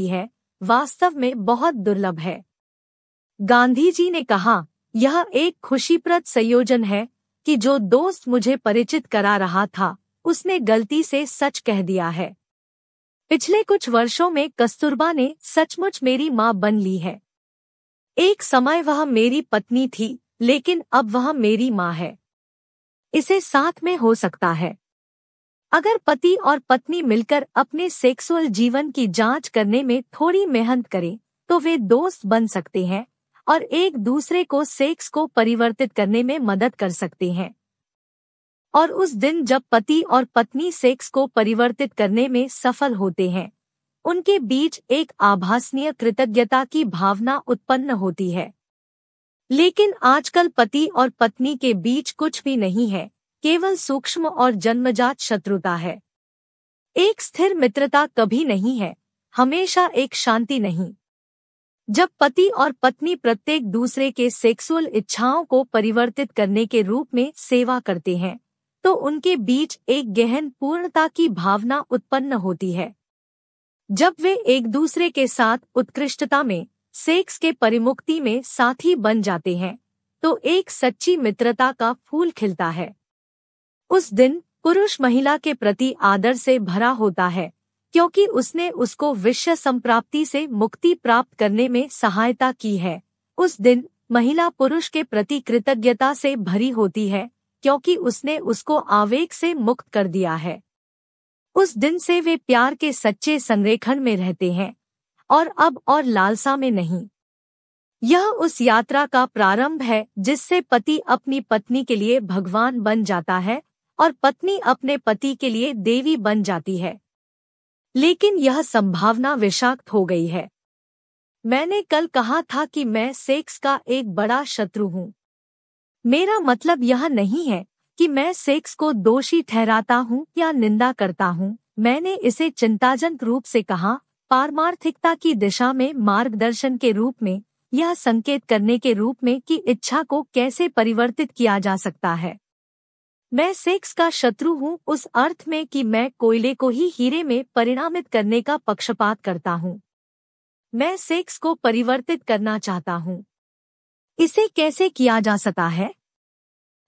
सकती है वास्तव में बहुत दुर्लभ है गांधी जी ने कहा यह एक खुशीप्रद संयोजन है कि जो दोस्त मुझे परिचित करा रहा था उसने गलती से सच कह दिया है पिछले कुछ वर्षों में कस्तूरबा ने सचमुच मेरी माँ बन ली है एक समय वह मेरी पत्नी थी लेकिन अब वह मेरी माँ है इसे साथ में हो सकता है अगर पति और पत्नी मिलकर अपने सेक्सुअल जीवन की जांच करने में थोड़ी मेहनत करें तो वे दोस्त बन सकते हैं और एक दूसरे को सेक्स को परिवर्तित करने में मदद कर सकते हैं और उस दिन जब पति और पत्नी सेक्स को परिवर्तित करने में सफल होते हैं उनके बीच एक आभासनीय कृतज्ञता की भावना उत्पन्न होती है लेकिन आजकल पति और पत्नी के बीच कुछ भी नहीं है केवल सूक्ष्म और जन्मजात शत्रुता है एक स्थिर मित्रता कभी नहीं है हमेशा एक शांति नहीं जब पति और पत्नी प्रत्येक दूसरे के सेक्सुअल इच्छाओं को परिवर्तित करने के रूप में सेवा करते हैं तो उनके बीच एक गहन पूर्णता की भावना उत्पन्न होती है जब वे एक दूसरे के साथ उत्कृष्टता में सेक्स के परिमुक्ति में साथी बन जाते हैं तो एक सच्ची मित्रता का फूल खिलता है उस दिन पुरुष महिला के प्रति आदर से भरा होता है क्योंकि उसने उसको विश्व संप्राप्ति से मुक्ति प्राप्त करने में सहायता की है उस दिन महिला पुरुष के प्रति कृतज्ञता से भरी होती है क्योंकि उसने उसको आवेग से मुक्त कर दिया है उस दिन से वे प्यार के सच्चे संरेखण में रहते हैं और अब और लालसा में नहीं यह उस यात्रा का प्रारंभ है जिससे पति अपनी पत्नी के लिए भगवान बन जाता है और पत्नी अपने पति के लिए देवी बन जाती है लेकिन यह संभावना विषाक्त हो गई है मैंने कल कहा था कि मैं सेक्स का एक बड़ा शत्रु हूँ मेरा मतलब यह नहीं है कि मैं सेक्स को दोषी ठहराता हूँ या निंदा करता हूँ मैंने इसे चिंताजनक रूप से कहा पारमार्थिकता की दिशा में मार्गदर्शन के रूप में यह संकेत करने के रूप में कि इच्छा को कैसे परिवर्तित किया जा सकता है मैं सेक्स का शत्रु हूँ उस अर्थ में कि मैं कोयले को ही हीरे में परिणामित करने का पक्षपात करता हूँ मैं सेक्स को परिवर्तित करना चाहता हूँ इसे कैसे किया जा सकता है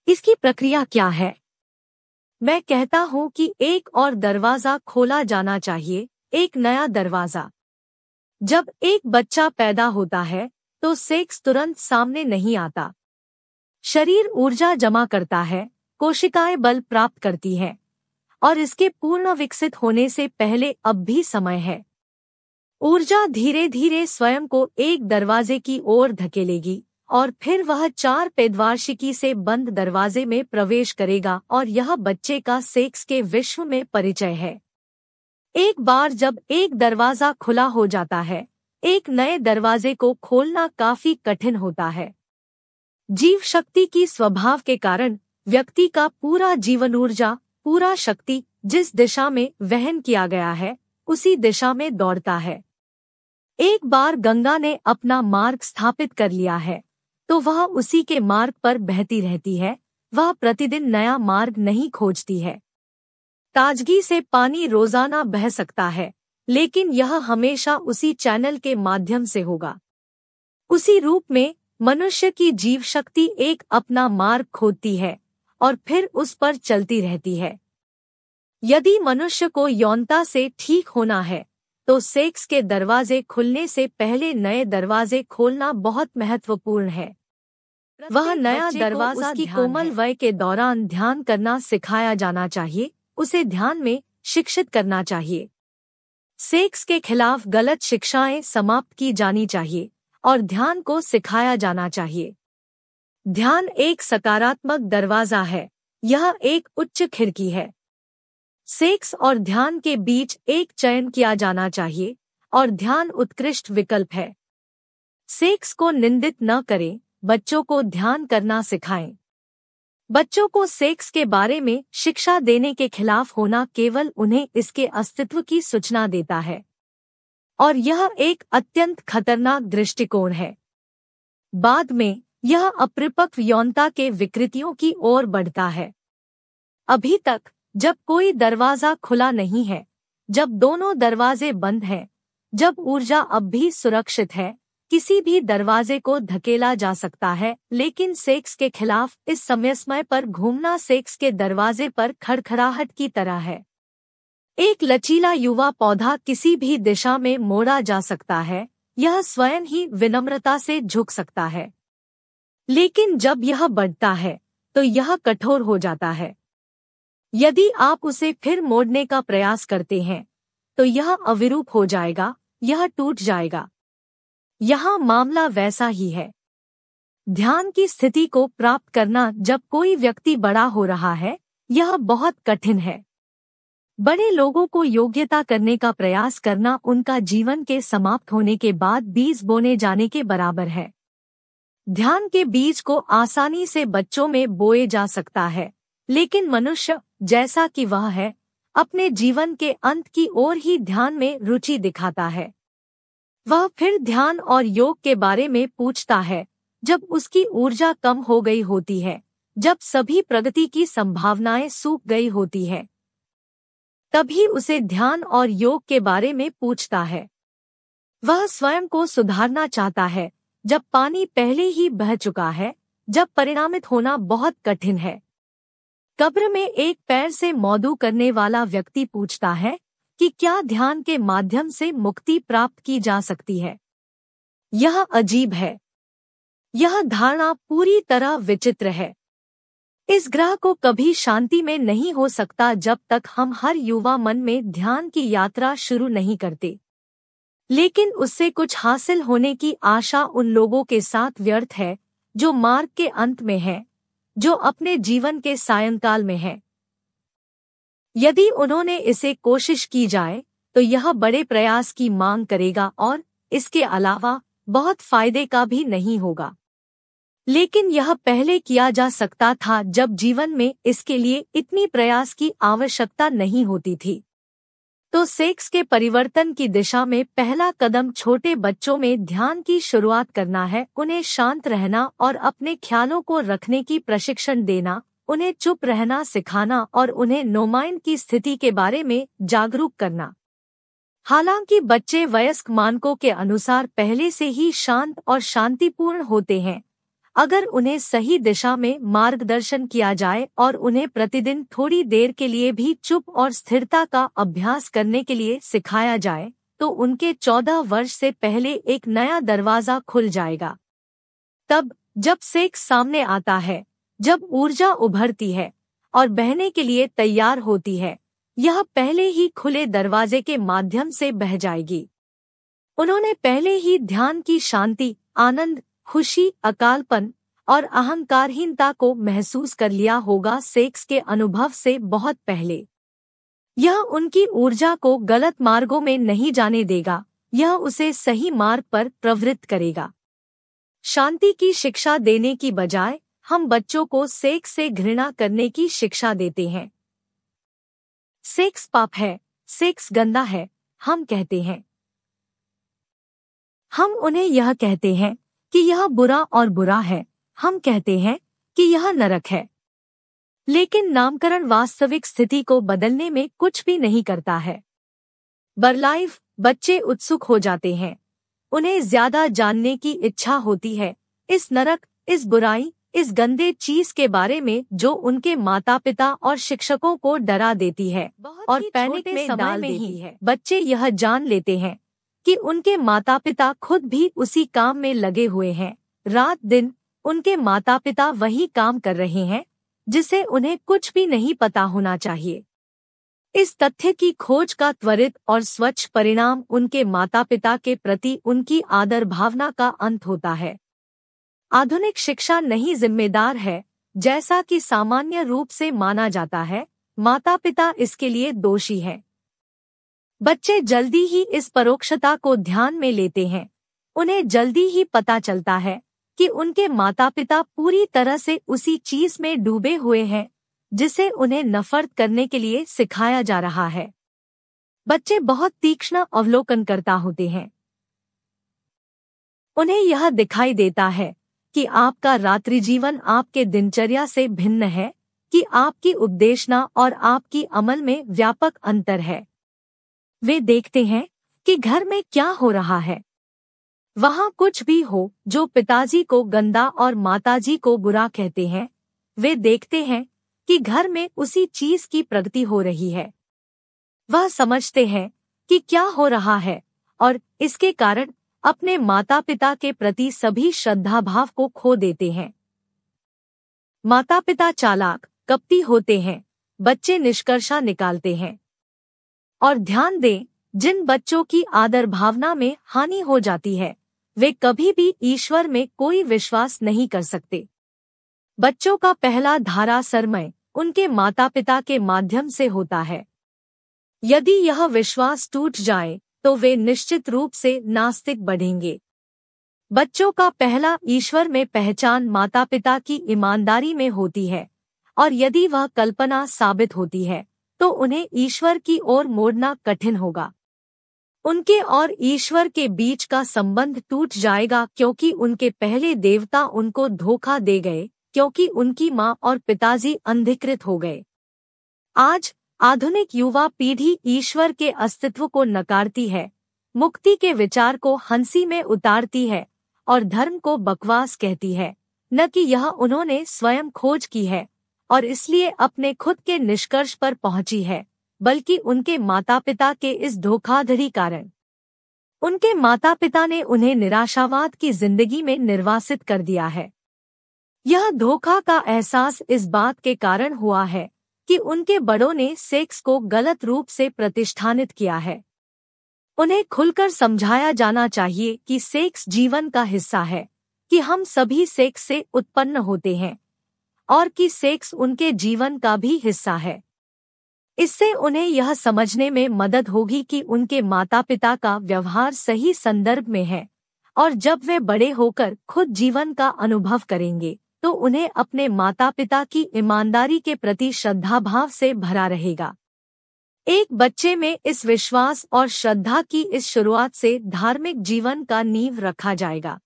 इसकी प्रक्रिया क्या है मैं कहता हूँ कि एक और दरवाज़ा खोला जाना चाहिए एक नया दरवाज़ा जब एक बच्चा पैदा होता है तो सेक्स तुरंत सामने नहीं आता शरीर ऊर्जा जमा करता है कोशिकाएं बल प्राप्त करती हैं और इसके पूर्ण विकसित होने से पहले अब भी समय है ऊर्जा धीरे धीरे स्वयं को एक दरवाजे की ओर धकेलेगी और फिर वह चार पेदवार्षिकी से बंद दरवाजे में प्रवेश करेगा और यह बच्चे का सेक्स के विश्व में परिचय है एक बार जब एक दरवाजा खुला हो जाता है एक नए दरवाजे को खोलना काफी कठिन होता है जीव शक्ति की स्वभाव के कारण व्यक्ति का पूरा जीवन ऊर्जा पूरा शक्ति जिस दिशा में वहन किया गया है उसी दिशा में दौड़ता है एक बार गंगा ने अपना मार्ग स्थापित कर लिया है तो वह उसी के मार्ग पर बहती रहती है वह प्रतिदिन नया मार्ग नहीं खोजती है ताजगी से पानी रोजाना बह सकता है लेकिन यह हमेशा उसी चैनल के माध्यम से होगा उसी रूप में मनुष्य की जीव शक्ति एक अपना मार्ग खोदती है और फिर उस पर चलती रहती है यदि मनुष्य को यौनता से ठीक होना है तो सेक्स के दरवाजे खुलने से पहले नए दरवाजे खोलना बहुत महत्वपूर्ण है वह नया दरवाजा की कोमल वय के दौरान ध्यान करना सिखाया जाना चाहिए उसे ध्यान में शिक्षित करना चाहिए सेक्स के खिलाफ गलत शिक्षाएं समाप्त की जानी चाहिए और ध्यान को सिखाया जाना चाहिए ध्यान एक सकारात्मक दरवाजा है यह एक उच्च खिड़की है सेक्स और ध्यान के बीच एक चयन किया जाना चाहिए और ध्यान उत्कृष्ट विकल्प है सेक्स को निंदित न करें बच्चों को ध्यान करना सिखाएं बच्चों को सेक्स के बारे में शिक्षा देने के खिलाफ होना केवल उन्हें इसके अस्तित्व की सूचना देता है और यह एक अत्यंत खतरनाक दृष्टिकोण है बाद में यह अपरिपक्व यौनता के विकृतियों की ओर बढ़ता है अभी तक जब कोई दरवाज़ा खुला नहीं है जब दोनों दरवाजे बंद हैं जब ऊर्जा अब भी सुरक्षित है किसी भी दरवाजे को धकेला जा सकता है लेकिन सेक्स के खिलाफ इस समयस्मय पर घूमना सेक्स के दरवाजे पर खड़खड़ाहट की तरह है एक लचीला युवा पौधा किसी भी दिशा में मोड़ा जा सकता है यह स्वयं ही विनम्रता से झुक सकता है लेकिन जब यह बढ़ता है तो यह कठोर हो जाता है यदि आप उसे फिर मोड़ने का प्रयास करते हैं तो यह अविरूप हो जाएगा यह टूट जाएगा यह मामला वैसा ही है ध्यान की स्थिति को प्राप्त करना जब कोई व्यक्ति बड़ा हो रहा है यह बहुत कठिन है बड़े लोगों को योग्यता करने का प्रयास करना उनका जीवन के समाप्त होने के बाद बीज बोने जाने के बराबर है ध्यान के बीज को आसानी से बच्चों में बोए जा सकता है लेकिन मनुष्य जैसा कि वह है अपने जीवन के अंत की ओर ही ध्यान में रुचि दिखाता है वह फिर ध्यान और योग के बारे में पूछता है जब उसकी ऊर्जा कम हो गई होती है जब सभी प्रगति की संभावनाएं सूख गई होती है तभी उसे ध्यान और योग के बारे में पूछता है वह स्वयं को सुधारना चाहता है जब पानी पहले ही बह चुका है जब परिणामित होना बहुत कठिन है कब्र में एक पैर से मौदू करने वाला व्यक्ति पूछता है कि क्या ध्यान के माध्यम से मुक्ति प्राप्त की जा सकती है यह अजीब है यह धारणा पूरी तरह विचित्र है इस ग्रह को कभी शांति में नहीं हो सकता जब तक हम हर युवा मन में ध्यान की यात्रा शुरू नहीं करते लेकिन उससे कुछ हासिल होने की आशा उन लोगों के साथ व्यर्थ है जो मार्ग के अंत में है जो अपने जीवन के सायंकाल में है यदि उन्होंने इसे कोशिश की जाए तो यह बड़े प्रयास की मांग करेगा और इसके अलावा बहुत फायदे का भी नहीं होगा लेकिन यह पहले किया जा सकता था जब जीवन में इसके लिए इतनी प्रयास की आवश्यकता नहीं होती थी तो सेक्स के परिवर्तन की दिशा में पहला कदम छोटे बच्चों में ध्यान की शुरुआत करना है उन्हें शांत रहना और अपने ख्यालों को रखने की प्रशिक्षण देना उन्हें चुप रहना सिखाना और उन्हें नोमाइन की स्थिति के बारे में जागरूक करना हालांकि बच्चे वयस्क मानकों के अनुसार पहले से ही शांत और शांतिपूर्ण होते हैं अगर उन्हें सही दिशा में मार्गदर्शन किया जाए और उन्हें प्रतिदिन थोड़ी देर के लिए भी चुप और स्थिरता का अभ्यास करने के लिए सिखाया जाए तो उनके चौदह वर्ष से पहले एक नया दरवाजा खुल जाएगा तब जब सेक सामने आता है जब ऊर्जा उभरती है और बहने के लिए तैयार होती है यह पहले ही खुले दरवाजे के माध्यम से बह जाएगी उन्होंने पहले ही ध्यान की शांति आनंद खुशी अकालपन और अहंकारहीनता को महसूस कर लिया होगा सेक्स के अनुभव से बहुत पहले यह उनकी ऊर्जा को गलत मार्गों में नहीं जाने देगा यह उसे सही मार्ग पर प्रवृत्त करेगा शांति की शिक्षा देने की बजाय हम बच्चों को सेक्स से घृणा करने की शिक्षा देते हैं सेक्स पाप है सेक्स गंदा है हम कहते हैं हम उन्हें यह कहते हैं कि यह बुरा और बुरा है हम कहते हैं कि यह नरक है लेकिन नामकरण वास्तविक स्थिति को बदलने में कुछ भी नहीं करता है बरलाइफ बच्चे उत्सुक हो जाते हैं उन्हें ज्यादा जानने की इच्छा होती है इस नरक इस बुराई इस गंदे चीज के बारे में जो उनके माता पिता और शिक्षकों को डरा देती है और पैनिक में डाल देती है बच्चे यह जान लेते हैं कि उनके माता पिता खुद भी उसी काम में लगे हुए हैं रात दिन उनके माता पिता वही काम कर रहे हैं जिसे उन्हें कुछ भी नहीं पता होना चाहिए इस तथ्य की खोज का त्वरित और स्वच्छ परिणाम उनके माता पिता के प्रति उनकी आदर भावना का अंत होता है आधुनिक शिक्षा नहीं जिम्मेदार है जैसा कि सामान्य रूप से माना जाता है माता पिता इसके लिए दोषी हैं बच्चे जल्दी ही इस परोक्षता को ध्यान में लेते हैं उन्हें जल्दी ही पता चलता है कि उनके माता पिता पूरी तरह से उसी चीज में डूबे हुए हैं जिसे उन्हें नफरत करने के लिए सिखाया जा रहा है बच्चे बहुत तीक्ष्ण अवलोकन करता होते हैं उन्हें यह दिखाई देता है कि आपका रात्रि जीवन आपके दिनचर्या से भिन्न है कि आपकी उपदेशना और आपकी अमल में व्यापक अंतर है वे देखते हैं कि घर में क्या हो रहा है वहाँ कुछ भी हो जो पिताजी को गंदा और माताजी को बुरा कहते हैं वे देखते हैं कि घर में उसी चीज की प्रगति हो रही है वह समझते हैं कि क्या हो रहा है और इसके कारण अपने माता पिता के प्रति सभी श्रद्धा भाव को खो देते हैं माता पिता चालाक कपटी होते हैं बच्चे निष्कर्षा निकालते हैं और ध्यान दें जिन बच्चों की आदर भावना में हानि हो जाती है वे कभी भी ईश्वर में कोई विश्वास नहीं कर सकते बच्चों का पहला धारा सरमय उनके माता पिता के माध्यम से होता है यदि यह विश्वास टूट जाए तो वे निश्चित रूप से नास्तिक बढ़ेंगे बच्चों का पहला ईश्वर में पहचान माता पिता की ईमानदारी में होती है और यदि वह कल्पना साबित होती है तो उन्हें ईश्वर की ओर मोड़ना कठिन होगा उनके और ईश्वर के बीच का संबंध टूट जाएगा क्योंकि उनके पहले देवता उनको धोखा दे गए क्योंकि उनकी माँ और पिताजी अंधिकृत हो गए आज आधुनिक युवा पीढ़ी ईश्वर के अस्तित्व को नकारती है मुक्ति के विचार को हंसी में उतारती है और धर्म को बकवास कहती है न कि यह उन्होंने स्वयं खोज की है और इसलिए अपने खुद के निष्कर्ष पर पहुंची है बल्कि उनके माता पिता के इस धोखाधड़ी कारण उनके माता पिता ने उन्हें निराशावाद की जिंदगी में निर्वासित कर दिया है यह धोखा का एहसास इस बात के कारण हुआ है कि उनके बड़ों ने सेक्स को गलत रूप से प्रतिष्ठानित किया है उन्हें खुलकर समझाया जाना चाहिए कि सेक्स जीवन का हिस्सा है कि हम सभी सेक्स से उत्पन्न होते हैं और कि सेक्स उनके जीवन का भी हिस्सा है इससे उन्हें यह समझने में मदद होगी कि उनके माता पिता का व्यवहार सही संदर्भ में है और जब वे बड़े होकर खुद जीवन का अनुभव करेंगे तो उन्हें अपने माता पिता की ईमानदारी के प्रति श्रद्धा भाव से भरा रहेगा एक बच्चे में इस विश्वास और श्रद्धा की इस शुरुआत से धार्मिक जीवन का नींव रखा जाएगा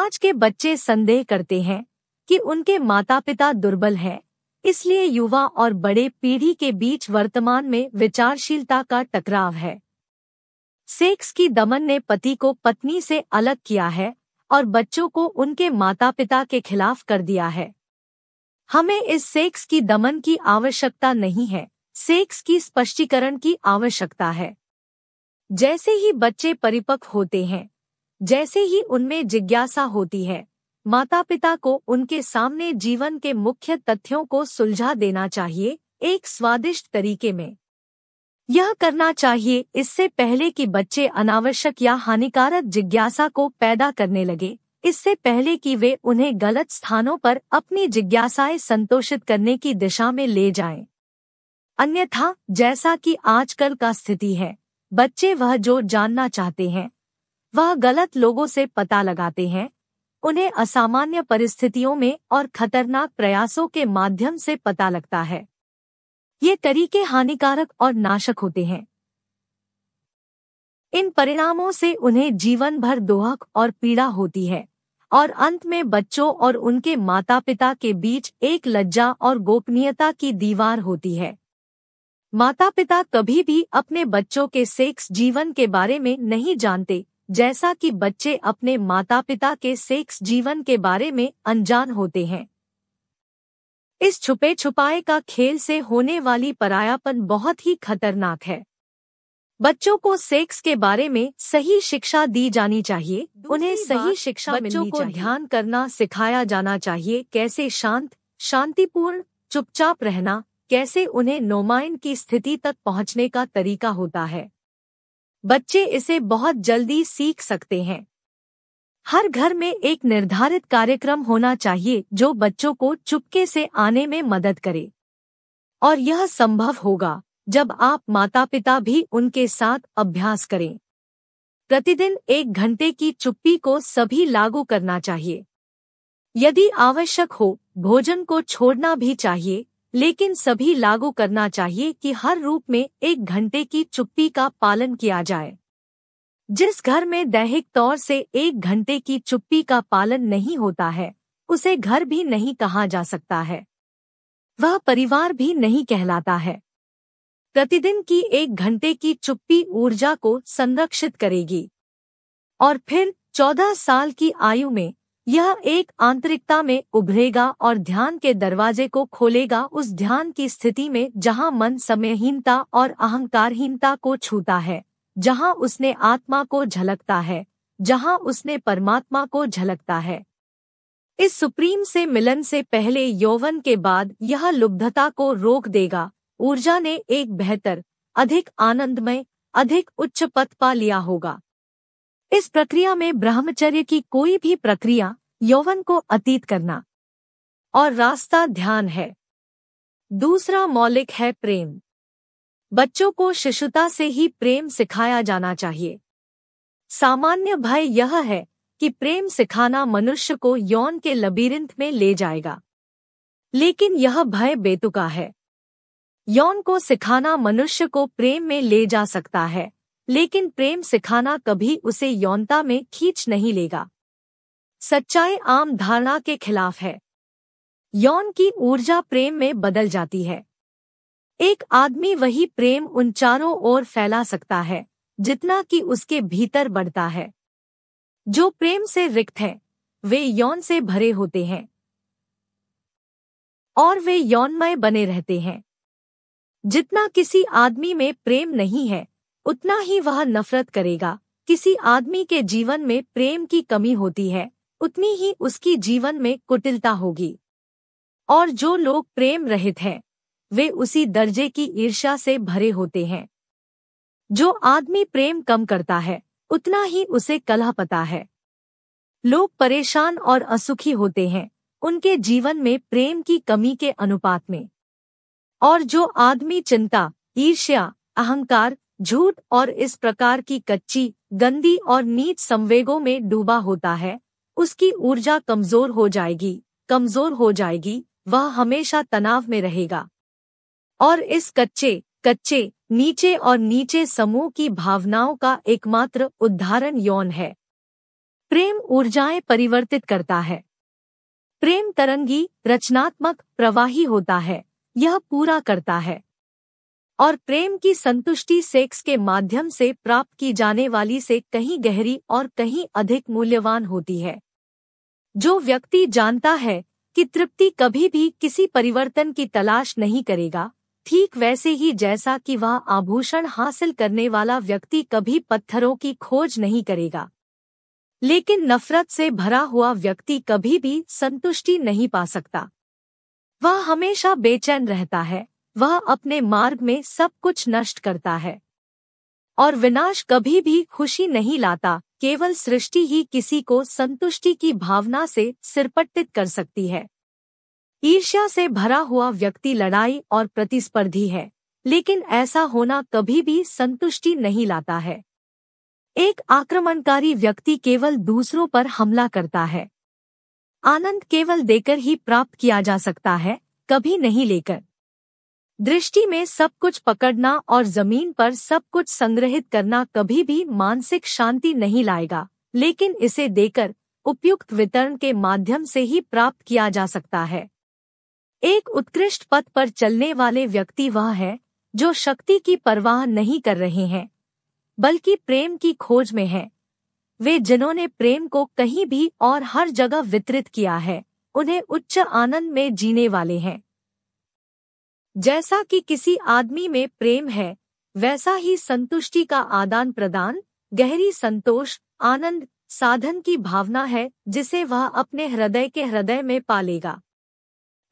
आज के बच्चे संदेह करते हैं कि उनके माता पिता दुर्बल हैं इसलिए युवा और बड़े पीढ़ी के बीच वर्तमान में विचारशीलता का टकराव है सेक्स की दमन ने पति को पत्नी से अलग किया है और बच्चों को उनके माता पिता के खिलाफ कर दिया है हमें इस सेक्स की दमन की आवश्यकता नहीं है सेक्स की स्पष्टीकरण की आवश्यकता है जैसे ही बच्चे परिपक्व होते हैं जैसे ही उनमें जिज्ञासा होती है माता पिता को उनके सामने जीवन के मुख्य तथ्यों को सुलझा देना चाहिए एक स्वादिष्ट तरीके में यह करना चाहिए इससे पहले कि बच्चे अनावश्यक या हानिकारक जिज्ञासा को पैदा करने लगे इससे पहले कि वे उन्हें गलत स्थानों पर अपनी जिज्ञासाएं संतोषित करने की दिशा में ले जाएं। अन्यथा जैसा कि आजकल का स्थिति है बच्चे वह जो जानना चाहते हैं वह गलत लोगों से पता लगाते हैं उन्हें असामान्य परिस्थितियों में और खतरनाक प्रयासों के माध्यम से पता लगता है ये तरीके हानिकारक और नाशक होते हैं इन परिणामों से उन्हें जीवन भर दोहक और पीड़ा होती है और अंत में बच्चों और उनके माता पिता के बीच एक लज्जा और गोपनीयता की दीवार होती है माता पिता कभी भी अपने बच्चों के सेक्स जीवन के बारे में नहीं जानते जैसा कि बच्चे अपने माता पिता के सेक्स जीवन के बारे में अनजान होते हैं इस छुपे छुपाए का खेल से होने वाली परायापन बहुत ही खतरनाक है बच्चों को सेक्स के बारे में सही शिक्षा दी जानी चाहिए उन्हें सही शिक्षा बच्चों को ध्यान करना सिखाया जाना चाहिए कैसे शांत शांतिपूर्ण चुपचाप रहना कैसे उन्हें नोमाइन की स्थिति तक पहुंचने का तरीका होता है बच्चे इसे बहुत जल्दी सीख सकते हैं हर घर में एक निर्धारित कार्यक्रम होना चाहिए जो बच्चों को चुपके से आने में मदद करे और यह संभव होगा जब आप माता पिता भी उनके साथ अभ्यास करें प्रतिदिन एक घंटे की चुप्पी को सभी लागू करना चाहिए यदि आवश्यक हो भोजन को छोड़ना भी चाहिए लेकिन सभी लागू करना चाहिए कि हर रूप में एक घंटे की चुप्पी का पालन किया जाए जिस घर में दैहिक तौर से एक घंटे की चुप्पी का पालन नहीं होता है उसे घर भी नहीं कहा जा सकता है वह परिवार भी नहीं कहलाता है प्रतिदिन की एक घंटे की चुप्पी ऊर्जा को संरक्षित करेगी और फिर चौदह साल की आयु में यह एक आंतरिकता में उभरेगा और ध्यान के दरवाजे को खोलेगा उस ध्यान की स्थिति में जहां मन समयहीनता और अहंकारहीनता को छूता है जहां उसने आत्मा को झलकता है जहां उसने परमात्मा को झलकता है इस सुप्रीम से मिलन से पहले यौवन के बाद यह लुब्धता को रोक देगा ऊर्जा ने एक बेहतर अधिक आनंदमय अधिक उच्च पथ पा लिया होगा इस प्रक्रिया में ब्रह्मचर्य की कोई भी प्रक्रिया यौवन को अतीत करना और रास्ता ध्यान है दूसरा मौलिक है प्रेम बच्चों को शिशुता से ही प्रेम सिखाया जाना चाहिए सामान्य भय यह है कि प्रेम सिखाना मनुष्य को यौन के लबीरिंथ में ले जाएगा लेकिन यह भय बेतुका है यौन को सिखाना मनुष्य को प्रेम में ले जा सकता है लेकिन प्रेम सिखाना कभी उसे यौनता में खींच नहीं लेगा सच्चाई आम धारणा के खिलाफ है यौन की ऊर्जा प्रेम में बदल जाती है एक आदमी वही प्रेम उन चारों ओर फैला सकता है जितना कि उसके भीतर बढ़ता है जो प्रेम से रिक्त है वे यौन से भरे होते हैं और वे यौनमय बने रहते हैं जितना किसी आदमी में प्रेम नहीं है उतना ही वह नफरत करेगा किसी आदमी के जीवन में प्रेम की कमी होती है उतनी ही उसकी जीवन में कुटिलता होगी और जो लोग प्रेम रहित हैं वे उसी दर्जे की ईर्ष्या से भरे होते हैं जो आदमी प्रेम कम करता है उतना ही उसे कलह पता है लोग परेशान और असुखी होते हैं उनके जीवन में प्रेम की कमी के अनुपात में और जो आदमी चिंता ईर्ष्या अहंकार झूठ और इस प्रकार की कच्ची गंदी और नीच संवेगों में डूबा होता है उसकी ऊर्जा कमजोर हो जाएगी कमजोर हो जाएगी वह हमेशा तनाव में रहेगा और इस कच्चे कच्चे नीचे और नीचे समूह की भावनाओं का एकमात्र उदाहरण यौन है प्रेम ऊर्जाएं परिवर्तित करता है प्रेम तरंगी रचनात्मक प्रवाही होता है यह पूरा करता है और प्रेम की संतुष्टि सेक्स के माध्यम से प्राप्त की जाने वाली से कहीं गहरी और कहीं अधिक मूल्यवान होती है जो व्यक्ति जानता है कि तृप्ति कभी भी किसी परिवर्तन की तलाश नहीं करेगा ठीक वैसे ही जैसा कि वह आभूषण हासिल करने वाला व्यक्ति कभी पत्थरों की खोज नहीं करेगा लेकिन नफरत से भरा हुआ व्यक्ति कभी भी संतुष्टि नहीं पा सकता वह हमेशा बेचैन रहता है वह अपने मार्ग में सब कुछ नष्ट करता है और विनाश कभी भी खुशी नहीं लाता केवल सृष्टि ही किसी को संतुष्टि की भावना से सिरपट्टित कर सकती है ईर्ष्या से भरा हुआ व्यक्ति लड़ाई और प्रतिस्पर्धी है लेकिन ऐसा होना कभी भी संतुष्टि नहीं लाता है एक आक्रमणकारी व्यक्ति केवल दूसरों पर हमला करता है आनंद केवल देकर ही प्राप्त किया जा सकता है कभी नहीं लेकर दृष्टि में सब कुछ पकड़ना और जमीन पर सब कुछ संग्रहित करना कभी भी मानसिक शांति नहीं लाएगा लेकिन इसे देकर उपयुक्त वितरण के माध्यम से ही प्राप्त किया जा सकता है एक उत्कृष्ट पथ पर चलने वाले व्यक्ति वह है जो शक्ति की परवाह नहीं कर रहे हैं बल्कि प्रेम की खोज में है वे जिन्होंने प्रेम को कहीं भी और हर जगह वितरित किया है उन्हें उच्च आनंद में जीने वाले हैं जैसा कि किसी आदमी में प्रेम है वैसा ही संतुष्टि का आदान प्रदान गहरी संतोष आनंद साधन की भावना है जिसे वह अपने हृदय के हृदय में पालेगा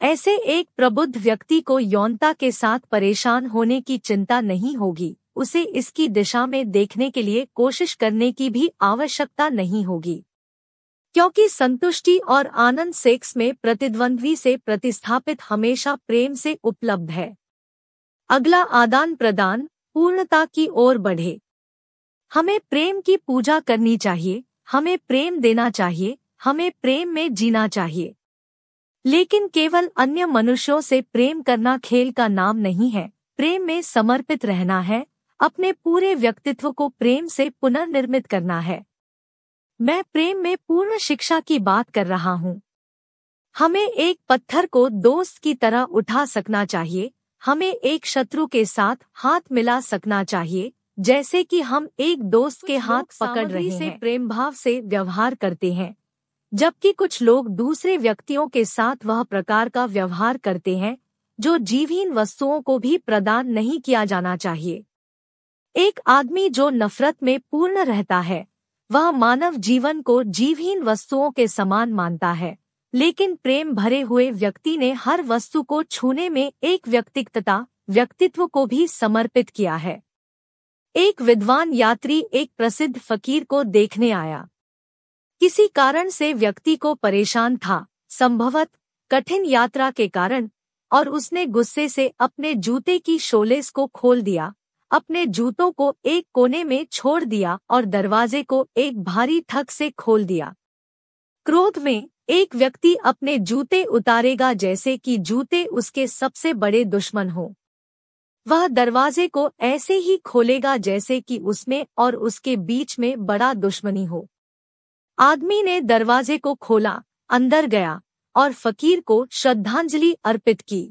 ऐसे एक प्रबुद्ध व्यक्ति को यौनता के साथ परेशान होने की चिंता नहीं होगी उसे इसकी दिशा में देखने के लिए कोशिश करने की भी आवश्यकता नहीं होगी क्योंकि संतुष्टि और आनंद सेक्स में प्रतिद्वंद्वी से प्रतिस्थापित हमेशा प्रेम से उपलब्ध है अगला आदान प्रदान पूर्णता की ओर बढ़े हमें प्रेम की पूजा करनी चाहिए हमें प्रेम देना चाहिए हमें प्रेम में जीना चाहिए लेकिन केवल अन्य मनुष्यों से प्रेम करना खेल का नाम नहीं है प्रेम में समर्पित रहना है अपने पूरे व्यक्तित्व को प्रेम से पुनर्निर्मित करना है मैं प्रेम में पूर्ण शिक्षा की बात कर रहा हूँ हमें एक पत्थर को दोस्त की तरह उठा सकना चाहिए हमें एक शत्रु के साथ हाथ मिला सकना चाहिए जैसे कि हम एक दोस्त के हाथ पकड़ रहे से प्रेम भाव से व्यवहार करते हैं जबकि कुछ लोग दूसरे व्यक्तियों के साथ वह प्रकार का व्यवहार करते हैं जो जीवहीन वस्तुओं को भी प्रदान नहीं किया जाना चाहिए एक आदमी जो नफरत में पूर्ण रहता है वह मानव जीवन को जीवहीन वस्तुओं के समान मानता है लेकिन प्रेम भरे हुए व्यक्ति ने हर वस्तु को छूने में एक व्यक्तिकता व्यक्तित्व को भी समर्पित किया है एक विद्वान यात्री एक प्रसिद्ध फकीर को देखने आया किसी कारण से व्यक्ति को परेशान था संभवत कठिन यात्रा के कारण और उसने गुस्से से अपने जूते की शोलेस को खोल दिया अपने जूतों को एक कोने में छोड़ दिया और दरवाजे को एक भारी थक से खोल दिया क्रोध में एक व्यक्ति अपने जूते उतारेगा जैसे कि जूते उसके सबसे बड़े दुश्मन हो वह दरवाजे को ऐसे ही खोलेगा जैसे कि उसमें और उसके बीच में बड़ा दुश्मनी हो आदमी ने दरवाजे को खोला अंदर गया और फकीर को श्रद्धांजलि अर्पित की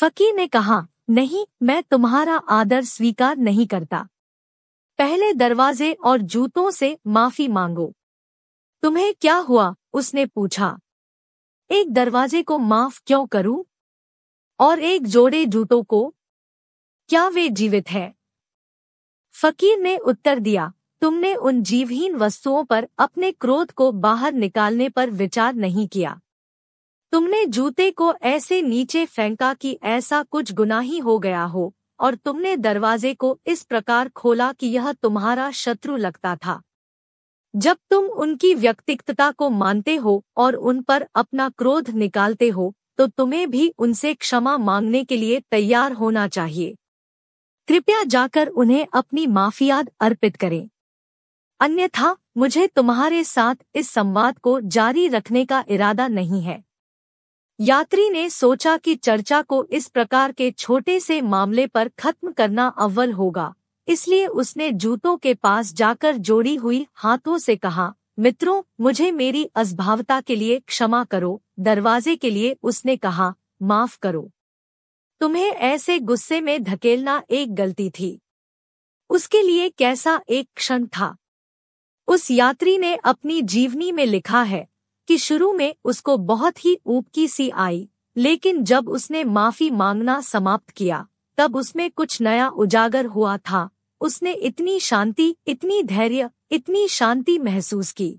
फकीर ने कहा नहीं मैं तुम्हारा आदर स्वीकार नहीं करता पहले दरवाजे और जूतों से माफी मांगो तुम्हें क्या हुआ उसने पूछा एक दरवाजे को माफ क्यों करूं और एक जोड़े जूतों को क्या वे जीवित है फकीर ने उत्तर दिया तुमने उन जीवहीन वस्तुओं पर अपने क्रोध को बाहर निकालने पर विचार नहीं किया तुमने जूते को ऐसे नीचे फेंका कि ऐसा कुछ गुनाही हो गया हो और तुमने दरवाजे को इस प्रकार खोला कि यह तुम्हारा शत्रु लगता था जब तुम उनकी व्यक्तिगतता को मानते हो और उन पर अपना क्रोध निकालते हो तो तुम्हें भी उनसे क्षमा मांगने के लिए तैयार होना चाहिए कृपया जाकर उन्हें अपनी माफियाद अर्पित करें अन्यथा मुझे तुम्हारे साथ इस संवाद को जारी रखने का इरादा नहीं है यात्री ने सोचा कि चर्चा को इस प्रकार के छोटे से मामले पर खत्म करना अव्वल होगा इसलिए उसने जूतों के पास जाकर जोड़ी हुई हाथों से कहा मित्रों मुझे मेरी असभावता के लिए क्षमा करो दरवाजे के लिए उसने कहा माफ करो तुम्हें ऐसे गुस्से में धकेलना एक गलती थी उसके लिए कैसा एक क्षण था उस यात्री ने अपनी जीवनी में लिखा है कि शुरू में उसको बहुत ही ऊपकी सी आई लेकिन जब उसने माफी मांगना समाप्त किया तब उसमें कुछ नया उजागर हुआ था उसने इतनी शांति इतनी धैर्य इतनी शांति महसूस की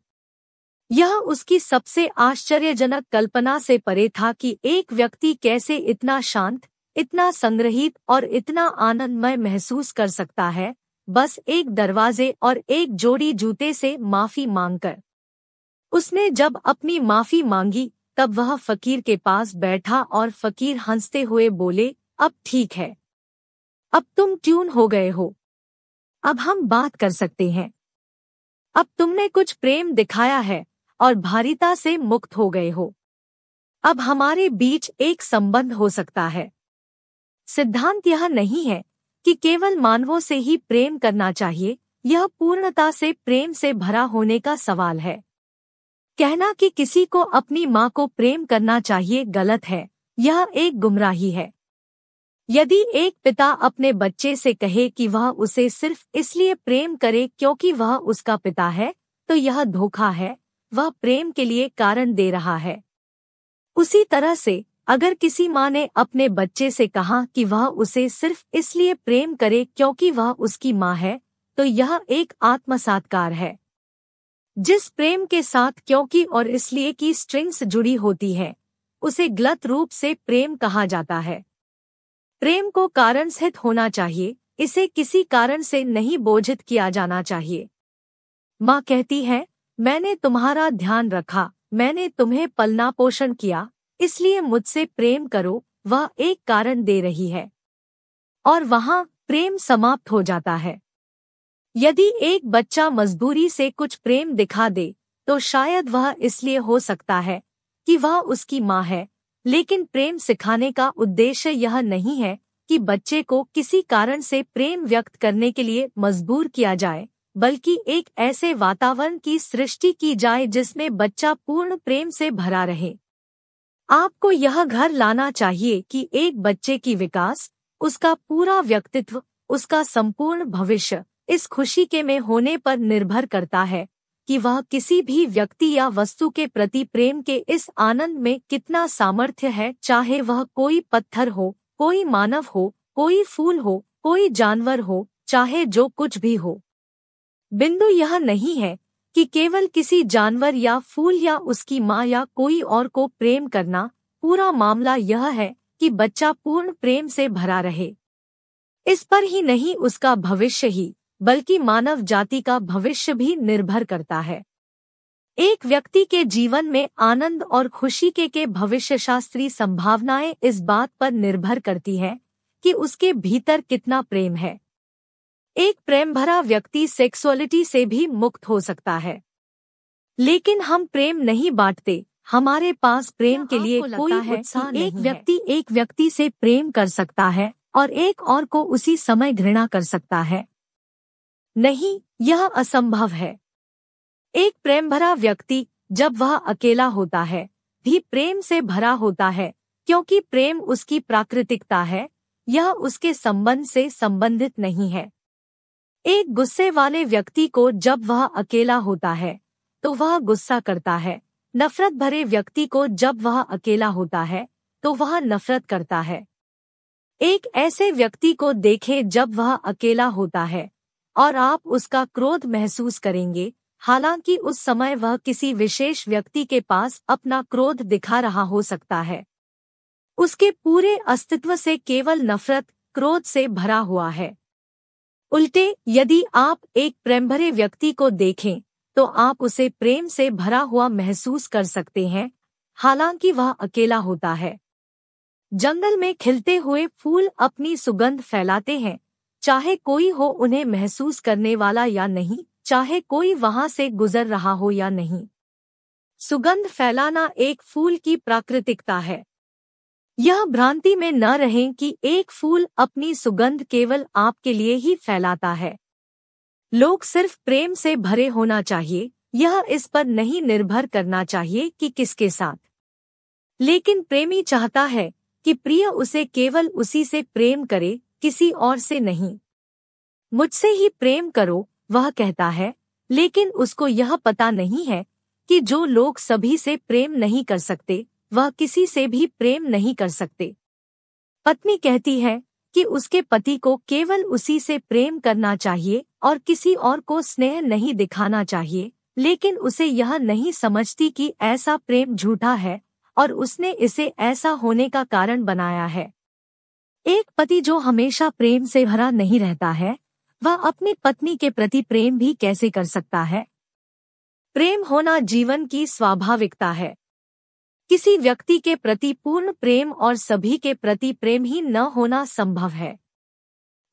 यह उसकी सबसे आश्चर्यजनक कल्पना से परे था कि एक व्यक्ति कैसे इतना शांत इतना संग्रहित और इतना आनंदमय महसूस कर सकता है बस एक दरवाजे और एक जोड़ी जूते से माफी मांगकर उसने जब अपनी माफ़ी मांगी तब वह फकीर के पास बैठा और फकीर हंसते हुए बोले अब ठीक है अब तुम ट्यून हो गए हो अब हम बात कर सकते हैं अब तुमने कुछ प्रेम दिखाया है और भारीता से मुक्त हो गए हो अब हमारे बीच एक संबंध हो सकता है सिद्धांत यह नहीं है कि केवल मानवों से ही प्रेम करना चाहिए यह पूर्णता से प्रेम से भरा होने का सवाल है कहना कि किसी को अपनी माँ को प्रेम करना चाहिए गलत है यह एक गुमराही है यदि एक पिता अपने बच्चे से कहे कि वह उसे सिर्फ इसलिए प्रेम करे क्योंकि वह उसका पिता है तो यह धोखा है वह प्रेम के लिए कारण दे रहा है उसी तरह से अगर किसी माँ ने अपने बच्चे से कहा कि वह उसे सिर्फ इसलिए प्रेम करे क्योंकि वह उसकी माँ है तो यह एक आत्मसात्कार है जिस प्रेम के साथ क्योंकि और इसलिए की स्ट्रिंग्स जुड़ी होती है उसे गलत रूप से प्रेम कहा जाता है प्रेम को कारण स्थित होना चाहिए इसे किसी कारण से नहीं बोझित किया जाना चाहिए माँ कहती है मैंने तुम्हारा ध्यान रखा मैंने तुम्हें पलना पोषण किया इसलिए मुझसे प्रेम करो वह एक कारण दे रही है और वहाँ प्रेम समाप्त हो जाता है यदि एक बच्चा मजबूरी से कुछ प्रेम दिखा दे तो शायद वह इसलिए हो सकता है कि वह उसकी माँ है लेकिन प्रेम सिखाने का उद्देश्य यह नहीं है कि बच्चे को किसी कारण से प्रेम व्यक्त करने के लिए मजबूर किया जाए बल्कि एक ऐसे वातावरण की सृष्टि की जाए जिसमें बच्चा पूर्ण प्रेम से भरा रहे आपको यह घर लाना चाहिए कि एक बच्चे की विकास उसका पूरा व्यक्तित्व उसका संपूर्ण भविष्य इस खुशी के में होने पर निर्भर करता है कि वह किसी भी व्यक्ति या वस्तु के प्रति प्रेम के इस आनंद में कितना सामर्थ्य है चाहे वह कोई पत्थर हो कोई मानव हो कोई फूल हो कोई जानवर हो चाहे जो कुछ भी हो बिंदु यह नहीं है कि केवल किसी जानवर या फूल या उसकी माँ या कोई और को प्रेम करना पूरा मामला यह है कि बच्चा पूर्ण प्रेम से भरा रहे इस पर ही नहीं उसका भविष्य ही बल्कि मानव जाति का भविष्य भी निर्भर करता है एक व्यक्ति के जीवन में आनंद और खुशी के के भविष्यशास्त्री संभावनाएं इस बात पर निर्भर करती हैं कि उसके भीतर कितना प्रेम है एक प्रेम भरा व्यक्ति सेक्सुअलिटी से भी मुक्त हो सकता है लेकिन हम प्रेम नहीं बांटते हमारे पास प्रेम के लिए कोई है एक व्यक्ति एक व्यक्ति से प्रेम कर सकता है और एक और को उसी समय घृणा कर सकता है नहीं यह असंभव है एक प्रेम भरा व्यक्ति जब वह अकेला होता है भी प्रेम से भरा होता है क्योंकि प्रेम उसकी प्राकृतिकता है यह उसके संबंध से संबंधित नहीं है एक गुस्से वाले व्यक्ति को जब वह अकेला होता है तो वह गुस्सा करता है नफरत भरे व्यक्ति को जब वह अकेला होता है तो वह नफरत करता है एक ऐसे व्यक्ति को देखें जब वह अकेला होता है और आप उसका क्रोध महसूस करेंगे हालांकि उस समय वह किसी विशेष व्यक्ति के पास अपना क्रोध दिखा रहा हो सकता है उसके पूरे अस्तित्व से केवल नफरत क्रोध से भरा हुआ है उल्टे यदि आप एक प्रेम भरे व्यक्ति को देखें तो आप उसे प्रेम से भरा हुआ महसूस कर सकते हैं हालांकि वह अकेला होता है जंगल में खिलते हुए फूल अपनी सुगंध फैलाते हैं चाहे कोई हो उन्हें महसूस करने वाला या नहीं चाहे कोई वहां से गुजर रहा हो या नहीं सुगंध फैलाना एक फूल की प्राकृतिकता है यह भ्रांति में न रहें कि एक फूल अपनी सुगंध केवल आपके लिए ही फैलाता है लोग सिर्फ प्रेम से भरे होना चाहिए यह इस पर नहीं निर्भर करना चाहिए कि किसके साथ लेकिन प्रेमी चाहता है कि प्रिय उसे केवल उसी से प्रेम करे किसी और से नहीं मुझसे ही प्रेम करो वह कहता है लेकिन उसको यह पता नहीं है कि जो लोग सभी से प्रेम नहीं कर सकते वह किसी से भी प्रेम नहीं कर सकते पत्नी कहती है कि उसके पति को केवल उसी से प्रेम करना चाहिए और किसी और को स्नेह नहीं दिखाना चाहिए लेकिन उसे यह नहीं समझती कि ऐसा प्रेम झूठा है और उसने इसे ऐसा होने का कारण बनाया है एक पति जो हमेशा प्रेम से भरा नहीं रहता है वह अपनी पत्नी के प्रति प्रेम भी कैसे कर सकता है प्रेम होना जीवन की स्वाभाविकता है किसी व्यक्ति के प्रति पूर्ण प्रेम और सभी के प्रति प्रेम ही न होना संभव है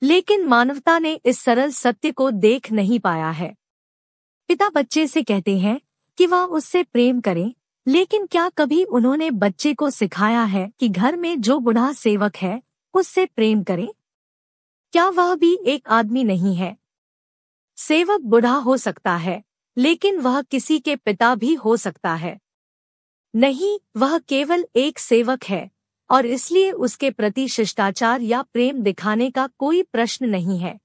लेकिन मानवता ने इस सरल सत्य को देख नहीं पाया है पिता बच्चे से कहते हैं कि वह उससे प्रेम करें लेकिन क्या कभी उन्होंने बच्चे को सिखाया है कि घर में जो बुढ़ा सेवक है उससे प्रेम करें क्या वह भी एक आदमी नहीं है सेवक बुढ़ा हो सकता है लेकिन वह किसी के पिता भी हो सकता है नहीं वह केवल एक सेवक है और इसलिए उसके प्रति शिष्टाचार या प्रेम दिखाने का कोई प्रश्न नहीं है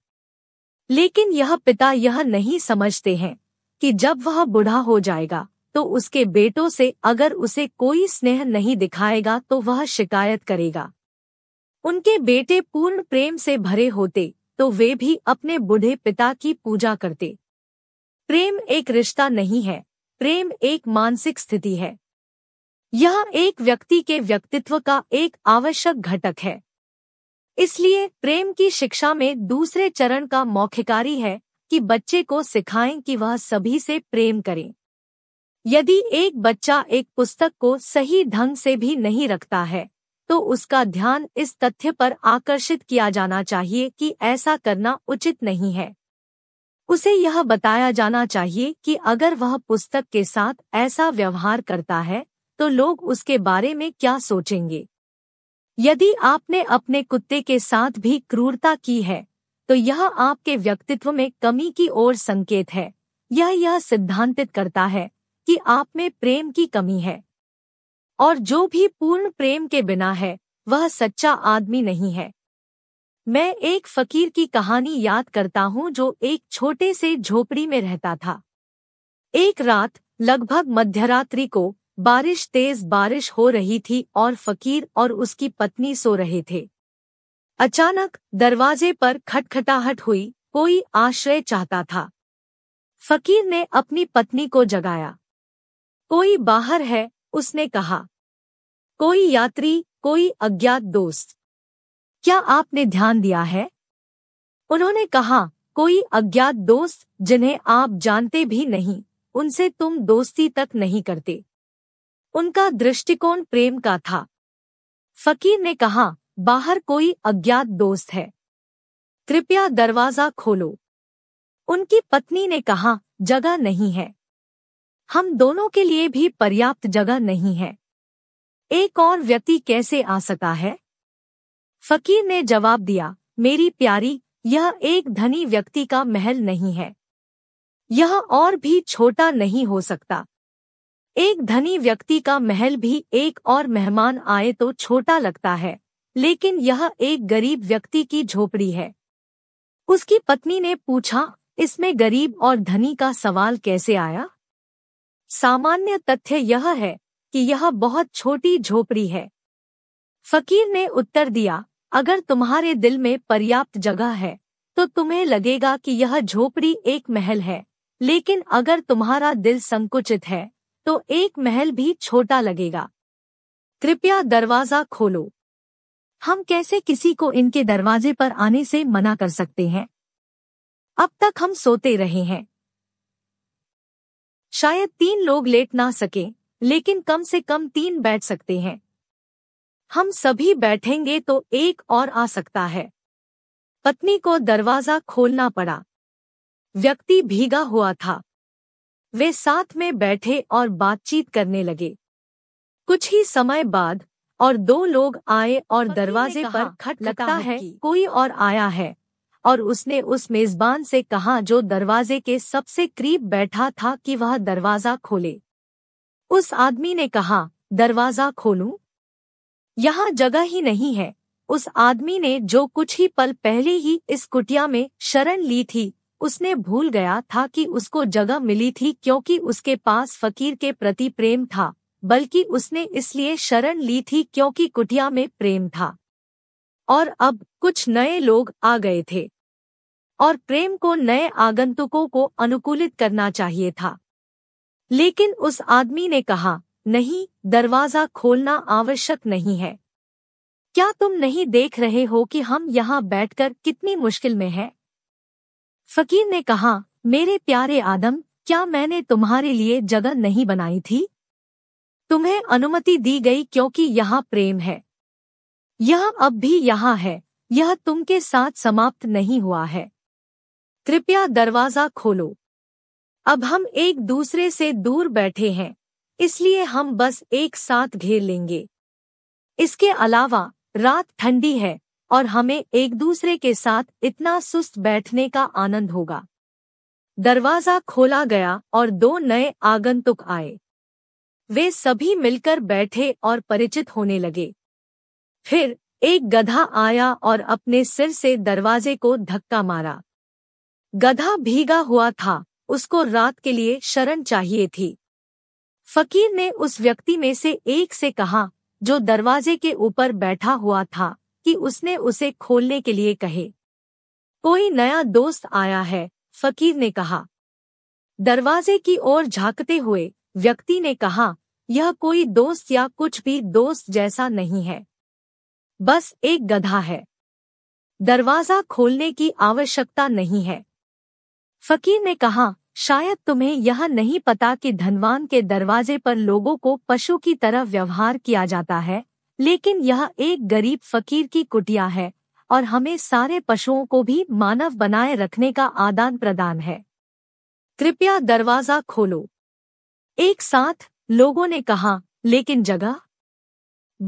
लेकिन यह पिता यह नहीं समझते हैं कि जब वह बूढ़ा हो जाएगा तो उसके बेटों से अगर उसे कोई स्नेह नहीं दिखाएगा तो वह शिकायत करेगा उनके बेटे पूर्ण प्रेम से भरे होते तो वे भी अपने बूढ़े पिता की पूजा करते प्रेम एक रिश्ता नहीं है प्रेम एक मानसिक स्थिति है यह एक व्यक्ति के व्यक्तित्व का एक आवश्यक घटक है इसलिए प्रेम की शिक्षा में दूसरे चरण का मौखिकारी है कि बच्चे को सिखाएं कि वह सभी से प्रेम करें यदि एक बच्चा एक पुस्तक को सही ढंग से भी नहीं रखता है तो उसका ध्यान इस तथ्य पर आकर्षित किया जाना चाहिए कि ऐसा करना उचित नहीं है उसे यह बताया जाना चाहिए कि अगर वह पुस्तक के साथ ऐसा व्यवहार करता है तो लोग उसके बारे में क्या सोचेंगे यदि आपने अपने कुत्ते के साथ भी क्रूरता की है तो यह आपके व्यक्तित्व में कमी की ओर संकेत है यह यह सिद्धांतित करता है कि आप में प्रेम की कमी है और जो भी पूर्ण प्रेम के बिना है वह सच्चा आदमी नहीं है मैं एक फकीर की कहानी याद करता हूँ जो एक छोटे से झोपड़ी में रहता था एक रात लगभग मध्यरात्रि को बारिश तेज बारिश हो रही थी और फकीर और उसकी पत्नी सो रहे थे अचानक दरवाजे पर खटखटाहट हुई कोई आश्रय चाहता था फकीर ने अपनी पत्नी को जगाया कोई बाहर है उसने कहा कोई यात्री कोई अज्ञात दोस्त क्या आपने ध्यान दिया है उन्होंने कहा कोई अज्ञात दोस्त जिन्हें आप जानते भी नहीं उनसे तुम दोस्ती तक नहीं करते उनका दृष्टिकोण प्रेम का था फकीर ने कहा बाहर कोई अज्ञात दोस्त है कृपया दरवाजा खोलो उनकी पत्नी ने कहा जगह नहीं है हम दोनों के लिए भी पर्याप्त जगह नहीं है एक और व्यक्ति कैसे आ सका है फकीर ने जवाब दिया मेरी प्यारी यह एक धनी व्यक्ति का महल नहीं है यह और भी छोटा नहीं हो सकता एक धनी व्यक्ति का महल भी एक और मेहमान आए तो छोटा लगता है लेकिन यह एक गरीब व्यक्ति की झोपड़ी है उसकी पत्नी ने पूछा इसमें गरीब और धनी का सवाल कैसे आया सामान्य तथ्य यह है कि यह बहुत छोटी झोपड़ी है फकीर ने उत्तर दिया अगर तुम्हारे दिल में पर्याप्त जगह है तो तुम्हें लगेगा कि यह झोपड़ी एक महल है लेकिन अगर तुम्हारा दिल संकुचित है तो एक महल भी छोटा लगेगा कृपया दरवाज़ा खोलो हम कैसे किसी को इनके दरवाजे पर आने से मना कर सकते हैं अब तक हम सोते रहे हैं शायद तीन लोग लेट ना सके लेकिन कम से कम तीन बैठ सकते हैं हम सभी बैठेंगे तो एक और आ सकता है पत्नी को दरवाजा खोलना पड़ा व्यक्ति भीगा हुआ था वे साथ में बैठे और बातचीत करने लगे कुछ ही समय बाद और दो लोग आए और दरवाजे पर खट लगता है कोई और आया है और उसने उस मेजबान से कहा जो दरवाजे के सबसे करीब बैठा था कि वह दरवाजा खोले उस आदमी ने कहा दरवाजा खोलूं? यहाँ जगह ही नहीं है उस आदमी ने जो कुछ ही पल पहले ही इस कुटिया में शरण ली थी उसने भूल गया था कि उसको जगह मिली थी क्योंकि उसके पास फकीर के प्रति प्रेम था बल्कि उसने इसलिए शरण ली थी क्योंकि कुटिया में प्रेम था और अब कुछ नए लोग आ गए थे और प्रेम को नए आगंतुकों को अनुकूलित करना चाहिए था लेकिन उस आदमी ने कहा नहीं दरवाजा खोलना आवश्यक नहीं है क्या तुम नहीं देख रहे हो कि हम यहाँ बैठकर कितनी मुश्किल में हैं? फकीर ने कहा मेरे प्यारे आदम क्या मैंने तुम्हारे लिए जगह नहीं बनाई थी तुम्हें अनुमति दी गई क्योंकि यहाँ प्रेम है यह अब भी यहाँ है यह तुम के साथ समाप्त नहीं हुआ है कृपया दरवाज़ा खोलो अब हम एक दूसरे से दूर बैठे हैं इसलिए हम बस एक साथ घेर लेंगे इसके अलावा रात ठंडी है और हमें एक दूसरे के साथ इतना सुस्त बैठने का आनंद होगा दरवाज़ा खोला गया और दो नए आगंतुक आए वे सभी मिलकर बैठे और परिचित होने लगे फिर एक गधा आया और अपने सिर से दरवाजे को धक्का मारा गधा भीगा हुआ था उसको रात के लिए शरण चाहिए थी फकीर ने उस व्यक्ति में से एक से कहा जो दरवाजे के ऊपर बैठा हुआ था कि उसने उसे खोलने के लिए कहे कोई नया दोस्त आया है फकीर ने कहा दरवाजे की ओर झांकते हुए व्यक्ति ने कहा यह कोई दोस्त या कुछ भी दोस्त जैसा नहीं है बस एक गधा है दरवाज़ा खोलने की आवश्यकता नहीं है फकीर ने कहा शायद तुम्हें यह नहीं पता कि धनवान के दरवाजे पर लोगों को पशु की तरह व्यवहार किया जाता है लेकिन यह एक गरीब फकीर की कुटिया है और हमें सारे पशुओं को भी मानव बनाए रखने का आदान प्रदान है कृपया दरवाज़ा खोलो एक साथ लोगों ने कहा लेकिन जगह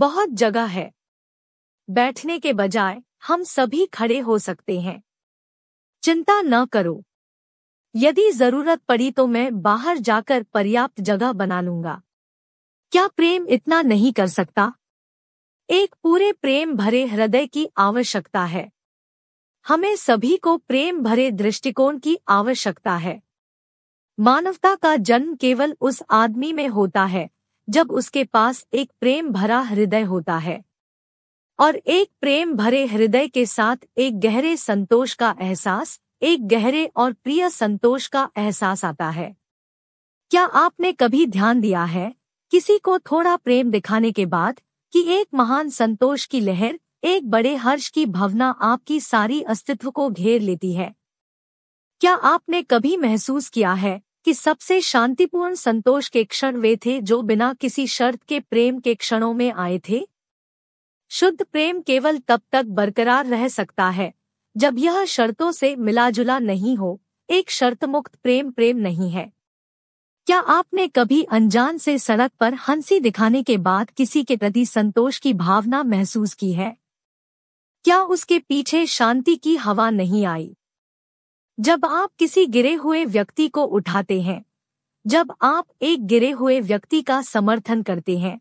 बहुत जगह है बैठने के बजाय हम सभी खड़े हो सकते हैं चिंता न करो यदि जरूरत पड़ी तो मैं बाहर जाकर पर्याप्त जगह बना लूंगा क्या प्रेम इतना नहीं कर सकता एक पूरे प्रेम भरे हृदय की आवश्यकता है हमें सभी को प्रेम भरे दृष्टिकोण की आवश्यकता है मानवता का जन्म केवल उस आदमी में होता है जब उसके पास एक प्रेम भरा हृदय होता है और एक प्रेम भरे हृदय के साथ एक गहरे संतोष का एहसास एक गहरे और प्रिय संतोष का एहसास आता है क्या आपने कभी ध्यान दिया है किसी को थोड़ा प्रेम दिखाने के बाद कि एक महान संतोष की लहर एक बड़े हर्ष की भावना आपकी सारी अस्तित्व को घेर लेती है क्या आपने कभी महसूस किया है कि सबसे शांतिपूर्ण संतोष के क्षण वे थे जो बिना किसी शर्त के प्रेम के क्षणों में आए थे शुद्ध प्रेम केवल तब तक बरकरार रह सकता है जब यह शर्तों से मिलाजुला नहीं हो एक शर्त मुक्त प्रेम प्रेम नहीं है क्या आपने कभी अनजान से सड़क पर हंसी दिखाने के बाद किसी के प्रति संतोष की भावना महसूस की है क्या उसके पीछे शांति की हवा नहीं आई जब आप किसी गिरे हुए व्यक्ति को उठाते हैं जब आप एक गिरे हुए व्यक्ति का समर्थन करते हैं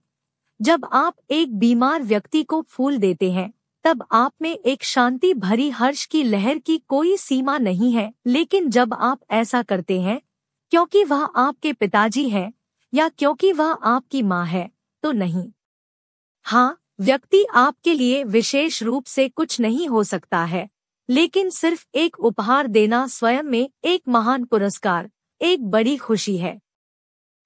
जब आप एक बीमार व्यक्ति को फूल देते हैं तब आप में एक शांति भरी हर्ष की लहर की कोई सीमा नहीं है लेकिन जब आप ऐसा करते हैं क्योंकि वह आपके पिताजी हैं या क्योंकि वह आपकी माँ है तो नहीं हाँ व्यक्ति आपके लिए विशेष रूप से कुछ नहीं हो सकता है लेकिन सिर्फ एक उपहार देना स्वयं में एक महान पुरस्कार एक बड़ी खुशी है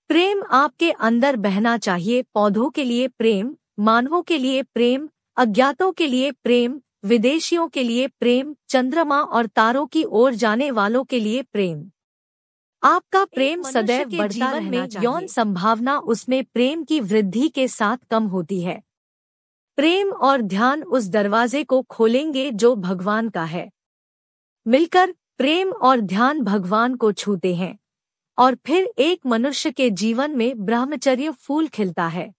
प्रेम आपके अंदर बहना चाहिए पौधों के लिए प्रेम मानवों के लिए प्रेम अज्ञातों के लिए प्रेम विदेशियों के लिए प्रेम चंद्रमा और तारों की ओर जाने वालों के लिए प्रेम आपका प्रेम सदैव बढ़ता रहना में यौन संभावना उसमें प्रेम की वृद्धि के साथ कम होती है प्रेम और ध्यान उस दरवाजे को खोलेंगे जो भगवान का है मिलकर प्रेम और ध्यान भगवान को छूते हैं और फिर एक मनुष्य के जीवन में ब्रह्मचर्य फूल खिलता है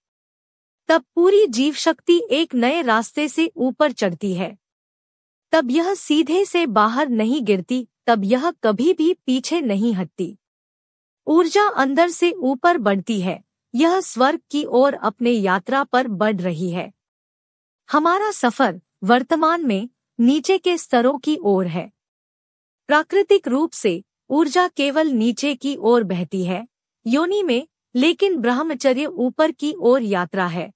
तब पूरी जीव शक्ति एक नए रास्ते से ऊपर चढ़ती है तब यह सीधे से बाहर नहीं गिरती तब यह कभी भी पीछे नहीं हटती ऊर्जा अंदर से ऊपर बढ़ती है यह स्वर्ग की ओर अपने यात्रा पर बढ़ रही है हमारा सफर वर्तमान में नीचे के स्तरों की ओर है प्राकृतिक रूप से ऊर्जा केवल नीचे की ओर बहती है योनि में लेकिन ब्रह्मचर्य ऊपर की ओर यात्रा है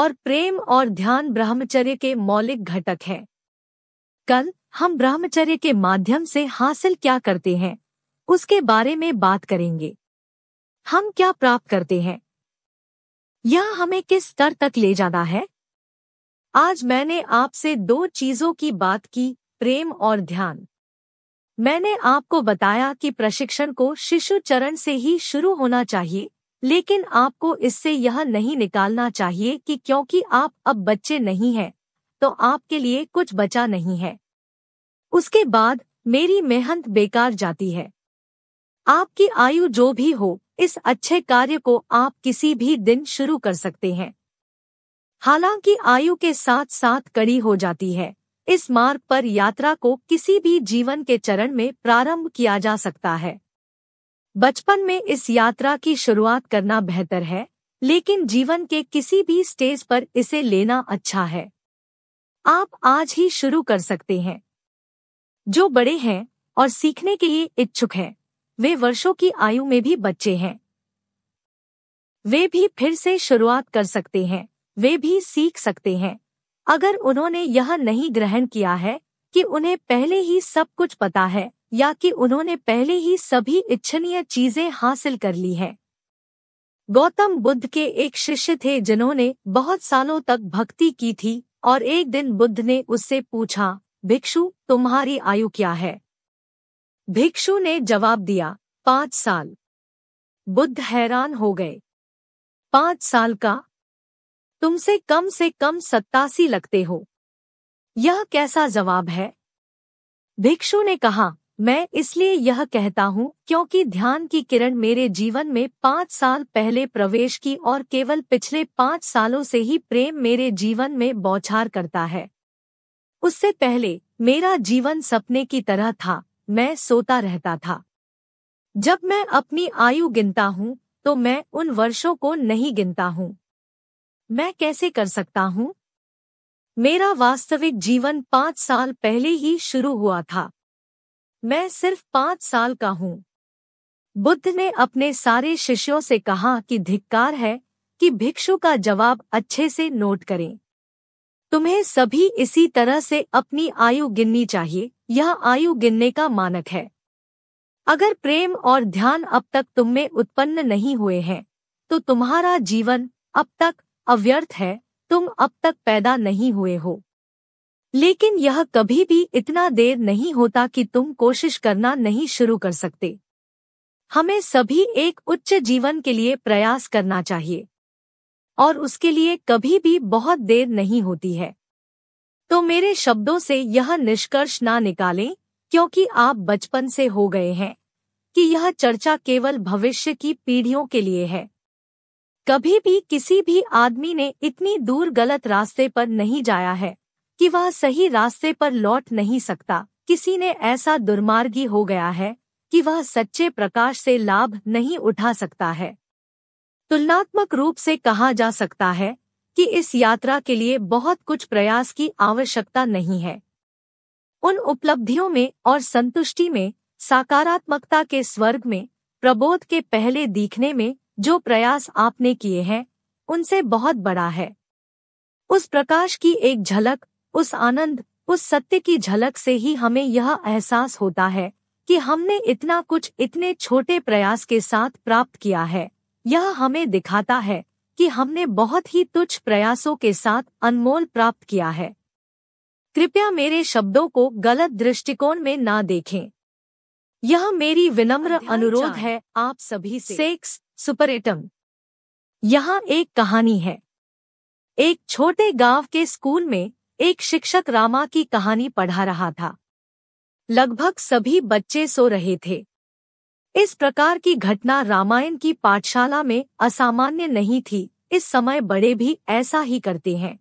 और प्रेम और ध्यान ब्रह्मचर्य के मौलिक घटक है कल हम ब्रह्मचर्य के माध्यम से हासिल क्या करते हैं उसके बारे में बात करेंगे हम क्या प्राप्त करते हैं यह हमें किस स्तर तक ले जाना है आज मैंने आपसे दो चीजों की बात की प्रेम और ध्यान मैंने आपको बताया कि प्रशिक्षण को शिशु चरण से ही शुरू होना चाहिए लेकिन आपको इससे यह नहीं निकालना चाहिए कि क्योंकि आप अब बच्चे नहीं हैं तो आपके लिए कुछ बचा नहीं है उसके बाद मेरी मेहनत बेकार जाती है आपकी आयु जो भी हो इस अच्छे कार्य को आप किसी भी दिन शुरू कर सकते हैं हालांकि आयु के साथ साथ कड़ी हो जाती है इस मार्ग पर यात्रा को किसी भी जीवन के चरण में प्रारंभ किया जा सकता है बचपन में इस यात्रा की शुरुआत करना बेहतर है लेकिन जीवन के किसी भी स्टेज पर इसे लेना अच्छा है आप आज ही शुरू कर सकते हैं जो बड़े हैं और सीखने के लिए इच्छुक हैं वे वर्षों की आयु में भी बच्चे हैं वे भी फिर से शुरुआत कर सकते हैं वे भी सीख सकते हैं अगर उन्होंने यह नहीं ग्रहण किया है कि उन्हें पहले ही सब कुछ पता है या कि उन्होंने पहले ही सभी इच्छनीय चीजें हासिल कर ली हैं गौतम बुद्ध के एक शिष्य थे जिन्होंने बहुत सालों तक भक्ति की थी और एक दिन बुद्ध ने उससे पूछा भिक्षु तुम्हारी आयु क्या है भिक्षु ने जवाब दिया पांच साल बुद्ध हैरान हो गए पांच साल का तुमसे कम से कम सत्तासी लगते हो यह कैसा जवाब है भिक्षु ने कहा मैं इसलिए यह कहता हूँ क्योंकि ध्यान की किरण मेरे जीवन में पाँच साल पहले प्रवेश की और केवल पिछले पाँच सालों से ही प्रेम मेरे जीवन में बौछार करता है उससे पहले मेरा जीवन सपने की तरह था मैं सोता रहता था जब मैं अपनी आयु गिनता हूँ तो मैं उन वर्षों को नहीं गिनता हूँ मैं कैसे कर सकता हूँ मेरा वास्तविक जीवन पांच साल पहले ही शुरू हुआ था मैं सिर्फ पांच साल का हूँ बुद्ध ने अपने सारे शिष्यों से कहा कि धिक्कार है कि भिक्षु का जवाब अच्छे से नोट करें तुम्हें सभी इसी तरह से अपनी आयु गिननी चाहिए यह आयु गिनने का मानक है अगर प्रेम और ध्यान अब तक तुम में उत्पन्न नहीं हुए हैं तो तुम्हारा जीवन अब तक अव्यर्थ है तुम अब तक पैदा नहीं हुए हो लेकिन यह कभी भी इतना देर नहीं होता कि तुम कोशिश करना नहीं शुरू कर सकते हमें सभी एक उच्च जीवन के लिए प्रयास करना चाहिए और उसके लिए कभी भी बहुत देर नहीं होती है तो मेरे शब्दों से यह निष्कर्ष ना निकालें क्योंकि आप बचपन से हो गए हैं कि यह चर्चा केवल भविष्य की पीढ़ियों के लिए है कभी भी किसी भी आदमी ने इतनी दूर गलत रास्ते पर नहीं जाया है कि वह सही रास्ते पर लौट नहीं सकता किसी ने ऐसा दुर्मार्गी हो गया है कि वह सच्चे प्रकाश से लाभ नहीं उठा सकता है तुलनात्मक रूप से कहा जा सकता है कि इस यात्रा के लिए बहुत कुछ प्रयास की आवश्यकता नहीं है उन उपलब्धियों में और संतुष्टि में सकारात्मकता के स्वर्ग में प्रबोध के पहले दिखने में जो प्रयास आपने किए हैं उनसे बहुत बड़ा है उस प्रकाश की एक झलक उस आनंद उस सत्य की झलक से ही हमें यह एहसास होता है कि हमने इतना कुछ इतने छोटे प्रयास के साथ प्राप्त किया है यह हमें दिखाता है कि हमने बहुत ही तुच्छ प्रयासों के साथ अनमोल प्राप्त किया है कृपया मेरे शब्दों को गलत दृष्टिकोण में ना देखें यह मेरी विनम्र अनुरोध है आप सभी से सेक्स सुपरेटम यहाँ एक कहानी है एक छोटे गांव के स्कूल में एक शिक्षक रामा की कहानी पढ़ा रहा था लगभग सभी बच्चे सो रहे थे इस प्रकार की घटना रामायण की पाठशाला में असामान्य नहीं थी इस समय बड़े भी ऐसा ही करते हैं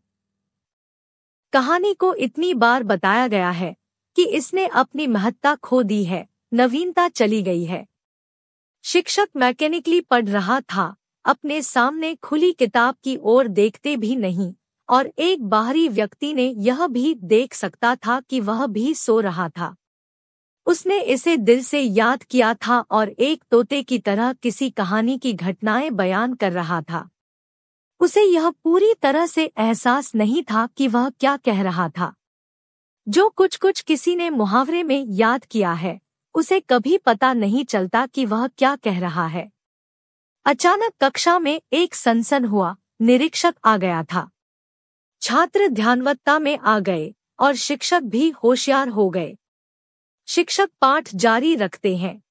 कहानी को इतनी बार बताया गया है कि इसने अपनी महत्ता खो दी है नवीनता चली गई है शिक्षक मैकेनिकली पढ़ रहा था अपने सामने खुली किताब की ओर देखते भी नहीं और एक बाहरी व्यक्ति ने यह भी देख सकता था कि वह भी सो रहा था उसने इसे दिल से याद किया था और एक तोते की तरह किसी कहानी की घटनाएं बयान कर रहा था उसे यह पूरी तरह से एहसास नहीं था कि वह क्या कह रहा था जो कुछ कुछ किसी ने मुहावरे में याद किया है उसे कभी पता नहीं चलता कि वह क्या कह रहा है अचानक कक्षा में एक सनसन हुआ निरीक्षक आ गया था छात्र ध्यानवत्ता में आ गए और शिक्षक भी होशियार हो गए शिक्षक पाठ जारी रखते हैं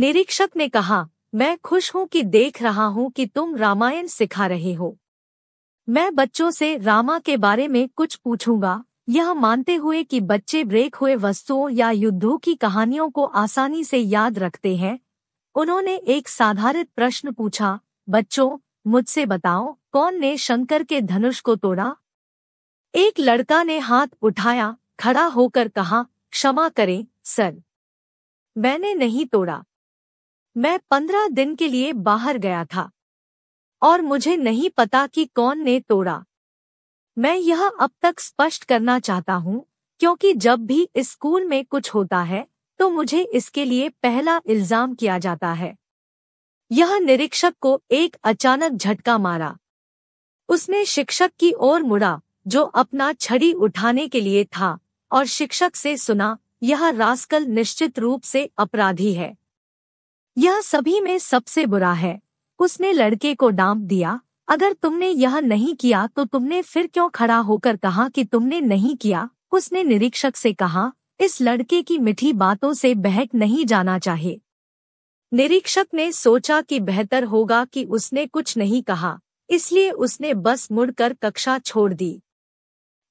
निरीक्षक ने कहा मैं खुश हूं कि देख रहा हूं कि तुम रामायण सिखा रहे हो मैं बच्चों से रामा के बारे में कुछ पूछूंगा यह मानते हुए कि बच्चे ब्रेक हुए वस्तुओं या युद्धों की कहानियों को आसानी से याद रखते हैं उन्होंने एक साधारित प्रश्न पूछा बच्चों मुझसे बताओ कौन ने शंकर के धनुष को तोड़ा एक लड़का ने हाथ उठाया खड़ा होकर कहा क्षमा करें सर मैंने नहीं तोड़ा मैं पंद्रह दिन के लिए बाहर गया था और मुझे नहीं पता कि कौन ने तोड़ा मैं यह अब तक स्पष्ट करना चाहता हूँ क्योंकि जब भी स्कूल में कुछ होता है तो मुझे इसके लिए पहला इल्जाम किया जाता है यह निरीक्षक को एक अचानक झटका मारा उसने शिक्षक की ओर मुड़ा जो अपना छड़ी उठाने के लिए था और शिक्षक से सुना यह रास्कल निश्चित रूप से अपराधी है यह सभी में सबसे बुरा है उसने लड़के को डांप दिया अगर तुमने यह नहीं किया तो तुमने फिर क्यों खड़ा होकर कहा कि तुमने नहीं किया उसने निरीक्षक से कहा इस लड़के की मिठी बातों से बहक नहीं जाना चाहिए निरीक्षक ने सोचा कि बेहतर होगा कि उसने कुछ नहीं कहा इसलिए उसने बस मुड़कर कक्षा छोड़ दी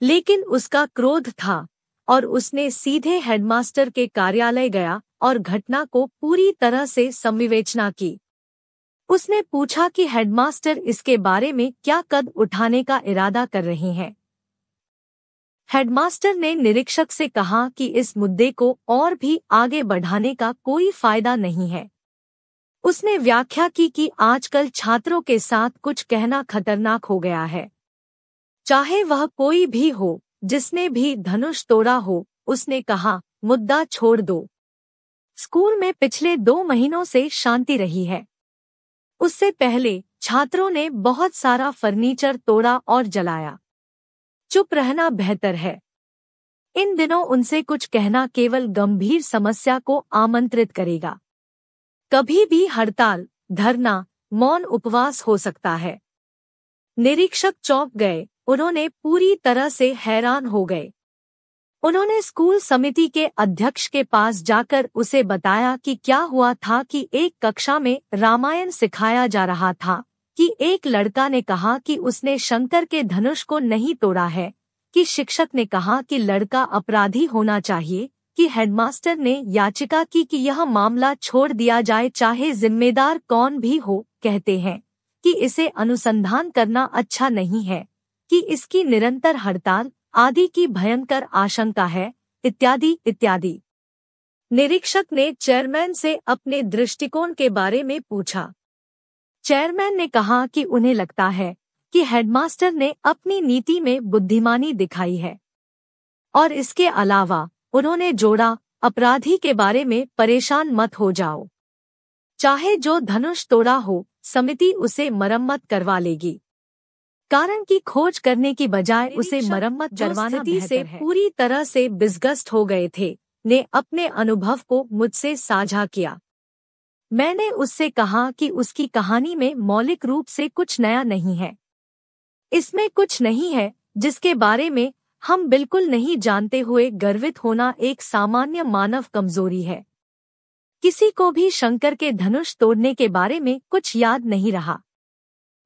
लेकिन उसका क्रोध था और उसने सीधे हेडमास्टर के कार्यालय गया और घटना को पूरी तरह से संविवेचना की उसने पूछा कि हेडमास्टर इसके बारे में क्या कद उठाने का इरादा कर रहे हैं हेडमास्टर ने निरीक्षक से कहा कि इस मुद्दे को और भी आगे बढ़ाने का कोई फायदा नहीं है उसने व्याख्या की कि आजकल छात्रों के साथ कुछ कहना खतरनाक हो गया है चाहे वह कोई भी हो जिसने भी धनुष तोड़ा हो उसने कहा मुद्दा छोड़ दो स्कूल में पिछले दो महीनों से शांति रही है उससे पहले छात्रों ने बहुत सारा फर्नीचर तोड़ा और जलाया चुप रहना बेहतर है इन दिनों उनसे कुछ कहना केवल गंभीर समस्या को आमंत्रित करेगा कभी भी हड़ताल धरना मौन उपवास हो सकता है निरीक्षक चौंक गए उन्होंने पूरी तरह से हैरान हो गए उन्होंने स्कूल समिति के अध्यक्ष के पास जाकर उसे बताया कि क्या हुआ था कि एक कक्षा में रामायण सिखाया जा रहा था कि एक लड़का ने कहा कि उसने शंकर के धनुष को नहीं तोड़ा है कि शिक्षक ने कहा कि लड़का अपराधी होना चाहिए कि हेडमास्टर ने याचिका की कि यह मामला छोड़ दिया जाए चाहे जिम्मेदार कौन भी हो कहते हैं कि इसे अनुसंधान करना अच्छा नहीं है कि इसकी निरंतर हड़ताल आदि की भयंकर आशंका है इत्यादि इत्यादि निरीक्षक ने चेयरमैन से अपने दृष्टिकोण के बारे में पूछा चेयरमैन ने कहा कि उन्हें लगता है कि हेडमास्टर ने अपनी नीति में बुद्धिमानी दिखाई है और इसके अलावा उन्होंने जोड़ा अपराधी के बारे में परेशान मत हो जाओ चाहे जो धनुष तोड़ा हो समिति उसे मरम्मत करवा लेगी कारण की खोज करने की बजाय उसे मरम्मत करवाना से पूरी तरह से बिजगस्ट हो गए थे ने अपने अनुभव को मुझसे साझा किया मैंने उससे कहा कि उसकी कहानी में मौलिक रूप से कुछ नया नहीं है इसमें कुछ नहीं है जिसके बारे में हम बिल्कुल नहीं जानते हुए गर्वित होना एक सामान्य मानव कमजोरी है किसी को भी शंकर के धनुष तोड़ने के बारे में कुछ याद नहीं रहा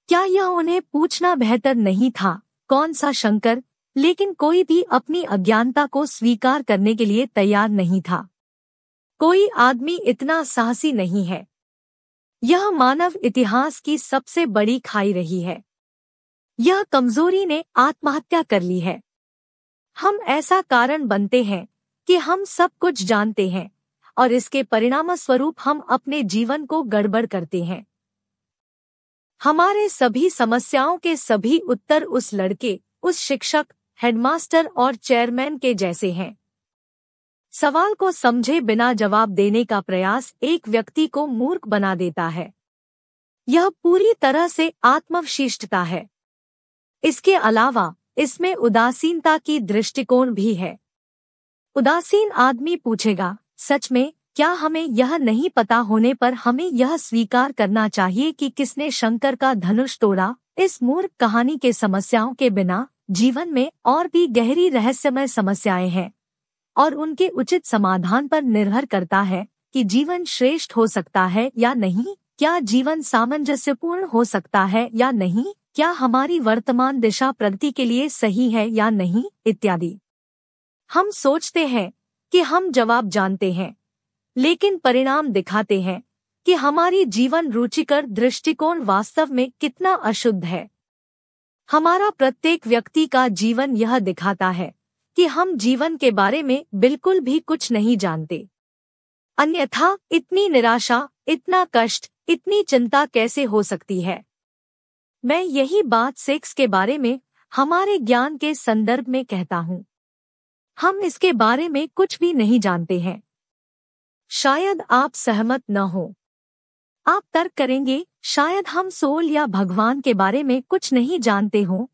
क्या यह उन्हें पूछना बेहतर नहीं था कौन सा शंकर लेकिन कोई भी अपनी अज्ञानता को स्वीकार करने के लिए तैयार नहीं था कोई आदमी इतना साहसी नहीं है यह मानव इतिहास की सबसे बड़ी खाई रही है यह कमजोरी ने आत्महत्या कर ली है हम ऐसा कारण बनते हैं कि हम सब कुछ जानते हैं और इसके परिणाम स्वरूप हम अपने जीवन को गड़बड़ करते हैं हमारे सभी समस्याओं के सभी उत्तर उस लड़के उस शिक्षक हेडमास्टर और चेयरमैन के जैसे हैं सवाल को समझे बिना जवाब देने का प्रयास एक व्यक्ति को मूर्ख बना देता है यह पूरी तरह से आत्मवशिष्टता है इसके अलावा इसमें उदासीनता की दृष्टिकोण भी है उदासीन आदमी पूछेगा सच में क्या हमें यह नहीं पता होने पर हमें यह स्वीकार करना चाहिए कि किसने शंकर का धनुष तोड़ा इस मूर्ख कहानी के समस्याओं के बिना जीवन में और भी गहरी रहस्यमय समस्याएं हैं और उनके उचित समाधान पर निर्भर करता है कि जीवन श्रेष्ठ हो सकता है या नहीं क्या जीवन सामंजस्यपूर्ण हो सकता है या नहीं क्या हमारी वर्तमान दिशा प्रगति के लिए सही है या नहीं इत्यादि हम सोचते हैं कि हम जवाब जानते हैं लेकिन परिणाम दिखाते हैं कि हमारी जीवन रुचिकर दृष्टिकोण वास्तव में कितना अशुद्ध है हमारा प्रत्येक व्यक्ति का जीवन यह दिखाता है कि हम जीवन के बारे में बिल्कुल भी कुछ नहीं जानते अन्यथा इतनी निराशा इतना कष्ट इतनी चिंता कैसे हो सकती है मैं यही बात सेक्स के बारे में हमारे ज्ञान के संदर्भ में कहता हूँ हम इसके बारे में कुछ भी नहीं जानते हैं शायद आप सहमत न हो आप तर्क करेंगे शायद हम सोल या भगवान के बारे में कुछ नहीं जानते हों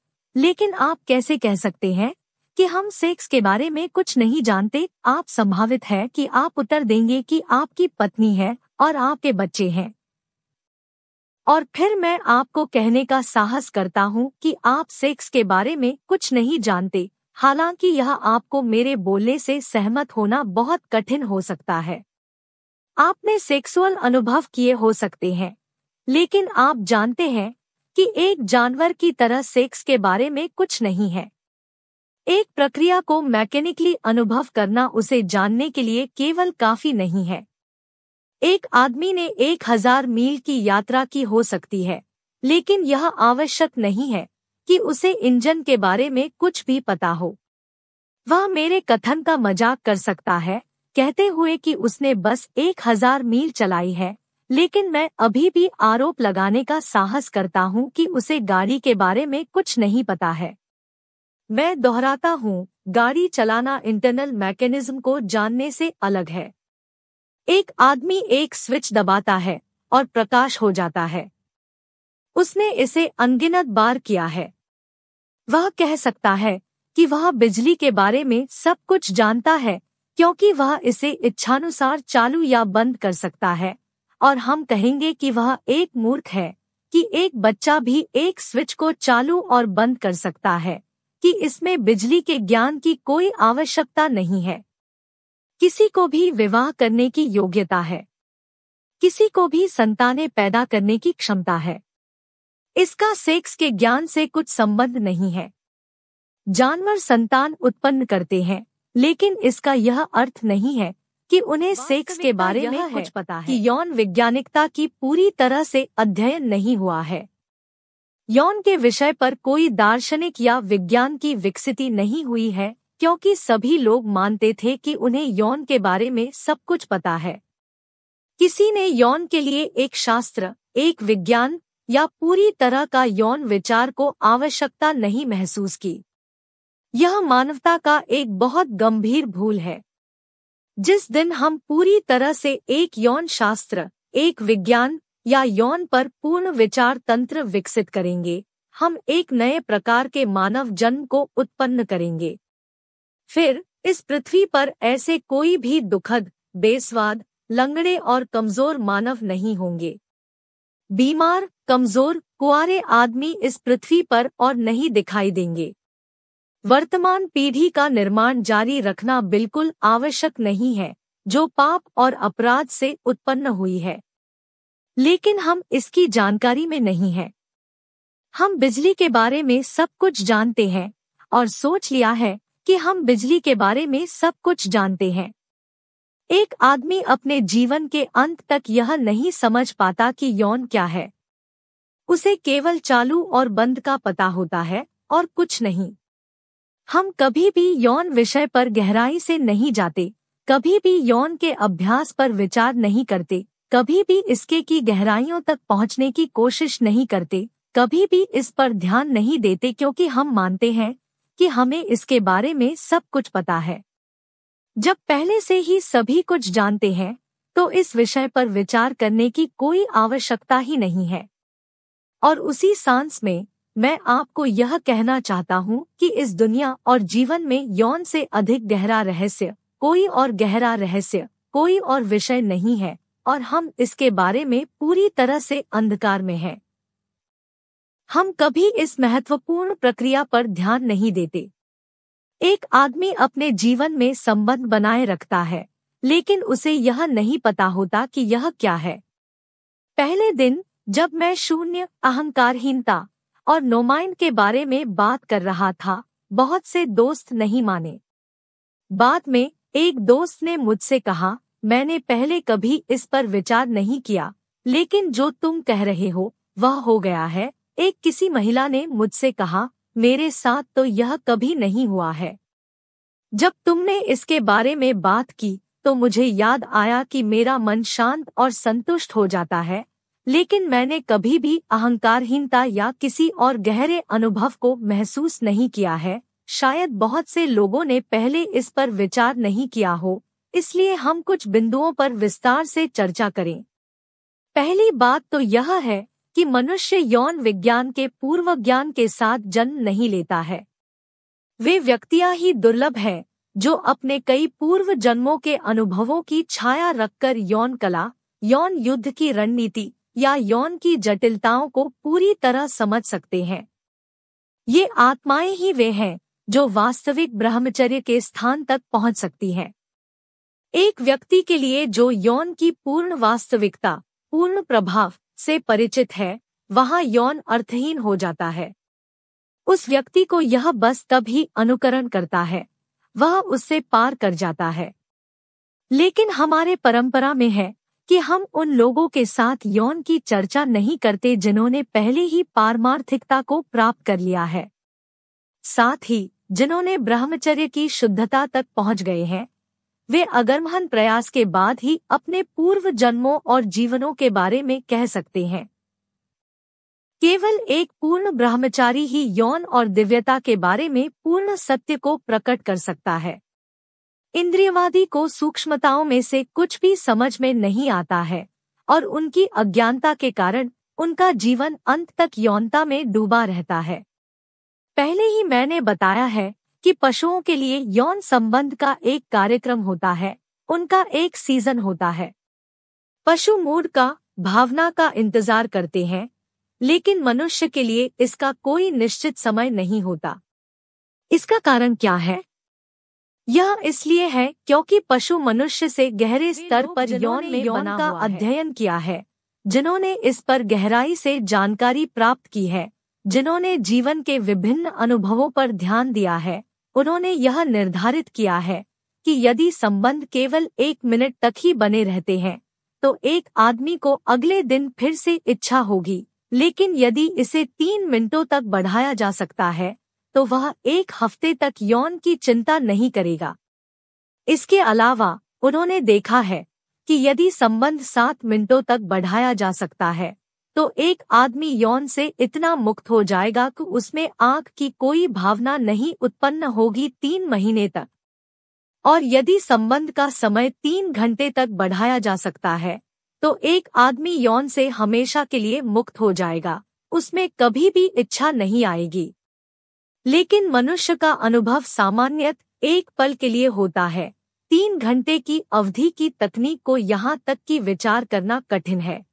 लेकिन आप कैसे कह सकते हैं कि हम सेक्स के बारे में कुछ नहीं जानते आप संभावित है कि आप उत्तर देंगे कि आपकी पत्नी है और आपके बच्चे हैं और फिर मैं आपको कहने का साहस करता हूं कि आप सेक्स के बारे में कुछ नहीं जानते हालांकि यह आपको मेरे बोलने से सहमत होना बहुत कठिन हो सकता है आपने सेक्सुअल अनुभव किए हो सकते हैं लेकिन आप जानते हैं कि एक जानवर की तरह सेक्स के बारे में कुछ नहीं है एक प्रक्रिया को मैकेनिकली अनुभव करना उसे जानने के लिए केवल काफी नहीं है एक आदमी ने एक हजार मील की यात्रा की हो सकती है लेकिन यह आवश्यक नहीं है कि उसे इंजन के बारे में कुछ भी पता हो वह मेरे कथन का मजाक कर सकता है कहते हुए कि उसने बस एक हजार मील चलाई है लेकिन मैं अभी भी आरोप लगाने का साहस करता हूं कि उसे गाड़ी के बारे में कुछ नहीं पता है मैं दोहराता हूं, गाड़ी चलाना इंटरनल मैकेनिज्म को जानने से अलग है एक आदमी एक स्विच दबाता है और प्रकाश हो जाता है उसने इसे अनगिनत बार किया है वह कह सकता है कि वह बिजली के बारे में सब कुछ जानता है क्योंकि वह इसे इच्छानुसार चालू या बंद कर सकता है और हम कहेंगे कि वह एक मूर्ख है कि एक बच्चा भी एक स्विच को चालू और बंद कर सकता है कि इसमें बिजली के ज्ञान की कोई आवश्यकता नहीं है किसी को भी विवाह करने की योग्यता है किसी को भी संतानें पैदा करने की क्षमता है इसका सेक्स के ज्ञान से कुछ संबंध नहीं है जानवर संतान उत्पन्न करते हैं लेकिन इसका यह अर्थ नहीं है कि उन्हें सेक्स के बारे में कुछ पता है कि यौन वैज्ञानिकता की पूरी तरह से अध्ययन नहीं हुआ है यौन के विषय पर कोई दार्शनिक या विज्ञान की विकसिति नहीं हुई है क्योंकि सभी लोग मानते थे कि उन्हें यौन के बारे में सब कुछ पता है किसी ने यौन के लिए एक शास्त्र एक विज्ञान या पूरी तरह का यौन विचार को आवश्यकता नहीं महसूस की यह मानवता का एक बहुत गंभीर भूल है जिस दिन हम पूरी तरह से एक यौन शास्त्र एक विज्ञान या यौन पर पूर्ण विचार तंत्र विकसित करेंगे हम एक नए प्रकार के मानव जन्म को उत्पन्न करेंगे फिर इस पृथ्वी पर ऐसे कोई भी दुखद बेस्वाद लंगड़े और कमजोर मानव नहीं होंगे बीमार कमजोर कुआरे आदमी इस पृथ्वी पर और नहीं दिखाई देंगे वर्तमान पीढ़ी का निर्माण जारी रखना बिल्कुल आवश्यक नहीं है जो पाप और अपराध से उत्पन्न हुई है लेकिन हम इसकी जानकारी में नहीं है हम बिजली के बारे में सब कुछ जानते हैं और सोच लिया है कि हम बिजली के बारे में सब कुछ जानते हैं एक आदमी अपने जीवन के अंत तक यह नहीं समझ पाता कि यौन क्या है उसे केवल चालू और बंद का पता होता है और कुछ नहीं हम कभी भी यौन विषय पर गहराई से नहीं जाते कभी भी यौन के अभ्यास पर विचार नहीं करते कभी भी इसके की गहराइयों तक पहुंचने की कोशिश नहीं करते कभी भी इस पर ध्यान नहीं देते क्योंकि हम मानते हैं कि हमें इसके बारे में सब कुछ पता है जब पहले से ही सभी कुछ जानते हैं तो इस विषय पर विचार करने की कोई आवश्यकता ही नहीं है और उसी सांस में मैं आपको यह कहना चाहता हूँ कि इस दुनिया और जीवन में यौन से अधिक गहरा रहस्य कोई और गहरा रहस्य कोई और विषय नहीं है और हम इसके बारे में पूरी तरह से अंधकार में हैं। हम कभी इस महत्वपूर्ण प्रक्रिया पर ध्यान नहीं देते एक आदमी अपने जीवन में संबंध बनाए रखता है लेकिन उसे यह नहीं पता होता कि यह क्या है पहले दिन जब मैं शून्य अहंकारहीनता और नोमाइन के बारे में बात कर रहा था बहुत से दोस्त नहीं माने बाद में एक दोस्त ने मुझसे कहा मैंने पहले कभी इस पर विचार नहीं किया लेकिन जो तुम कह रहे हो वह हो गया है एक किसी महिला ने मुझसे कहा मेरे साथ तो यह कभी नहीं हुआ है जब तुमने इसके बारे में बात की तो मुझे याद आया कि मेरा मन शांत और संतुष्ट हो जाता है लेकिन मैंने कभी भी अहंकारहीनता या किसी और गहरे अनुभव को महसूस नहीं किया है शायद बहुत से लोगों ने पहले इस पर विचार नहीं किया हो इसलिए हम कुछ बिंदुओं पर विस्तार से चर्चा करें पहली बात तो यह है कि मनुष्य यौन विज्ञान के पूर्व ज्ञान के साथ जन्म नहीं लेता है वे व्यक्तियां ही दुर्लभ हैं जो अपने कई पूर्व जन्मों के अनुभवों की छाया रखकर यौन कला यौन युद्ध की रणनीति या यौन की जटिलताओं को पूरी तरह समझ सकते हैं ये आत्माएं ही वे हैं जो वास्तविक ब्रह्मचर्य के स्थान तक पहुंच सकती हैं एक व्यक्ति के लिए जो यौन की पूर्ण वास्तविकता पूर्ण प्रभाव से परिचित है वहां यौन अर्थहीन हो जाता है उस व्यक्ति को यह बस तब ही अनुकरण करता है वह उससे पार कर जाता है लेकिन हमारे परंपरा में है कि हम उन लोगों के साथ यौन की चर्चा नहीं करते जिन्होंने पहले ही पारमार्थिकता को प्राप्त कर लिया है साथ ही जिन्होंने ब्रह्मचर्य की शुद्धता तक पहुंच गए हैं वे अगरमहन प्रयास के बाद ही अपने पूर्व जन्मों और जीवनों के बारे में कह सकते हैं केवल एक पूर्ण ब्रह्मचारी ही यौन और दिव्यता के बारे में पूर्ण सत्य को प्रकट कर सकता है इंद्रियवादी को सूक्ष्मताओं में से कुछ भी समझ में नहीं आता है और उनकी अज्ञानता के कारण उनका जीवन अंत तक यौनता में डूबा रहता है पहले ही मैंने बताया है कि पशुओं के लिए यौन संबंध का एक कार्यक्रम होता है उनका एक सीजन होता है पशु मूड का भावना का इंतजार करते हैं लेकिन मनुष्य के लिए इसका कोई निश्चित समय नहीं होता इसका कारण क्या है यह इसलिए है क्योंकि पशु मनुष्य से गहरे स्तर पर यौन में यौन का अध्ययन किया है जिन्होंने इस पर गहराई से जानकारी प्राप्त की है जिन्होंने जीवन के विभिन्न अनुभवों पर ध्यान दिया है उन्होंने यह निर्धारित किया है कि यदि संबंध केवल एक मिनट तक ही बने रहते हैं तो एक आदमी को अगले दिन फिर से इच्छा होगी लेकिन यदि इसे तीन मिनटों तक बढ़ाया जा सकता है तो वह एक हफ्ते तक यौन की चिंता नहीं करेगा इसके अलावा उन्होंने देखा है कि यदि संबंध सात मिनटों तक बढ़ाया जा सकता है तो एक आदमी यौन से इतना मुक्त हो जाएगा कि उसमें आंख की कोई भावना नहीं उत्पन्न होगी तीन महीने तक और यदि संबंध का समय तीन घंटे तक बढ़ाया जा सकता है तो एक आदमी यौन से हमेशा के लिए मुक्त हो जाएगा उसमें कभी भी इच्छा नहीं आएगी लेकिन मनुष्य का अनुभव सामान्यत एक पल के लिए होता है तीन घंटे की अवधि की तकनीक को यहाँ तक कि विचार करना कठिन है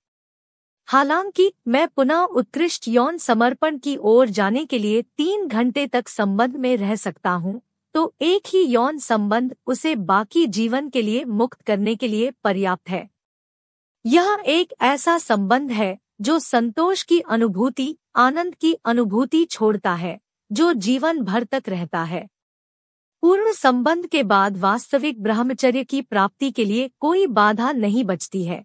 हालांकि मैं पुनः उत्कृष्ट यौन समर्पण की ओर जाने के लिए तीन घंटे तक संबंध में रह सकता हूँ तो एक ही यौन संबंध उसे बाकी जीवन के लिए मुक्त करने के लिए पर्याप्त है यह एक ऐसा संबंध है जो संतोष की अनुभूति आनंद की अनुभूति छोड़ता है जो जीवन भर तक रहता है पूर्ण संबंध के बाद वास्तविक ब्रह्मचर्य की प्राप्ति के लिए कोई बाधा नहीं बचती है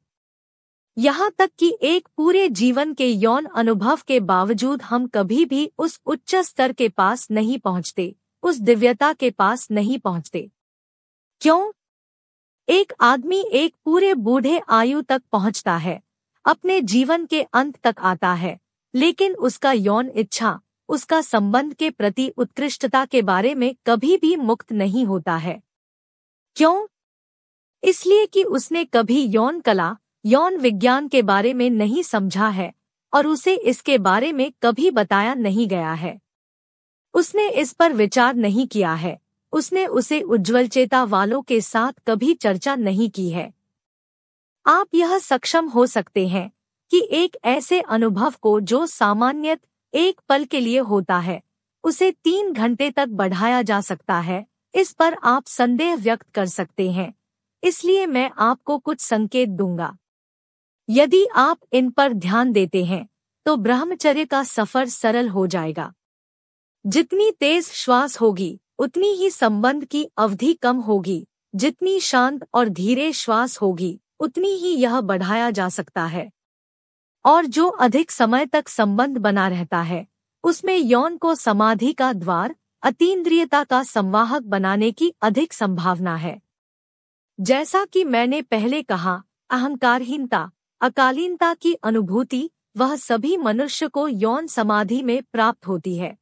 यहाँ तक कि एक पूरे जीवन के यौन अनुभव के बावजूद हम कभी भी उस उच्च स्तर के पास नहीं पहुँचते उस दिव्यता के पास नहीं पहुँचते क्यों एक आदमी एक पूरे बूढ़े आयु तक पहुँचता है अपने जीवन के अंत तक आता है लेकिन उसका यौन इच्छा उसका संबंध के प्रति उत्कृष्टता के बारे में कभी भी मुक्त नहीं होता है क्यों इसलिए कि उसने कभी यौन कला यौन विज्ञान के बारे में नहीं समझा है और उसे इसके बारे में कभी बताया नहीं गया है उसने इस पर विचार नहीं किया है उसने उसे उज्जवल चेता वालों के साथ कभी चर्चा नहीं की है आप यह सक्षम हो सकते हैं कि एक ऐसे अनुभव को जो सामान्यत एक पल के लिए होता है उसे तीन घंटे तक बढ़ाया जा सकता है इस पर आप संदेह व्यक्त कर सकते हैं इसलिए मैं आपको कुछ संकेत दूंगा यदि आप इन पर ध्यान देते हैं तो ब्रह्मचर्य का सफर सरल हो जाएगा जितनी तेज श्वास होगी उतनी ही संबंध की अवधि कम होगी जितनी शांत और धीरे श्वास होगी उतनी ही यह बढ़ाया जा सकता है और जो अधिक समय तक संबंध बना रहता है उसमें यौन को समाधि का द्वार अतीन्द्रियता का संवाहक बनाने की अधिक संभावना है जैसा कि मैंने पहले कहा अहंकारहीनता अकालीनता की अनुभूति वह सभी मनुष्य को यौन समाधि में प्राप्त होती है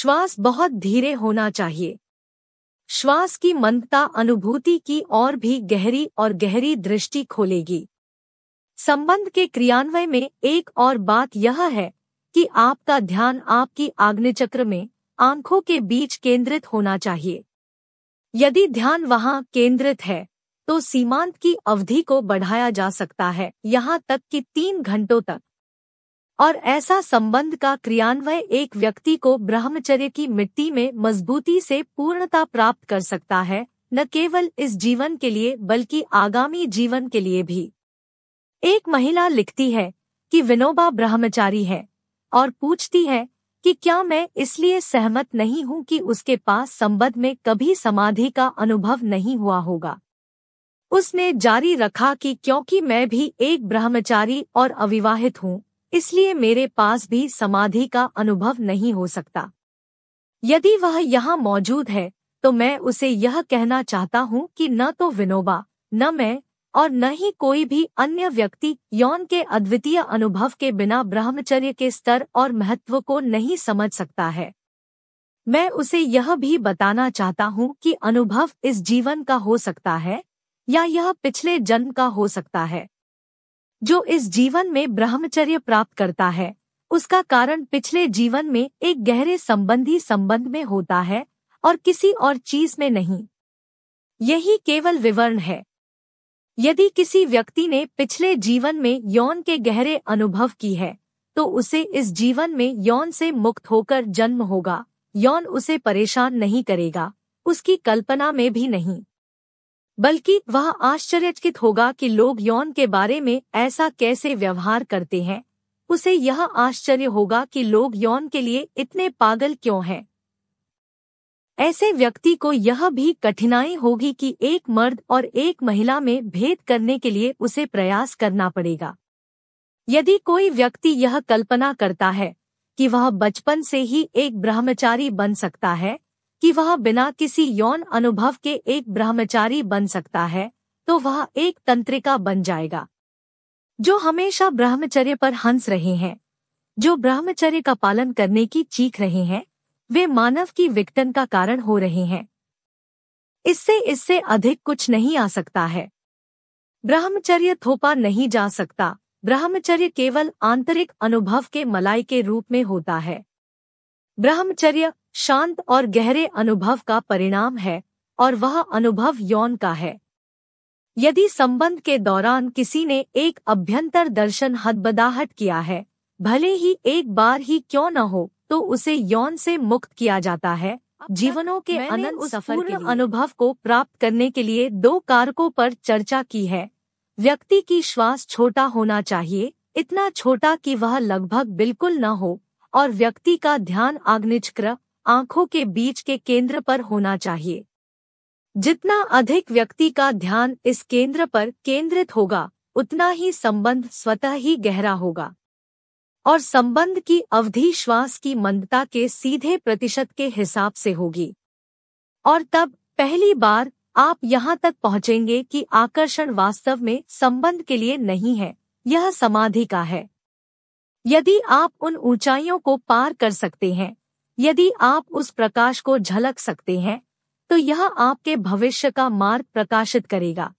श्वास बहुत धीरे होना चाहिए श्वास की मंदता अनुभूति की और भी गहरी और गहरी दृष्टि खोलेगी संबंध के क्रियान्वय में एक और बात यह है कि आपका ध्यान आपकी आग्निचक्र में आंखों के बीच केंद्रित होना चाहिए यदि ध्यान वहां केंद्रित है तो सीमांत की अवधि को बढ़ाया जा सकता है यहाँ तक कि तीन घंटों तक और ऐसा संबंध का क्रियान्वय एक व्यक्ति को ब्रह्मचर्य की मिट्टी में मजबूती से पूर्णता प्राप्त कर सकता है न केवल इस जीवन के लिए बल्कि आगामी जीवन के लिए भी एक महिला लिखती है कि विनोबा ब्रह्मचारी है और पूछती है कि क्या मैं इसलिए सहमत नहीं हूं कि उसके पास संबद्ध में कभी समाधि का अनुभव नहीं हुआ होगा उसने जारी रखा कि क्योंकि मैं भी एक ब्रह्मचारी और अविवाहित हूं इसलिए मेरे पास भी समाधि का अनुभव नहीं हो सकता यदि वह यहाँ मौजूद है तो मैं उसे यह कहना चाहता हूँ कि न तो विनोबा न मैं और न ही कोई भी अन्य व्यक्ति यौन के अद्वितीय अनुभव के बिना ब्रह्मचर्य के स्तर और महत्व को नहीं समझ सकता है मैं उसे यह भी बताना चाहता हूँ कि अनुभव इस जीवन का हो सकता है या यह पिछले जन्म का हो सकता है जो इस जीवन में ब्रह्मचर्य प्राप्त करता है उसका कारण पिछले जीवन में एक गहरे संबंधी संबंध में होता है और किसी और चीज में नहीं यही केवल विवरण है यदि किसी व्यक्ति ने पिछले जीवन में यौन के गहरे अनुभव की है तो उसे इस जीवन में यौन से मुक्त होकर जन्म होगा यौन उसे परेशान नहीं करेगा उसकी कल्पना में भी नहीं बल्कि वह आश्चर्यचकित होगा कि लोग यौन के बारे में ऐसा कैसे व्यवहार करते हैं उसे यह आश्चर्य होगा कि लोग यौन के लिए इतने पागल क्यों हैं ऐसे व्यक्ति को यह भी कठिनाई होगी कि एक मर्द और एक महिला में भेद करने के लिए उसे प्रयास करना पड़ेगा यदि कोई व्यक्ति यह कल्पना करता है कि वह बचपन से ही एक ब्रह्मचारी बन सकता है कि वह बिना किसी यौन अनुभव के एक ब्रह्मचारी बन सकता है तो वह एक तंत्रिका बन जाएगा जो हमेशा ब्रह्मचर्य पर हंस रहे हैं जो ब्रह्मचर्य का पालन करने की चीख रहे हैं वे मानव की विघटन का कारण हो रहे हैं इससे इससे अधिक कुछ नहीं आ सकता है ब्रह्मचर्य थोपा नहीं जा सकता ब्रह्मचर्य केवल आंतरिक अनुभव के मलाई के रूप में होता है ब्रह्मचर्य शांत और गहरे अनुभव का परिणाम है और वह अनुभव यौन का है यदि संबंध के दौरान किसी ने एक अभ्यंतर दर्शन हदबदाहट किया है भले ही एक बार ही क्यों न हो तो उसे यौन से मुक्त किया जाता है जीवनों के अनंत सफर के अनुभव को प्राप्त करने के लिए दो कारकों पर चर्चा की है व्यक्ति की श्वास छोटा होना चाहिए इतना छोटा कि वह लगभग बिल्कुल न हो और व्यक्ति का ध्यान आग्निचक्र आंखों के बीच के केंद्र पर होना चाहिए जितना अधिक व्यक्ति का ध्यान इस केंद्र पर केंद्रित होगा उतना ही संबंध स्वतः ही गहरा होगा और संबंध की अवधि श्वास की मंदता के सीधे प्रतिशत के हिसाब से होगी और तब पहली बार आप यहाँ तक पहुंचेंगे कि आकर्षण वास्तव में संबंध के लिए नहीं है यह समाधि का है यदि आप उन ऊंचाइयों को पार कर सकते हैं यदि आप उस प्रकाश को झलक सकते हैं तो यह आपके भविष्य का मार्ग प्रकाशित करेगा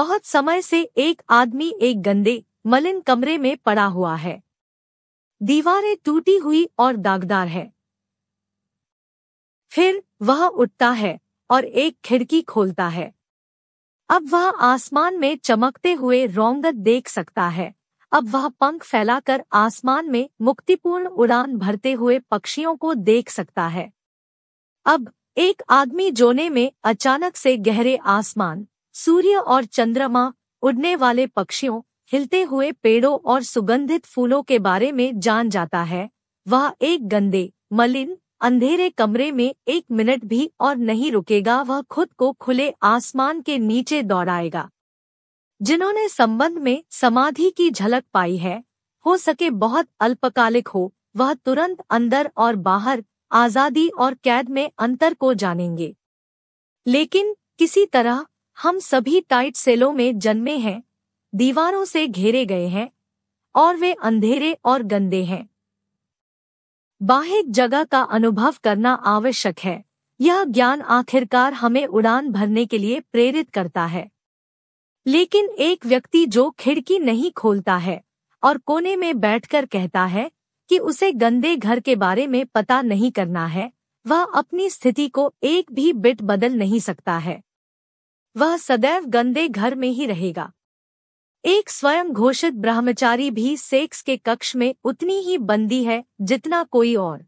बहुत समय से एक आदमी एक गंदे मलिन कमरे में पड़ा हुआ है दीवारें टूटी हुई और दागदार है फिर वह उठता है और एक खिड़की खोलता है अब वह आसमान में चमकते हुए रोंगत देख सकता है अब वह पंख फैलाकर आसमान में मुक्तिपूर्ण उड़ान भरते हुए पक्षियों को देख सकता है अब एक आदमी जोने में अचानक से गहरे आसमान सूर्य और चंद्रमा उड़ने वाले पक्षियों हिलते हुए पेड़ों और सुगंधित फूलों के बारे में जान जाता है वह एक गंदे मलिन अंधेरे कमरे में एक मिनट भी और नहीं रुकेगा वह खुद को खुले आसमान के नीचे दौड़ाएगा जिन्होंने संबंध में समाधि की झलक पाई है हो सके बहुत अल्पकालिक हो वह तुरंत अंदर और बाहर आजादी और कैद में अंतर को जानेंगे लेकिन किसी तरह हम सभी टाइट सेलों में जन्मे हैं दीवारों से घेरे गए हैं और वे अंधेरे और गंदे हैं बाहिक जगह का अनुभव करना आवश्यक है यह ज्ञान आखिरकार हमें उड़ान भरने के लिए प्रेरित करता है लेकिन एक व्यक्ति जो खिड़की नहीं खोलता है और कोने में बैठकर कहता है कि उसे गंदे घर के बारे में पता नहीं करना है वह अपनी स्थिति को एक भी बिट बदल नहीं सकता है वह सदैव गंदे घर में ही रहेगा एक स्वयं घोषित ब्रह्मचारी भी सेक्स के कक्ष में उतनी ही बंदी है जितना कोई और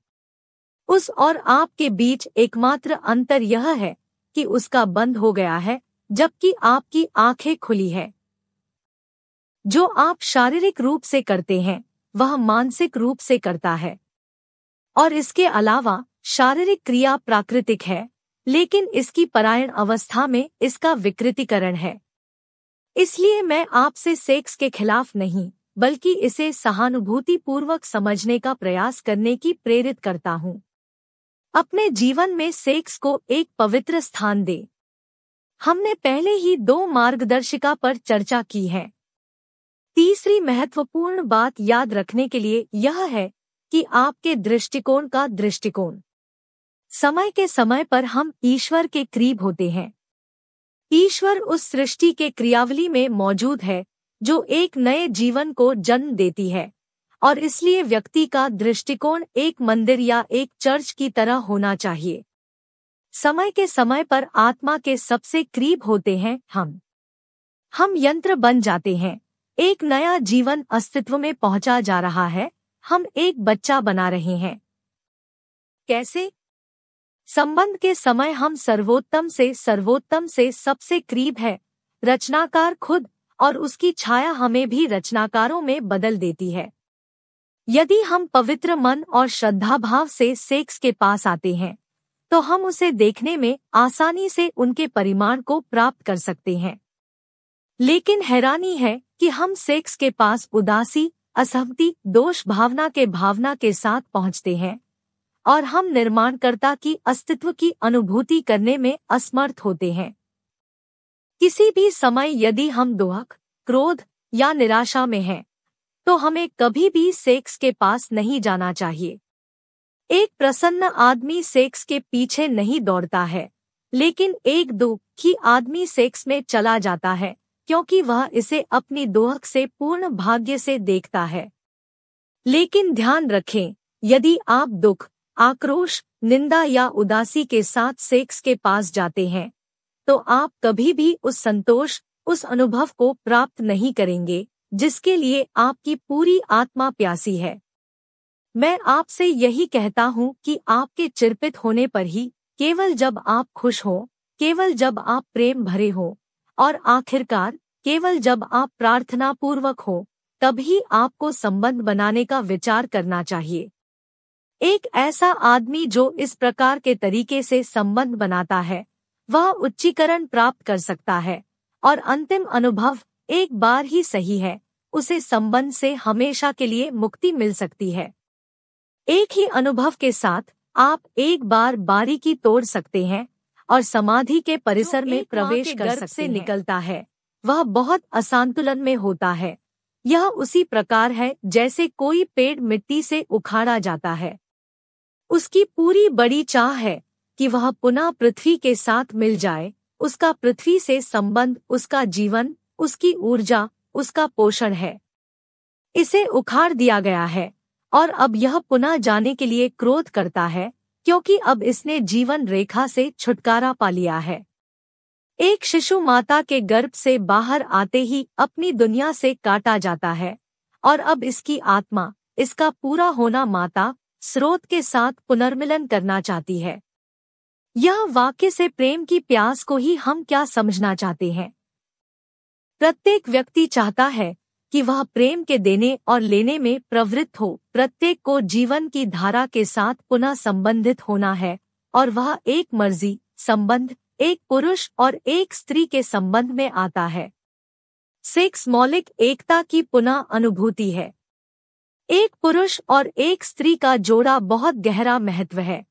उस और आपके बीच एकमात्र अंतर यह है कि उसका बंद हो गया है जबकि आपकी आंखें खुली है जो आप शारीरिक रूप से करते हैं वह मानसिक रूप से करता है और इसके अलावा शारीरिक क्रिया प्राकृतिक है लेकिन इसकी परायण अवस्था में इसका विकृतिकरण है इसलिए मैं आपसे सेक्स के खिलाफ नहीं बल्कि इसे सहानुभूतिपूर्वक समझने का प्रयास करने की प्रेरित करता हूँ अपने जीवन में सेक्स को एक पवित्र स्थान दे हमने पहले ही दो मार्गदर्शिका पर चर्चा की है तीसरी महत्वपूर्ण बात याद रखने के लिए यह है कि आपके दृष्टिकोण का दृष्टिकोण समय के समय पर हम ईश्वर के करीब होते हैं ईश्वर उस सृष्टि के क्रियावली में मौजूद है जो एक नए जीवन को जन्म देती है और इसलिए व्यक्ति का दृष्टिकोण एक मंदिर या एक चर्च की तरह होना चाहिए समय के समय पर आत्मा के सबसे करीब होते हैं हम हम यंत्र बन जाते हैं एक नया जीवन अस्तित्व में पहुंचा जा रहा है हम एक बच्चा बना रहे हैं कैसे संबंध के समय हम सर्वोत्तम से सर्वोत्तम से सबसे करीब है रचनाकार खुद और उसकी छाया हमें भी रचनाकारों में बदल देती है यदि हम पवित्र मन और श्रद्धा भाव से सेक्स के पास आते हैं तो हम उसे देखने में आसानी से उनके परिमाण को प्राप्त कर सकते हैं लेकिन हैरानी है कि हम सेक्स के पास उदासी असहमति दोष भावना के भावना के साथ पहुंचते हैं और हम निर्माणकर्ता की अस्तित्व की अनुभूति करने में असमर्थ होते हैं किसी भी समय यदि हम दुख क्रोध या निराशा में हैं तो हमें कभी भी सेक्स के पास नहीं जाना चाहिए एक प्रसन्न आदमी सेक्स के पीछे नहीं दौड़ता है लेकिन एक दुखी आदमी सेक्स में चला जाता है क्योंकि वह इसे अपनी दोहक से पूर्ण भाग्य से देखता है लेकिन ध्यान रखें यदि आप दुख आक्रोश निंदा या उदासी के साथ सेक्स के पास जाते हैं तो आप कभी भी उस संतोष उस अनुभव को प्राप्त नहीं करेंगे जिसके लिए आपकी पूरी आत्मा प्यासी है मैं आपसे यही कहता हूँ कि आपके चिरपित होने पर ही केवल जब आप खुश हो केवल जब आप प्रेम भरे हो और आखिरकार केवल जब आप प्रार्थना पूर्वक हो तभी आपको संबंध बनाने का विचार करना चाहिए एक ऐसा आदमी जो इस प्रकार के तरीके से संबंध बनाता है वह उच्चीकरण प्राप्त कर सकता है और अंतिम अनुभव एक बार ही सही है उसे संबंध से हमेशा के लिए मुक्ति मिल सकती है एक ही अनुभव के साथ आप एक बार बारीकी तोड़ सकते हैं और समाधि के परिसर में प्रवेश कर सकते से निकलता है वह बहुत असंतुलन में होता है यह उसी प्रकार है जैसे कोई पेड़ मिट्टी से उखाड़ा जाता है उसकी पूरी बड़ी चाह है कि वह पुनः पृथ्वी के साथ मिल जाए उसका पृथ्वी से संबंध उसका जीवन उसकी ऊर्जा उसका पोषण है इसे उखाड़ दिया गया है और अब यह पुनः जाने के लिए क्रोध करता है क्योंकि अब इसने जीवन रेखा से छुटकारा पा लिया है एक शिशु माता के गर्भ से बाहर आते ही अपनी दुनिया से काटा जाता है और अब इसकी आत्मा इसका पूरा होना माता स्रोत के साथ पुनर्मिलन करना चाहती है यह वाक्य से प्रेम की प्यास को ही हम क्या समझना चाहते हैं प्रत्येक व्यक्ति चाहता है कि वह प्रेम के देने और लेने में प्रवृत्त हो प्रत्येक को जीवन की धारा के साथ पुनः संबंधित होना है और वह एक मर्जी संबंध एक पुरुष और एक स्त्री के संबंध में आता है सेक्स मौलिक एकता की पुनः अनुभूति है एक पुरुष और एक स्त्री का जोड़ा बहुत गहरा महत्व है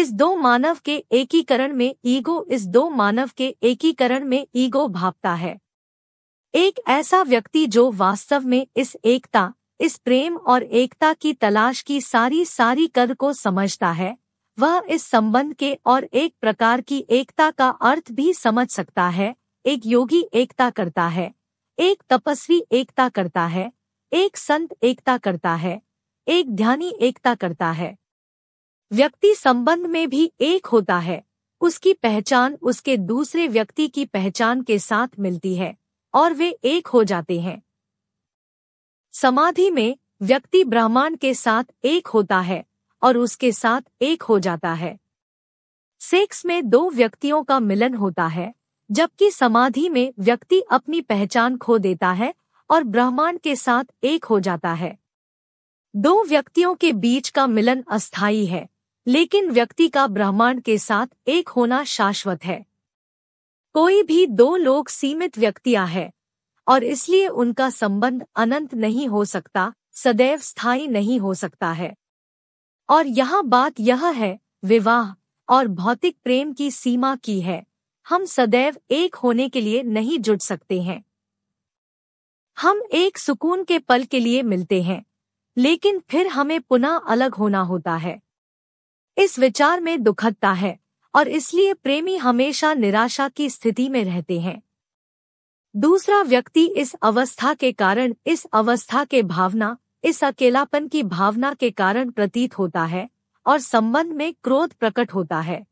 इस दो मानव के एकीकरण में ईगो इस दो मानव के एकीकरण में ईगो भापता है एक ऐसा व्यक्ति जो वास्तव में इस एकता इस प्रेम और एकता की तलाश की सारी सारी कद को समझता है वह इस संबंध के और एक प्रकार की एकता का अर्थ भी समझ सकता है एक योगी एकता करता है एक तपस्वी एकता करता है एक संत एकता करता है एक ध्यानी एकता करता है व्यक्ति संबंध में भी एक होता है उसकी पहचान उसके दूसरे व्यक्ति की पहचान के साथ मिलती है और वे एक हो जाते हैं समाधि में व्यक्ति ब्राह्मण के साथ एक होता है और उसके साथ एक हो जाता है सेक्स में दो व्यक्तियों का मिलन होता है जबकि समाधि में व्यक्ति अपनी पहचान खो देता है और ब्रह्मांड के साथ एक हो जाता है दो व्यक्तियों के बीच का मिलन अस्थायी है लेकिन व्यक्ति का ब्रह्मांड के साथ एक होना शाश्वत है कोई भी दो लोग सीमित व्यक्तियां हैं और इसलिए उनका संबंध अनंत नहीं हो सकता सदैव स्थायी नहीं हो सकता है और यहां बात यह है विवाह और भौतिक प्रेम की सीमा की है हम सदैव एक होने के लिए नहीं जुड़ सकते हैं हम एक सुकून के पल के लिए मिलते हैं लेकिन फिर हमें पुनः अलग होना होता है इस विचार में दुखदता है और इसलिए प्रेमी हमेशा निराशा की स्थिति में रहते हैं दूसरा व्यक्ति इस अवस्था के कारण इस अवस्था के भावना इस अकेलापन की भावना के कारण प्रतीत होता है और संबंध में क्रोध प्रकट होता है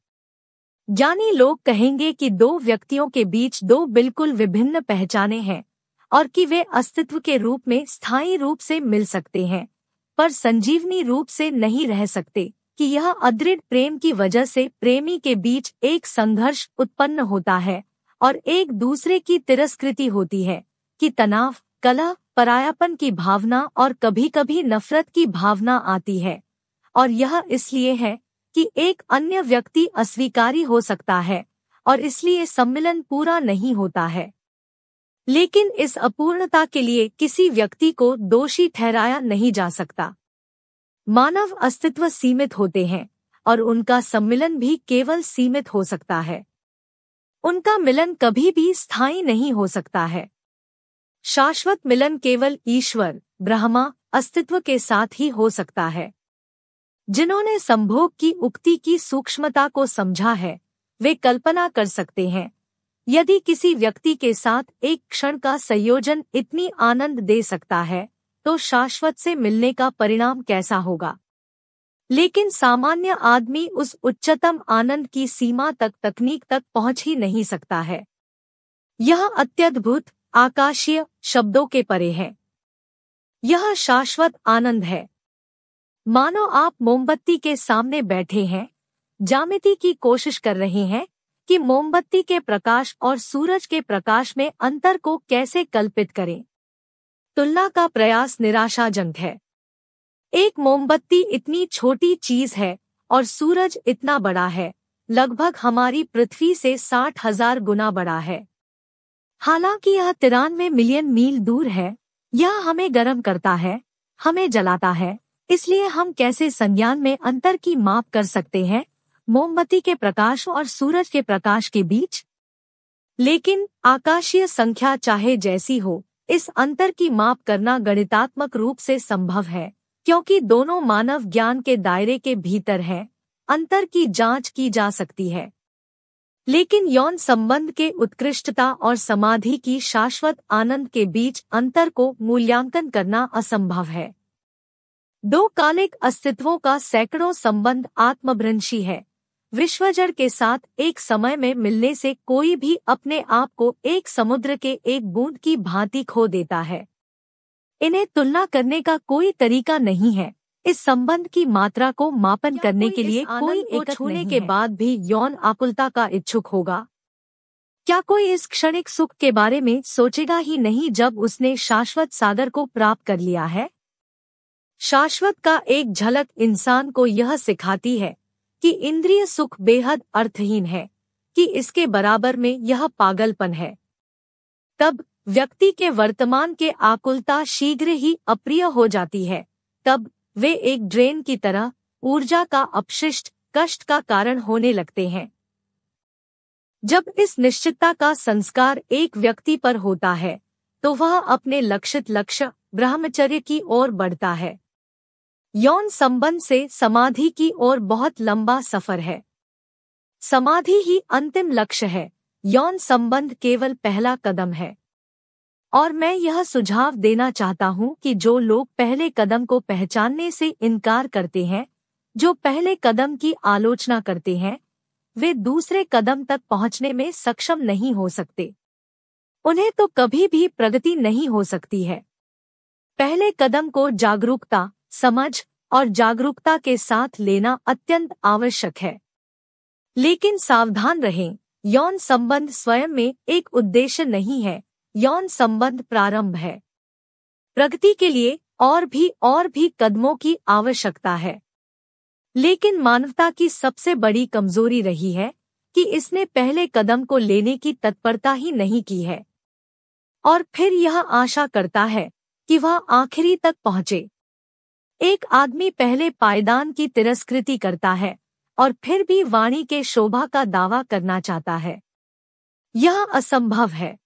जानी लोग कहेंगे कि दो व्यक्तियों के बीच दो बिल्कुल विभिन्न पहचाने हैं और कि वे अस्तित्व के रूप में स्थायी रूप से मिल सकते हैं पर संजीवनी रूप से नहीं रह सकते कि यह अदृढ़ प्रेम की वजह से प्रेमी के बीच एक संघर्ष उत्पन्न होता है और एक दूसरे की तिरस्कृति होती है कि तनाव कला परायापन की भावना और कभी-कभी नफरत की भावना आती है और यह इसलिए है कि एक अन्य व्यक्ति अस्वीकारी हो सकता है और इसलिए सम्मिलन पूरा नहीं होता है लेकिन इस अपूर्णता के लिए किसी व्यक्ति को दोषी ठहराया नहीं जा सकता मानव अस्तित्व सीमित होते हैं और उनका सम्मिलन भी केवल सीमित हो सकता है उनका मिलन कभी भी स्थायी नहीं हो सकता है शाश्वत मिलन केवल ईश्वर ब्रह्मा अस्तित्व के साथ ही हो सकता है जिन्होंने संभोग की उक्ति की सूक्ष्मता को समझा है वे कल्पना कर सकते हैं यदि किसी व्यक्ति के साथ एक क्षण का संयोजन इतनी आनंद दे सकता है तो शाश्वत से मिलने का परिणाम कैसा होगा लेकिन सामान्य आदमी उस उच्चतम आनंद की सीमा तक तकनीक तक पहुंच ही नहीं सकता है यह अत्यद्भुत आकाशीय शब्दों के परे है यह शाश्वत आनंद है मानो आप मोमबत्ती के सामने बैठे हैं जामिति की कोशिश कर रहे हैं कि मोमबत्ती के प्रकाश और सूरज के प्रकाश में अंतर को कैसे कल्पित करें तुलना का प्रयास निराशाजनक है एक मोमबत्ती इतनी छोटी चीज है और सूरज इतना बड़ा है लगभग हमारी पृथ्वी से साठ हजार गुना बड़ा है हालांकि यह तिरानवे मिलियन मील दूर है यह हमें गर्म करता है हमें जलाता है इसलिए हम कैसे संज्ञान में अंतर की माप कर सकते हैं मोमबत्ती के प्रकाश और सूरज के प्रकाश के बीच लेकिन आकाशीय संख्या चाहे जैसी हो इस अंतर की माप करना गणितात्मक रूप से संभव है क्योंकि दोनों मानव ज्ञान के दायरे के भीतर है अंतर की जांच की जा सकती है लेकिन यौन संबंध के उत्कृष्टता और समाधि की शाश्वत आनंद के बीच अंतर को मूल्यांकन करना असंभव है दो कालिक अस्तित्वों का सैकड़ों संबंध आत्मभ्रंशी है विश्वजड़ के साथ एक समय में मिलने से कोई भी अपने आप को एक समुद्र के एक बूंद की भांति खो देता है इन्हें तुलना करने का कोई तरीका नहीं है इस संबंध की मात्रा को मापन करने के लिए कोई एक छूने के बाद भी यौन आकुलता का इच्छुक होगा क्या कोई इस क्षणिक सुख के बारे में सोचेगा ही नहीं जब उसने शाश्वत सागर को प्राप्त कर लिया है शाश्वत का एक झलक इंसान को यह सिखाती है कि इंद्रिय सुख बेहद अर्थहीन है कि इसके बराबर में यह पागलपन है तब व्यक्ति के वर्तमान के आकुलता शीघ्र ही अप्रिय हो जाती है तब वे एक ड्रेन की तरह ऊर्जा का अपशिष्ट कष्ट का कारण होने लगते हैं जब इस निश्चितता का संस्कार एक व्यक्ति पर होता है तो वह अपने लक्षित लक्ष्य ब्रह्मचर्य की ओर बढ़ता है यौन संबंध से समाधि की ओर बहुत लंबा सफर है समाधि ही अंतिम लक्ष्य है यौन संबंध केवल पहला कदम है और मैं यह सुझाव देना चाहता हूं कि जो लोग पहले कदम को पहचानने से इनकार करते हैं जो पहले कदम की आलोचना करते हैं वे दूसरे कदम तक पहुंचने में सक्षम नहीं हो सकते उन्हें तो कभी भी प्रगति नहीं हो सकती है पहले कदम को जागरूकता समझ और जागरूकता के साथ लेना अत्यंत आवश्यक है लेकिन सावधान रहें यौन संबंध स्वयं में एक उद्देश्य नहीं है यौन संबंध प्रारंभ है प्रगति के लिए और भी और भी कदमों की आवश्यकता है लेकिन मानवता की सबसे बड़ी कमजोरी रही है कि इसने पहले कदम को लेने की तत्परता ही नहीं की है और फिर यह आशा करता है कि वह आखिरी तक पहुंचे एक आदमी पहले पायदान की तिरस्कृति करता है और फिर भी वाणी के शोभा का दावा करना चाहता है यह असंभव है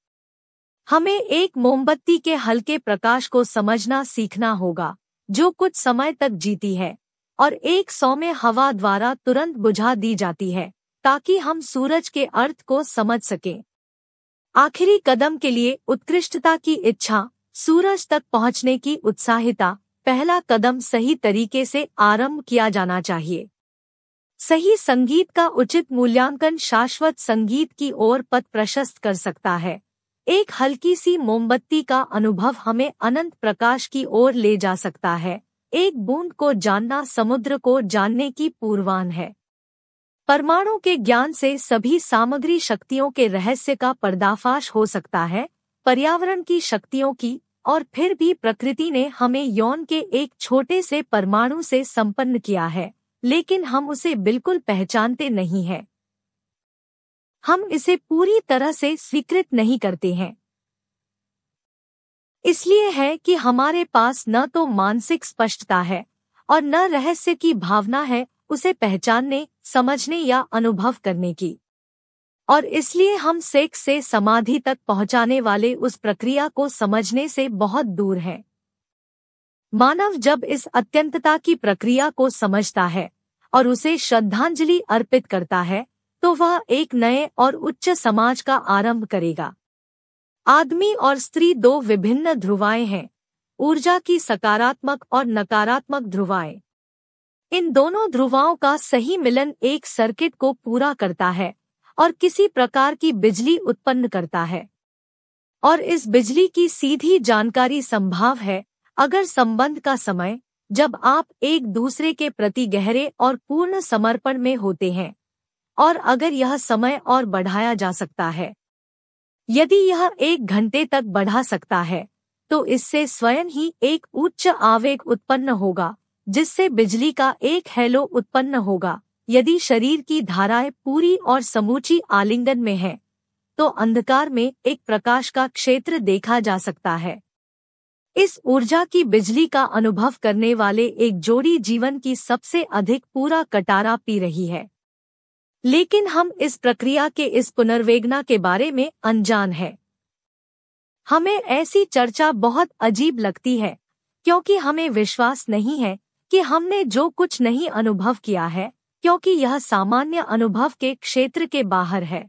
हमें एक मोमबत्ती के हल्के प्रकाश को समझना सीखना होगा जो कुछ समय तक जीती है और एक सौम्य हवा द्वारा तुरंत बुझा दी जाती है ताकि हम सूरज के अर्थ को समझ सकें आखिरी कदम के लिए उत्कृष्टता की इच्छा सूरज तक पहुंचने की उत्साहिता पहला कदम सही तरीके से आरंभ किया जाना चाहिए सही संगीत का उचित मूल्यांकन शाश्वत संगीत की ओर पथ प्रशस्त कर सकता है एक हल्की सी मोमबत्ती का अनुभव हमें अनंत प्रकाश की ओर ले जा सकता है एक बूंद को जानना समुद्र को जानने की पूर्वान है परमाणु के ज्ञान से सभी सामग्री शक्तियों के रहस्य का पर्दाफाश हो सकता है पर्यावरण की शक्तियों की और फिर भी प्रकृति ने हमें यौन के एक छोटे से परमाणु से संपन्न किया है लेकिन हम उसे बिल्कुल पहचानते नहीं हैं हम इसे पूरी तरह से स्वीकृत नहीं करते हैं इसलिए है कि हमारे पास न तो मानसिक स्पष्टता है और न रहस्य की भावना है उसे पहचानने समझने या अनुभव करने की और इसलिए हम सेक्स से समाधि तक पहुंचाने वाले उस प्रक्रिया को समझने से बहुत दूर हैं मानव जब इस अत्यंतता की प्रक्रिया को समझता है और उसे श्रद्धांजलि अर्पित करता है तो वह एक नए और उच्च समाज का आरंभ करेगा आदमी और स्त्री दो विभिन्न ध्रुवाएं हैं ऊर्जा की सकारात्मक और नकारात्मक ध्रुवाएं इन दोनों ध्रुवाओं का सही मिलन एक सर्किट को पूरा करता है और किसी प्रकार की बिजली उत्पन्न करता है और इस बिजली की सीधी जानकारी संभाव है अगर संबंध का समय जब आप एक दूसरे के प्रति गहरे और पूर्ण समर्पण में होते हैं और अगर यह समय और बढ़ाया जा सकता है यदि यह एक घंटे तक बढ़ा सकता है तो इससे स्वयं ही एक उच्च आवेग उत्पन्न होगा जिससे बिजली का एक हेलो उत्पन्न होगा यदि शरीर की धाराएं पूरी और समूची आलिंगन में है तो अंधकार में एक प्रकाश का क्षेत्र देखा जा सकता है इस ऊर्जा की बिजली का अनुभव करने वाले एक जोड़ी जीवन की सबसे अधिक पूरा कटारा पी रही है लेकिन हम इस प्रक्रिया के इस पुनर्वेगना के बारे में अनजान है हमें ऐसी चर्चा बहुत अजीब लगती है क्योंकि हमें विश्वास नहीं है कि हमने जो कुछ नहीं अनुभव किया है क्योंकि यह सामान्य अनुभव के क्षेत्र के बाहर है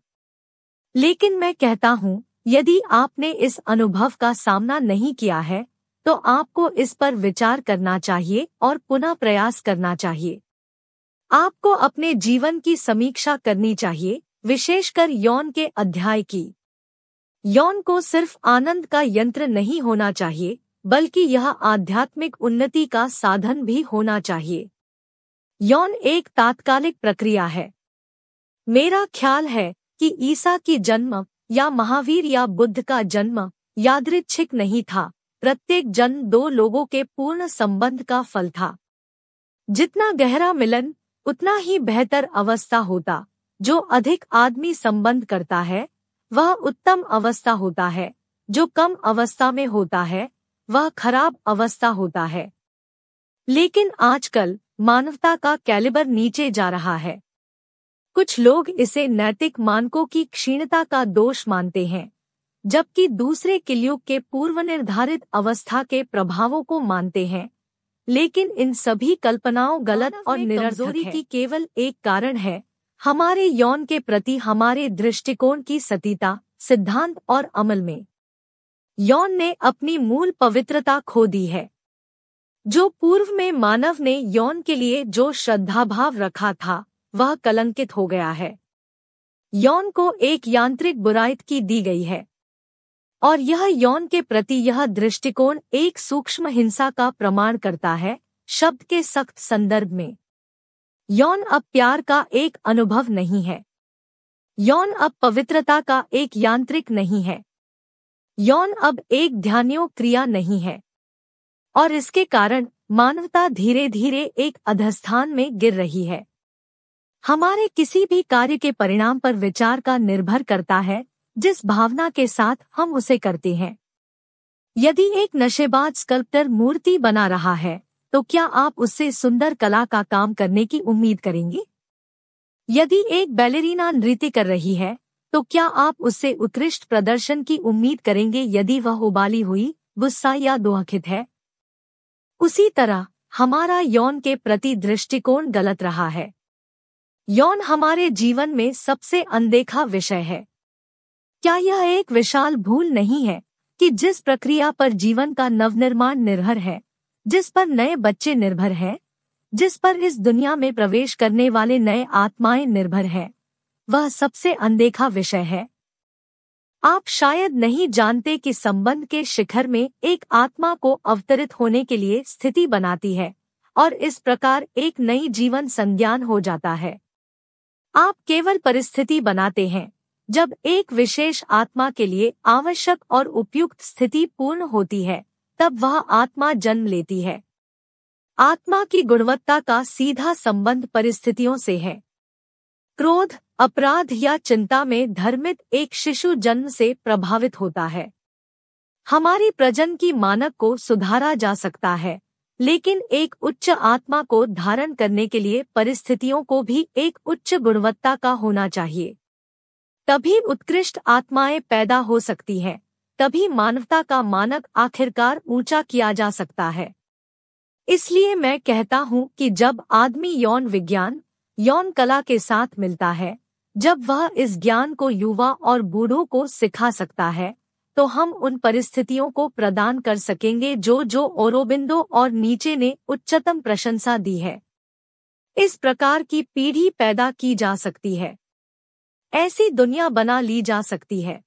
लेकिन मैं कहता हूँ यदि आपने इस अनुभव का सामना नहीं किया है तो आपको इस पर विचार करना चाहिए और पुनः प्रयास करना चाहिए आपको अपने जीवन की समीक्षा करनी चाहिए विशेषकर यौन के अध्याय की यौन को सिर्फ आनंद का यंत्र नहीं होना चाहिए बल्कि यह आध्यात्मिक उन्नति का साधन भी होना चाहिए यौन एक तात्कालिक प्रक्रिया है मेरा ख्याल है कि ईसा की जन्म या महावीर या बुद्ध का जन्म यादृच्छिक नहीं था प्रत्येक जन्म दो लोगों के पूर्ण संबंध का फल था जितना गहरा मिलन उतना ही बेहतर अवस्था होता जो अधिक आदमी संबंध करता है वह उत्तम अवस्था होता है जो कम अवस्था में होता है वह खराब अवस्था होता है लेकिन आजकल मानवता का कैलिबर नीचे जा रहा है कुछ लोग इसे नैतिक मानकों की क्षीणता का दोष मानते हैं जबकि दूसरे किलयुग के पूर्व निर्धारित अवस्था के प्रभावों को मानते हैं लेकिन इन सभी कल्पनाओं गलत और निरजोरी की केवल एक कारण है हमारे यौन के प्रति हमारे दृष्टिकोण की सतीता सिद्धांत और अमल में यौन ने अपनी मूल पवित्रता खो दी है जो पूर्व में मानव ने यौन के लिए जो श्रद्धाभाव रखा था वह कलंकित हो गया है यौन को एक यांत्रिक बुराइत की दी गई है और यह यौन के प्रति यह दृष्टिकोण एक सूक्ष्म हिंसा का प्रमाण करता है शब्द के सख्त संदर्भ में यौन अब प्यार का एक अनुभव नहीं है यौन अब पवित्रता का एक यांत्रिक नहीं है यौन अब एक ध्यानियों क्रिया नहीं है और इसके कारण मानवता धीरे धीरे एक अधस्थान में गिर रही है हमारे किसी भी कार्य के परिणाम पर विचार का निर्भर करता है जिस भावना के साथ हम उसे करते हैं यदि एक नशेबाज स्कल्प्टर मूर्ति बना रहा है तो क्या आप उससे सुंदर कला का काम करने की उम्मीद करेंगे यदि एक बैलेरीना नृत्य कर रही है तो क्या आप उससे उत्कृष्ट प्रदर्शन की उम्मीद करेंगे यदि वह उबाली हुई गुस्सा या दुहखित है उसी तरह हमारा यौन के प्रति दृष्टिकोण गलत रहा है यौन हमारे जीवन में सबसे अनदेखा विषय है क्या यह एक विशाल भूल नहीं है कि जिस प्रक्रिया पर जीवन का नवनिर्माण निर्भर है जिस पर नए बच्चे निर्भर है जिस पर इस दुनिया में प्रवेश करने वाले नए आत्माएं निर्भर हैं वह सबसे अनदेखा विषय है आप शायद नहीं जानते कि संबंध के शिखर में एक आत्मा को अवतरित होने के लिए स्थिति बनाती है और इस प्रकार एक नई जीवन संज्ञान हो जाता है आप केवल परिस्थिति बनाते हैं जब एक विशेष आत्मा के लिए आवश्यक और उपयुक्त स्थिति पूर्ण होती है तब वह आत्मा जन्म लेती है आत्मा की गुणवत्ता का सीधा संबंध परिस्थितियों से है क्रोध अपराध या चिंता में धर्मित एक शिशु जन्म से प्रभावित होता है हमारी प्रजन की मानक को सुधारा जा सकता है लेकिन एक उच्च आत्मा को धारण करने के लिए परिस्थितियों को भी एक उच्च गुणवत्ता का होना चाहिए तभी उत्कृष्ट आत्माएं पैदा हो सकती हैं तभी मानवता का मानक आखिरकार ऊंचा किया जा सकता है इसलिए मैं कहता हूं कि जब आदमी यौन विज्ञान यौन कला के साथ मिलता है जब वह इस ज्ञान को युवा और बूढ़ों को सिखा सकता है तो हम उन परिस्थितियों को प्रदान कर सकेंगे जो जो औरोबिंदो और नीचे ने उच्चतम प्रशंसा दी है इस प्रकार की पीढ़ी पैदा की जा सकती है ऐसी दुनिया बना ली जा सकती है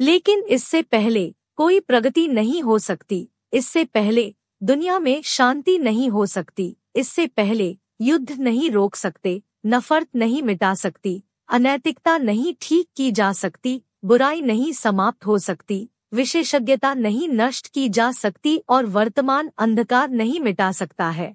लेकिन इससे पहले कोई प्रगति नहीं हो सकती इससे पहले दुनिया में शांति नहीं हो सकती इससे पहले युद्ध नहीं रोक सकते नफरत नहीं मिटा सकती अनैतिकता नहीं ठीक की जा सकती बुराई नहीं समाप्त हो सकती विशेषज्ञता नहीं नष्ट की जा सकती और वर्तमान अंधकार नहीं मिटा सकता है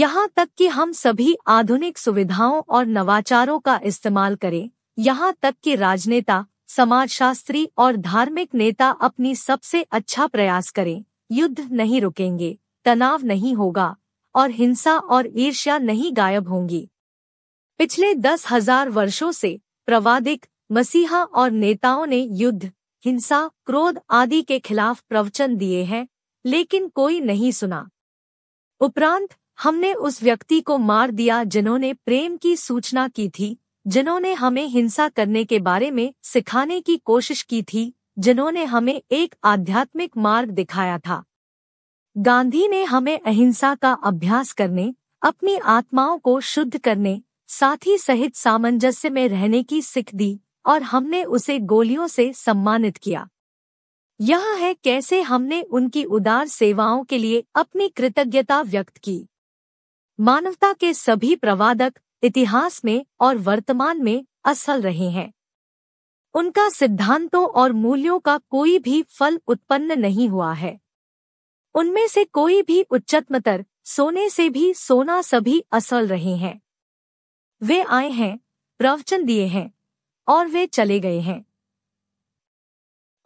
यहाँ तक कि हम सभी आधुनिक सुविधाओं और नवाचारों का इस्तेमाल करें यहाँ तक कि राजनेता समाजशास्त्री और धार्मिक नेता अपनी सबसे अच्छा प्रयास करें युद्ध नहीं रुकेंगे तनाव नहीं होगा और हिंसा और ईर्ष्या नहीं गायब होंगी पिछले दस हजार वर्षो से प्रवादिक मसीहा और नेताओं ने युद्ध हिंसा क्रोध आदि के खिलाफ प्रवचन दिए हैं लेकिन कोई नहीं सुना उपरांत हमने उस व्यक्ति को मार दिया जिन्होंने प्रेम की सूचना की थी जिन्होंने हमें हिंसा करने के बारे में सिखाने की कोशिश की थी जिन्होंने हमें एक आध्यात्मिक मार्ग दिखाया था गांधी ने हमें अहिंसा का अभ्यास करने अपनी आत्माओं को शुद्ध करने साथी सहित सामंजस्य में रहने की सिख दी और हमने उसे गोलियों से सम्मानित किया यह है कैसे हमने उनकी उदार सेवाओं के लिए अपनी कृतज्ञता व्यक्त की मानवता के सभी प्रवादक इतिहास में और वर्तमान में असल रहे हैं उनका सिद्धांतों और मूल्यों का कोई भी फल उत्पन्न नहीं हुआ है उनमें से कोई भी उच्चतमतर सोने से भी सोना सभी असल रहे हैं वे आए हैं प्रवचन दिए हैं और वे चले गए हैं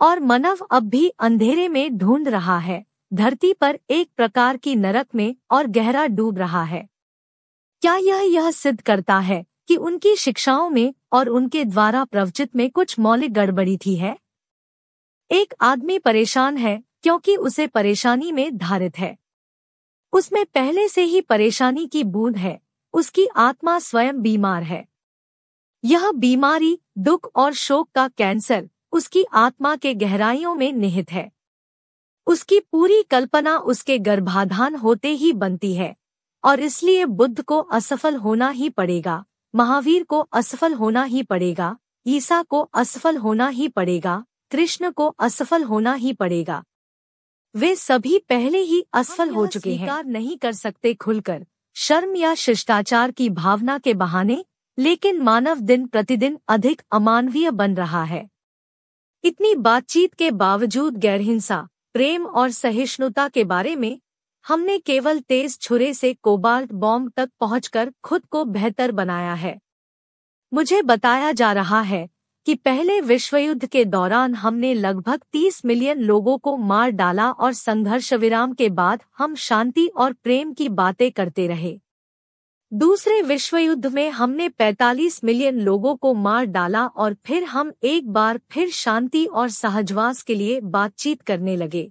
और मनव अब भी अंधेरे में ढूंढ रहा है धरती पर एक प्रकार की नरक में और गहरा डूब रहा है क्या यह यह सिद्ध करता है कि उनकी शिक्षाओं में और उनके द्वारा प्रवचित में कुछ मौलिक गड़बड़ी थी है एक आदमी परेशान है क्योंकि उसे परेशानी में धारित है उसमें पहले से ही परेशानी की बूंद है उसकी आत्मा स्वयं बीमार है यह बीमारी दुख और शोक का कैंसर उसकी आत्मा के गहराइयों में निहित है उसकी पूरी कल्पना उसके गर्भाधान होते ही बनती है और इसलिए बुद्ध को असफल होना ही पड़ेगा महावीर को असफल होना ही पड़ेगा ईसा को असफल होना ही पड़ेगा कृष्ण को असफल होना ही पड़ेगा वे सभी पहले ही असफल हो चुके हैं नहीं कर सकते खुलकर शर्म या शिष्टाचार की भावना के बहाने लेकिन मानव दिन प्रतिदिन अधिक अमानवीय बन रहा है इतनी बातचीत के बावजूद गैरहिंसा प्रेम और सहिष्णुता के बारे में हमने केवल तेज छुरे से कोबाल्ट बॉम्ब तक पहुंचकर खुद को बेहतर बनाया है मुझे बताया जा रहा है कि पहले विश्वयुद्ध के दौरान हमने लगभग 30 मिलियन लोगों को मार डाला और संघर्ष विराम के बाद हम शांति और प्रेम की बातें करते रहे दूसरे विश्वयुद्ध में हमने 45 मिलियन लोगों को मार डाला और फिर हम एक बार फिर शांति और सहजवास के लिए बातचीत करने लगे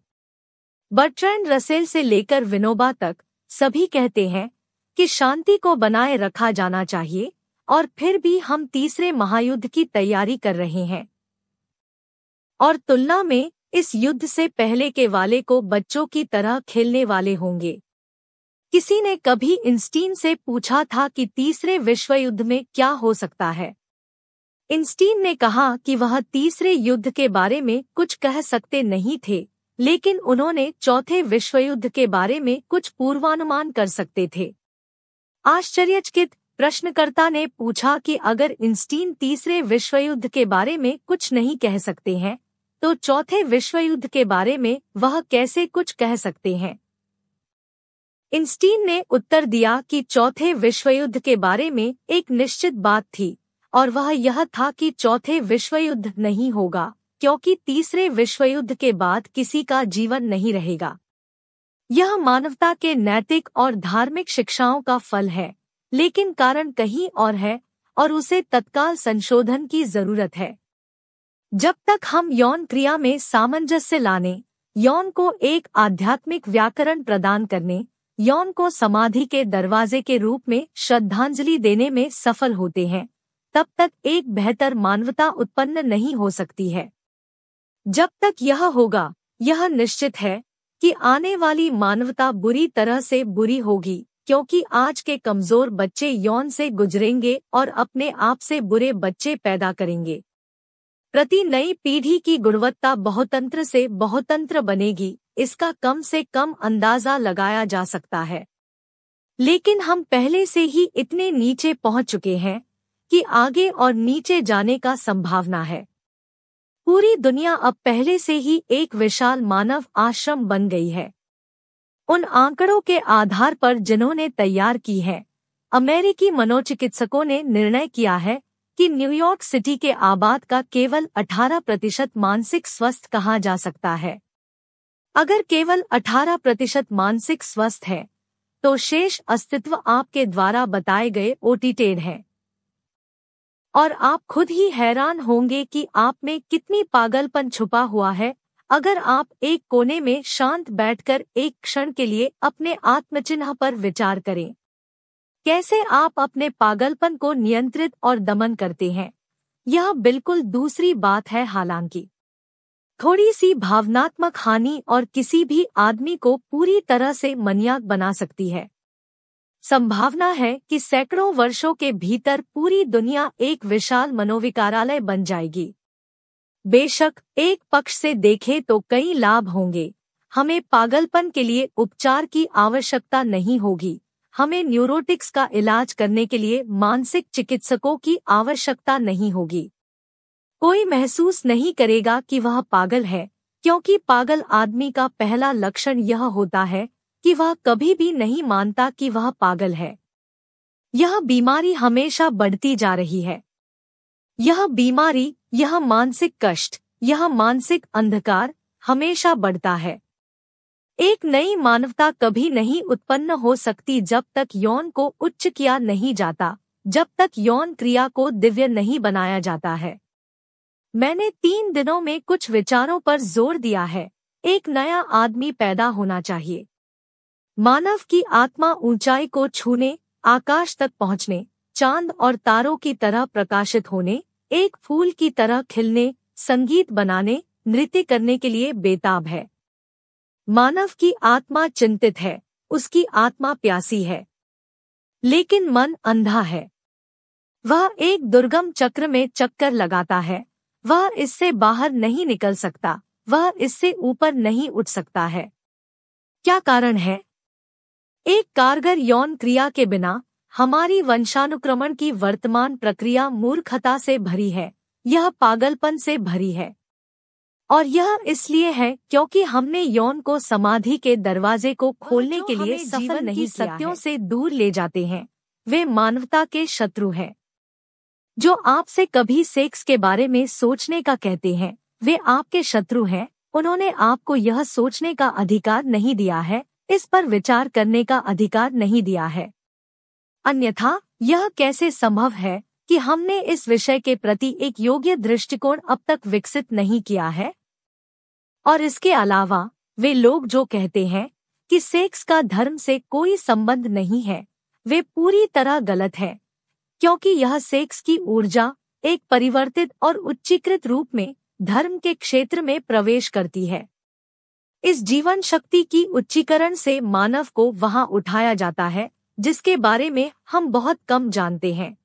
बर्ट्रैंड रसेल से लेकर विनोबा तक सभी कहते हैं कि शांति को बनाए रखा जाना चाहिए और फिर भी हम तीसरे महायुद्ध की तैयारी कर रहे हैं और तुलना में इस युद्ध से पहले के वाले को बच्चों की तरह खेलने वाले होंगे किसी ने कभी इंस्टीन से पूछा था कि तीसरे विश्व युद्ध में क्या हो सकता है इंस्टीन ने कहा कि वह तीसरे युद्ध के बारे में कुछ कह सकते नहीं थे लेकिन उन्होंने चौथे विश्व युद्ध के बारे में कुछ पूर्वानुमान कर सकते थे आश्चर्यचकित प्रश्नकर्ता ने पूछा कि अगर इंस्टीन तीसरे विश्व युद्ध के बारे में कुछ नहीं कह सकते हैं तो चौथे विश्व युद्ध के बारे में वह कैसे कुछ कह सकते हैं इंस्टीन ने उत्तर दिया कि चौथे विश्व युद्ध के बारे में एक निश्चित बात थी और वह यह था कि चौथे विश्व युद्ध नहीं होगा क्योंकि तीसरे विश्व युद्ध के बाद किसी का जीवन नहीं रहेगा यह मानवता के नैतिक और धार्मिक शिक्षाओं का फल है लेकिन कारण कहीं और है और उसे तत्काल संशोधन की जरूरत है जब तक हम यौन क्रिया में सामंजस्य लाने यौन को एक आध्यात्मिक व्याकरण प्रदान करने यौन को समाधि के दरवाजे के रूप में श्रद्धांजलि देने में सफल होते हैं तब तक एक बेहतर मानवता उत्पन्न नहीं हो सकती है जब तक यह होगा यह निश्चित है कि आने वाली मानवता बुरी तरह से बुरी होगी क्योंकि आज के कमजोर बच्चे यौन से गुजरेंगे और अपने आप से बुरे बच्चे पैदा करेंगे प्रति नई पीढ़ी की गुणवत्ता बहुतंत्र से बहुतंत्र बनेगी इसका कम से कम अंदाजा लगाया जा सकता है लेकिन हम पहले से ही इतने नीचे पहुंच चुके हैं कि आगे और नीचे जाने का संभावना है पूरी दुनिया अब पहले से ही एक विशाल मानव आश्रम बन गई है उन आंकड़ों के आधार पर जिन्होंने तैयार की है अमेरिकी मनोचिकित्सकों ने निर्णय किया है कि न्यूयॉर्क सिटी के आबाद का केवल 18 प्रतिशत मानसिक स्वस्थ कहा जा सकता है अगर केवल 18 प्रतिशत मानसिक स्वस्थ है तो शेष अस्तित्व आपके द्वारा बताए गए ओटीटेड है और आप खुद ही हैरान होंगे कि आप में कितनी पागलपन छुपा हुआ है अगर आप एक कोने में शांत बैठकर एक क्षण के लिए अपने आत्मचिन्ह पर विचार करें कैसे आप अपने पागलपन को नियंत्रित और दमन करते हैं यह बिल्कुल दूसरी बात है हालांकि थोड़ी सी भावनात्मक हानि और किसी भी आदमी को पूरी तरह से मनियाक बना सकती है संभावना है कि सैकड़ों वर्षों के भीतर पूरी दुनिया एक विशाल मनोविकारालय बन जाएगी बेशक एक पक्ष से देखें तो कई लाभ होंगे हमें पागलपन के लिए उपचार की आवश्यकता नहीं होगी हमें न्यूरोटिक्स का इलाज करने के लिए मानसिक चिकित्सकों की आवश्यकता नहीं होगी कोई महसूस नहीं करेगा कि वह पागल है क्योंकि पागल आदमी का पहला लक्षण यह होता है कि वह कभी भी नहीं मानता कि वह पागल है यह बीमारी हमेशा बढ़ती जा रही है यह बीमारी यह मानसिक कष्ट यह मानसिक अंधकार हमेशा बढ़ता है एक नई मानवता कभी नहीं उत्पन्न हो सकती जब तक यौन को उच्च किया नहीं जाता जब तक यौन क्रिया को दिव्य नहीं बनाया जाता है मैंने तीन दिनों में कुछ विचारों पर जोर दिया है एक नया आदमी पैदा होना चाहिए मानव की आत्मा ऊंचाई को छूने आकाश तक पहुंचने चांद और तारों की तरह प्रकाशित होने एक फूल की तरह खिलने संगीत बनाने नृत्य करने के लिए बेताब है मानव की आत्मा चिंतित है उसकी आत्मा प्यासी है लेकिन मन अंधा है वह एक दुर्गम चक्र में चक्कर लगाता है वह इससे बाहर नहीं निकल सकता वह इससे ऊपर नहीं उठ सकता है क्या कारण है एक कारगर यौन क्रिया के बिना हमारी वंशानुक्रमण की वर्तमान प्रक्रिया मूर्खता से भरी है यह पागलपन से भरी है और यह इसलिए है क्योंकि हमने यौन को समाधि के दरवाजे को खोलने के लिए सफल नहीं सत्यों से दूर ले जाते हैं वे मानवता के शत्रु हैं जो आपसे कभी सेक्स के बारे में सोचने का कहते हैं वे आपके शत्रु हैं उन्होंने आपको यह सोचने का अधिकार नहीं दिया है इस पर विचार करने का अधिकार नहीं दिया है अन्यथा यह कैसे संभव है कि हमने इस विषय के प्रति एक योग्य दृष्टिकोण अब तक विकसित नहीं किया है और इसके अलावा वे लोग जो कहते हैं कि सेक्स का धर्म से कोई संबंध नहीं है वे पूरी तरह गलत है क्योंकि यह सेक्स की ऊर्जा एक परिवर्तित और उच्चीकृत रूप में धर्म के क्षेत्र में प्रवेश करती है इस जीवन शक्ति की उच्चीकरण से मानव को वहां उठाया जाता है जिसके बारे में हम बहुत कम जानते हैं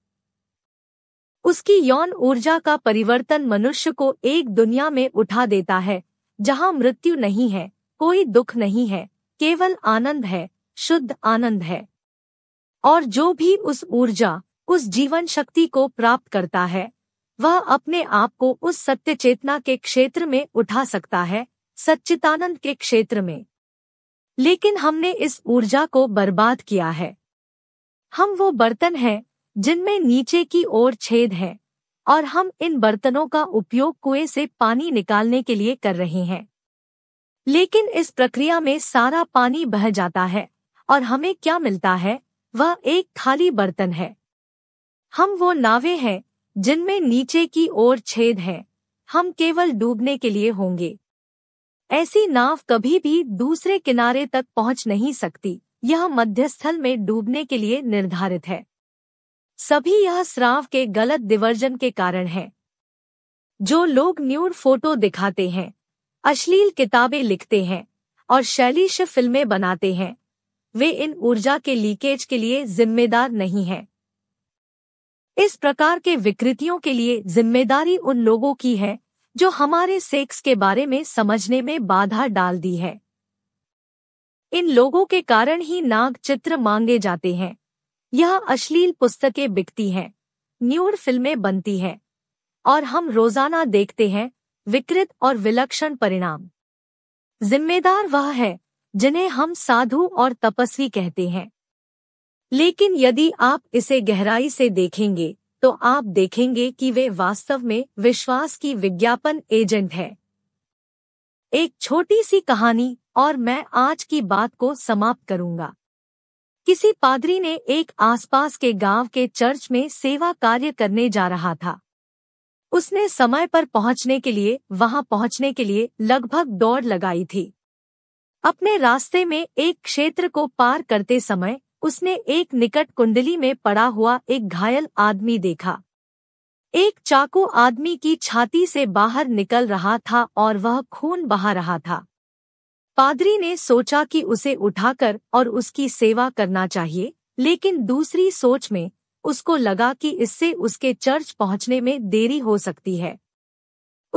उसकी यौन ऊर्जा का परिवर्तन मनुष्य को एक दुनिया में उठा देता है जहां मृत्यु नहीं है कोई दुख नहीं है केवल आनंद है शुद्ध आनंद है और जो भी उस ऊर्जा उस जीवन शक्ति को प्राप्त करता है वह अपने आप को उस सत्य चेतना के क्षेत्र में उठा सकता है सच्चितानंद के क्षेत्र में लेकिन हमने इस ऊर्जा को बर्बाद किया है हम वो बर्तन हैं जिनमें नीचे की ओर छेद है और हम इन बर्तनों का उपयोग कुएं से पानी निकालने के लिए कर रहे हैं लेकिन इस प्रक्रिया में सारा पानी बह जाता है और हमें क्या मिलता है वह एक खाली बर्तन है हम वो नावे हैं जिनमें नीचे की ओर छेद है हम केवल डूबने के लिए होंगे ऐसी नाव कभी भी दूसरे किनारे तक पहुंच नहीं सकती यह मध्यस्थल में डूबने के लिए निर्धारित है सभी यह श्राव के गलत डिवर्जन के कारण है जो लोग न्यूड फोटो दिखाते हैं अश्लील किताबें लिखते हैं और शैलीश फिल्में बनाते हैं वे इन ऊर्जा के लीकेज के लिए जिम्मेदार नहीं हैं इस प्रकार के विकृतियों के लिए जिम्मेदारी उन लोगों की है जो हमारे सेक्स के बारे में समझने में बाधा डाल दी है इन लोगों के कारण ही नाग चित्र मांगे जाते हैं यह अश्लील पुस्तकें बिकती हैं न्यूड फिल्में बनती हैं और हम रोजाना देखते हैं विकृत और विलक्षण परिणाम जिम्मेदार वह है जिन्हें हम साधु और तपस्वी कहते हैं लेकिन यदि आप इसे गहराई से देखेंगे तो आप देखेंगे कि वे वास्तव में विश्वास की विज्ञापन एजेंट है एक छोटी सी कहानी और मैं आज की बात को समाप्त करूंगा किसी पादरी ने एक आसपास के गांव के चर्च में सेवा कार्य करने जा रहा था उसने समय पर पहुंचने के लिए वहां पहुंचने के लिए लगभग दौड़ लगाई थी अपने रास्ते में एक क्षेत्र को पार करते समय उसने एक निकट कुंडली में पड़ा हुआ एक घायल आदमी देखा एक चाकू आदमी की छाती से बाहर निकल रहा था और वह खून बहा रहा था पादरी ने सोचा कि उसे उठाकर और उसकी सेवा करना चाहिए लेकिन दूसरी सोच में उसको लगा कि इससे उसके चर्च पहुंचने में देरी हो सकती है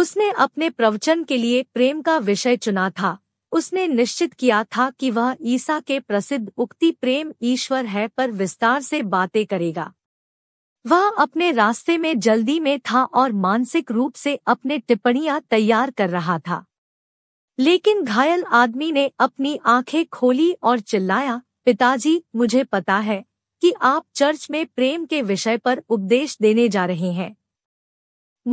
उसने अपने प्रवचन के लिए प्रेम का विषय चुना था उसने निश्चित किया था कि वह ईसा के प्रसिद्ध उक्ति प्रेम ईश्वर है पर विस्तार से बातें करेगा वह अपने रास्ते में जल्दी में था और मानसिक रूप से अपने टिप्पणियां तैयार कर रहा था लेकिन घायल आदमी ने अपनी आंखें खोली और चिल्लाया पिताजी मुझे पता है कि आप चर्च में प्रेम के विषय पर उपदेश देने जा रहे हैं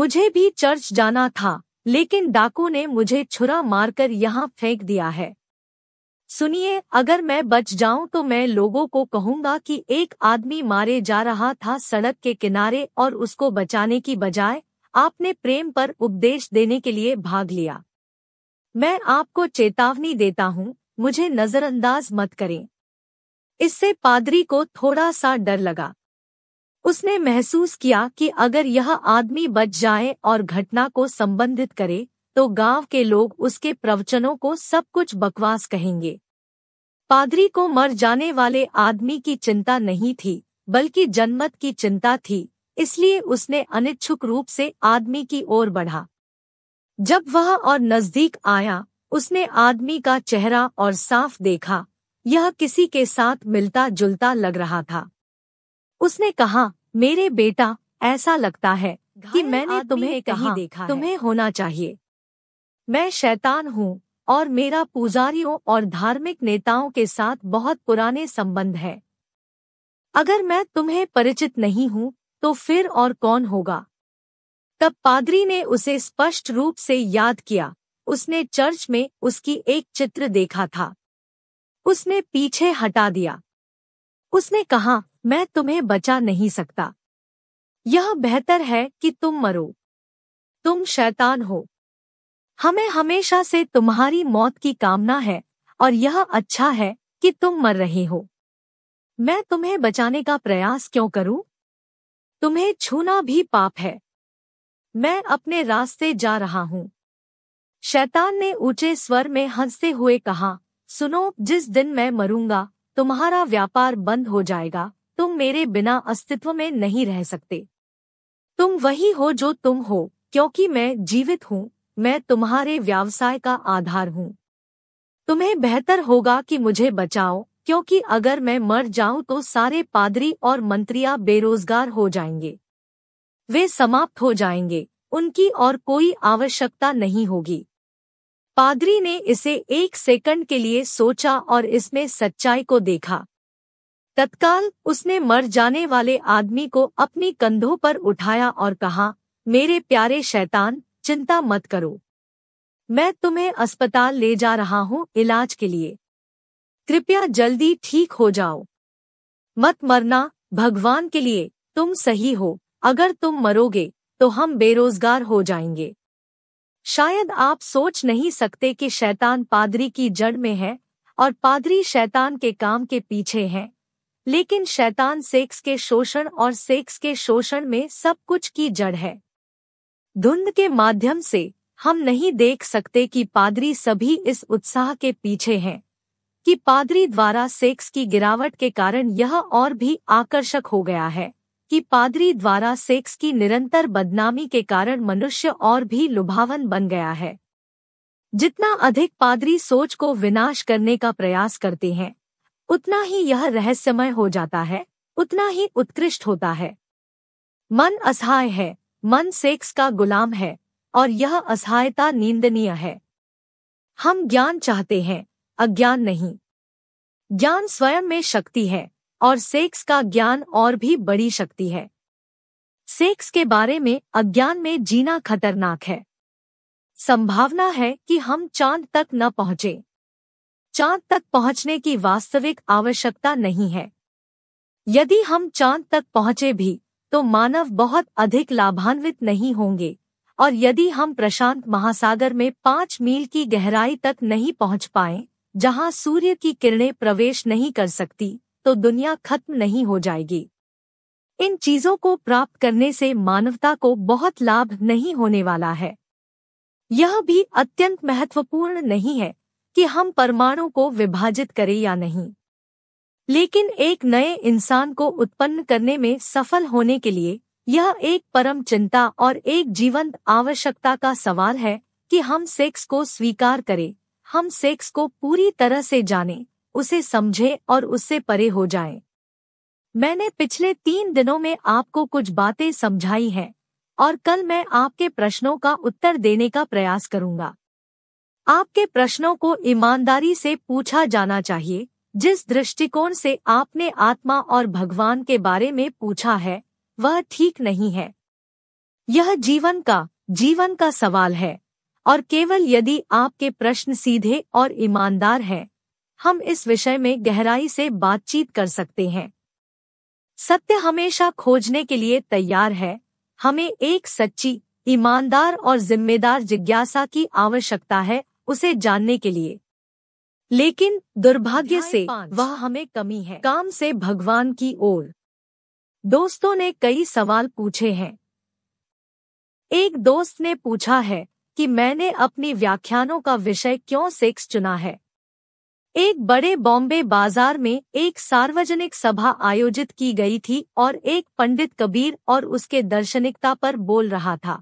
मुझे भी चर्च जाना था लेकिन डाकू ने मुझे छुरा मारकर यहाँ फेंक दिया है सुनिए अगर मैं बच जाऊं तो मैं लोगों को कहूंगा कि एक आदमी मारे जा रहा था सड़क के किनारे और उसको बचाने की बजाय आपने प्रेम पर उपदेश देने के लिए भाग लिया मैं आपको चेतावनी देता हूँ मुझे नजरअंदाज मत करें इससे पादरी को थोड़ा सा डर लगा उसने महसूस किया कि अगर यह आदमी बच जाए और घटना को संबंधित करे तो गांव के लोग उसके प्रवचनों को सब कुछ बकवास कहेंगे पादरी को मर जाने वाले आदमी की चिंता नहीं थी बल्कि जनमत की चिंता थी इसलिए उसने अनिच्छुक रूप से आदमी की ओर बढ़ा जब वह और नजदीक आया उसने आदमी का चेहरा और साफ देखा यह किसी के साथ मिलता जुलता लग रहा था उसने कहा मेरे बेटा ऐसा लगता है कि मैंने तुम्हें कहीं देखा तुम्हें होना चाहिए मैं शैतान हूँ और मेरा पुजारियों और धार्मिक नेताओं के साथ बहुत पुराने संबंध है अगर मैं तुम्हें परिचित नहीं हूँ तो फिर और कौन होगा तब पादरी ने उसे स्पष्ट रूप से याद किया उसने चर्च में उसकी एक चित्र देखा था उसने पीछे हटा दिया उसने कहा मैं तुम्हें बचा नहीं सकता यह बेहतर है कि तुम मरो तुम शैतान हो हमें हमेशा से तुम्हारी मौत की कामना है और यह अच्छा है कि तुम मर रहे हो मैं तुम्हें बचाने का प्रयास क्यों करूं? तुम्हें छूना भी पाप है मैं अपने रास्ते जा रहा हूँ शैतान ने ऊंचे स्वर में हंसते हुए कहा सुनो जिस दिन मैं मरूंगा तुम्हारा व्यापार बंद हो जाएगा तुम मेरे बिना अस्तित्व में नहीं रह सकते तुम वही हो जो तुम हो क्योंकि मैं जीवित हूँ मैं तुम्हारे व्यवसाय का आधार हूँ तुम्हें बेहतर होगा कि मुझे बचाओ क्योंकि अगर मैं मर जाऊं तो सारे पादरी और मंत्रियां बेरोजगार हो जाएंगे वे समाप्त हो जाएंगे उनकी और कोई आवश्यकता नहीं होगी पादरी ने इसे एक सेकंड के लिए सोचा और इसमें सच्चाई को देखा तत्काल उसने मर जाने वाले आदमी को अपनी कंधों पर उठाया और कहा मेरे प्यारे शैतान चिंता मत करो मैं तुम्हें अस्पताल ले जा रहा हूँ इलाज के लिए कृपया जल्दी ठीक हो जाओ मत मरना भगवान के लिए तुम सही हो अगर तुम मरोगे तो हम बेरोजगार हो जाएंगे शायद आप सोच नहीं सकते कि शैतान पादरी की जड़ में है और पादरी शैतान के काम के पीछे है लेकिन शैतान सेक्स के शोषण और सेक्स के शोषण में सब कुछ की जड़ है धुंध के माध्यम से हम नहीं देख सकते कि पादरी सभी इस उत्साह के पीछे हैं कि पादरी द्वारा सेक्स की गिरावट के कारण यह और भी आकर्षक हो गया है कि पादरी द्वारा सेक्स की निरंतर बदनामी के कारण मनुष्य और भी लुभावन बन गया है जितना अधिक पादरी सोच को विनाश करने का प्रयास करते हैं उतना ही यह रहस्यमय हो जाता है उतना ही उत्कृष्ट होता है मन असहाय है मन सेक्स का गुलाम है और यह असहायता निंदनीय है हम ज्ञान चाहते हैं अज्ञान नहीं ज्ञान स्वयं में शक्ति है और सेक्स का ज्ञान और भी बड़ी शक्ति है सेक्स के बारे में अज्ञान में जीना खतरनाक है संभावना है कि हम चांद तक न पहुंचे चांद तक पहुंचने की वास्तविक आवश्यकता नहीं है यदि हम चांद तक पहुंचे भी तो मानव बहुत अधिक लाभान्वित नहीं होंगे और यदि हम प्रशांत महासागर में पांच मील की गहराई तक नहीं पहुंच पाए जहां सूर्य की किरणें प्रवेश नहीं कर सकती तो दुनिया खत्म नहीं हो जाएगी इन चीजों को प्राप्त करने से मानवता को बहुत लाभ नहीं होने वाला है यह भी अत्यंत महत्वपूर्ण नहीं है कि हम परमाणु को विभाजित करें या नहीं लेकिन एक नए इंसान को उत्पन्न करने में सफल होने के लिए यह एक परम चिंता और एक जीवंत आवश्यकता का सवाल है कि हम सेक्स को स्वीकार करें हम सेक्स को पूरी तरह से जानें उसे समझे और उससे परे हो जाए मैंने पिछले तीन दिनों में आपको कुछ बातें समझाई हैं और कल मैं आपके प्रश्नों का उत्तर देने का प्रयास करूंगा आपके प्रश्नों को ईमानदारी से पूछा जाना चाहिए जिस दृष्टिकोण से आपने आत्मा और भगवान के बारे में पूछा है वह ठीक नहीं है यह जीवन का जीवन का सवाल है और केवल यदि आपके प्रश्न सीधे और ईमानदार हैं हम इस विषय में गहराई से बातचीत कर सकते हैं सत्य हमेशा खोजने के लिए तैयार है हमें एक सच्ची ईमानदार और जिम्मेदार जिज्ञासा की आवश्यकता है उसे जानने के लिए लेकिन दुर्भाग्य से वह हमें कमी है काम से भगवान की ओर दोस्तों ने कई सवाल पूछे हैं एक दोस्त ने पूछा है कि मैंने अपनी व्याख्यानों का विषय क्यों सेक्स चुना है एक बड़े बॉम्बे बाजार में एक सार्वजनिक सभा आयोजित की गई थी और एक पंडित कबीर और उसके दर्शनिकता पर बोल रहा था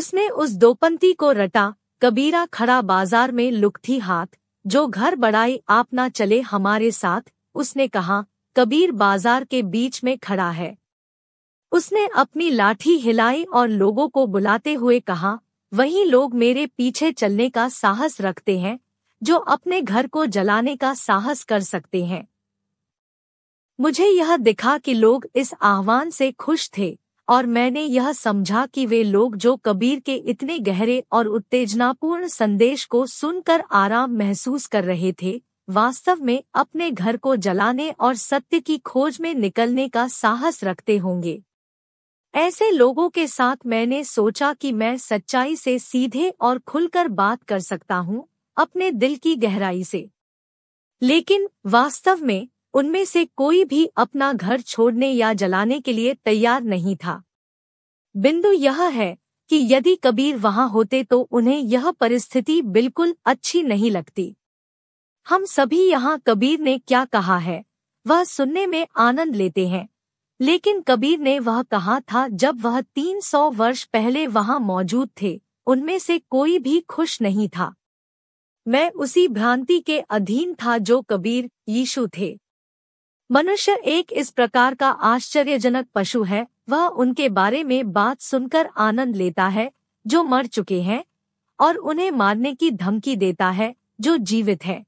उसने उस दोपंती को रटा कबीरा खड़ा बाजार में लुकथी हाथ जो घर बढ़ाई आप ना चले हमारे साथ उसने कहा कबीर बाजार के बीच में खड़ा है उसने अपनी लाठी हिलाई और लोगों को बुलाते हुए कहा वही लोग मेरे पीछे चलने का साहस रखते हैं जो अपने घर को जलाने का साहस कर सकते हैं मुझे यह दिखा कि लोग इस आह्वान से खुश थे और मैंने यह समझा कि वे लोग जो कबीर के इतने गहरे और उत्तेजनापूर्ण संदेश को सुनकर आराम महसूस कर रहे थे वास्तव में अपने घर को जलाने और सत्य की खोज में निकलने का साहस रखते होंगे ऐसे लोगों के साथ मैंने सोचा कि मैं सच्चाई से सीधे और खुलकर बात कर सकता हूँ अपने दिल की गहराई से लेकिन वास्तव में उनमें से कोई भी अपना घर छोड़ने या जलाने के लिए तैयार नहीं था बिंदु यह है कि यदि कबीर वहां होते तो उन्हें यह परिस्थिति बिल्कुल अच्छी नहीं लगती हम सभी यहाँ कबीर ने क्या कहा है वह सुनने में आनंद लेते हैं लेकिन कबीर ने वह कहा था जब वह 300 वर्ष पहले वहां मौजूद थे उनमें से कोई भी खुश नहीं था मैं उसी भ्रांति के अधीन था जो कबीर यीशु थे मनुष्य एक इस प्रकार का आश्चर्यजनक पशु है वह उनके बारे में बात सुनकर आनंद लेता है जो मर चुके हैं और उन्हें मारने की धमकी देता है जो जीवित है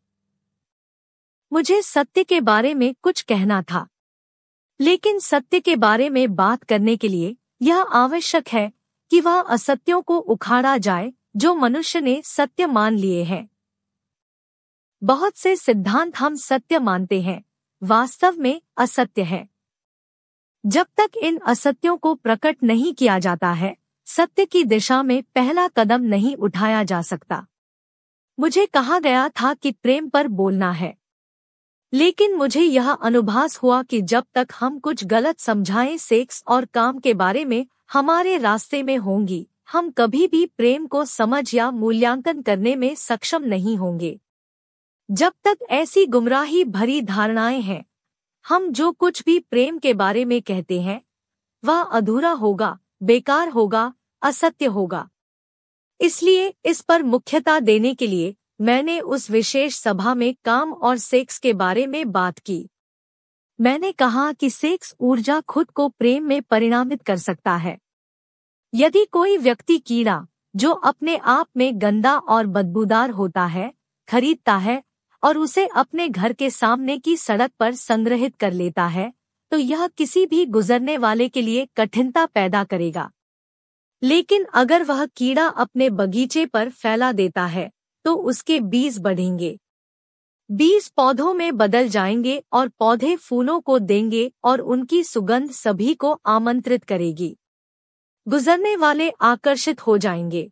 मुझे सत्य के बारे में कुछ कहना था लेकिन सत्य के बारे में बात करने के लिए यह आवश्यक है कि वह असत्यों को उखाड़ा जाए जो मनुष्य ने सत्य मान लिए हैं बहुत से सिद्धांत हम सत्य मानते हैं वास्तव में असत्य है जब तक इन असत्यों को प्रकट नहीं किया जाता है सत्य की दिशा में पहला कदम नहीं उठाया जा सकता मुझे कहा गया था कि प्रेम पर बोलना है लेकिन मुझे यह अनुभास हुआ कि जब तक हम कुछ गलत समझाएं सेक्स और काम के बारे में हमारे रास्ते में होंगी हम कभी भी प्रेम को समझ या मूल्यांकन करने में सक्षम नहीं होंगे जब तक ऐसी गुमराही भरी धारणाएं हैं हम जो कुछ भी प्रेम के बारे में कहते हैं वह अधूरा होगा बेकार होगा असत्य होगा इसलिए इस पर मुख्यता देने के लिए मैंने उस विशेष सभा में काम और सेक्स के बारे में बात की मैंने कहा कि सेक्स ऊर्जा खुद को प्रेम में परिणामित कर सकता है यदि कोई व्यक्ति कीड़ा जो अपने आप में गंदा और बदबूदार होता है खरीदता है और उसे अपने घर के सामने की सड़क पर संग्रहित कर लेता है तो यह किसी भी गुजरने वाले के लिए कठिनता पैदा करेगा लेकिन अगर वह कीड़ा अपने बगीचे पर फैला देता है तो उसके बीज बढ़ेंगे बीज पौधों में बदल जाएंगे और पौधे फूलों को देंगे और उनकी सुगंध सभी को आमंत्रित करेगी गुजरने वाले आकर्षित हो जाएंगे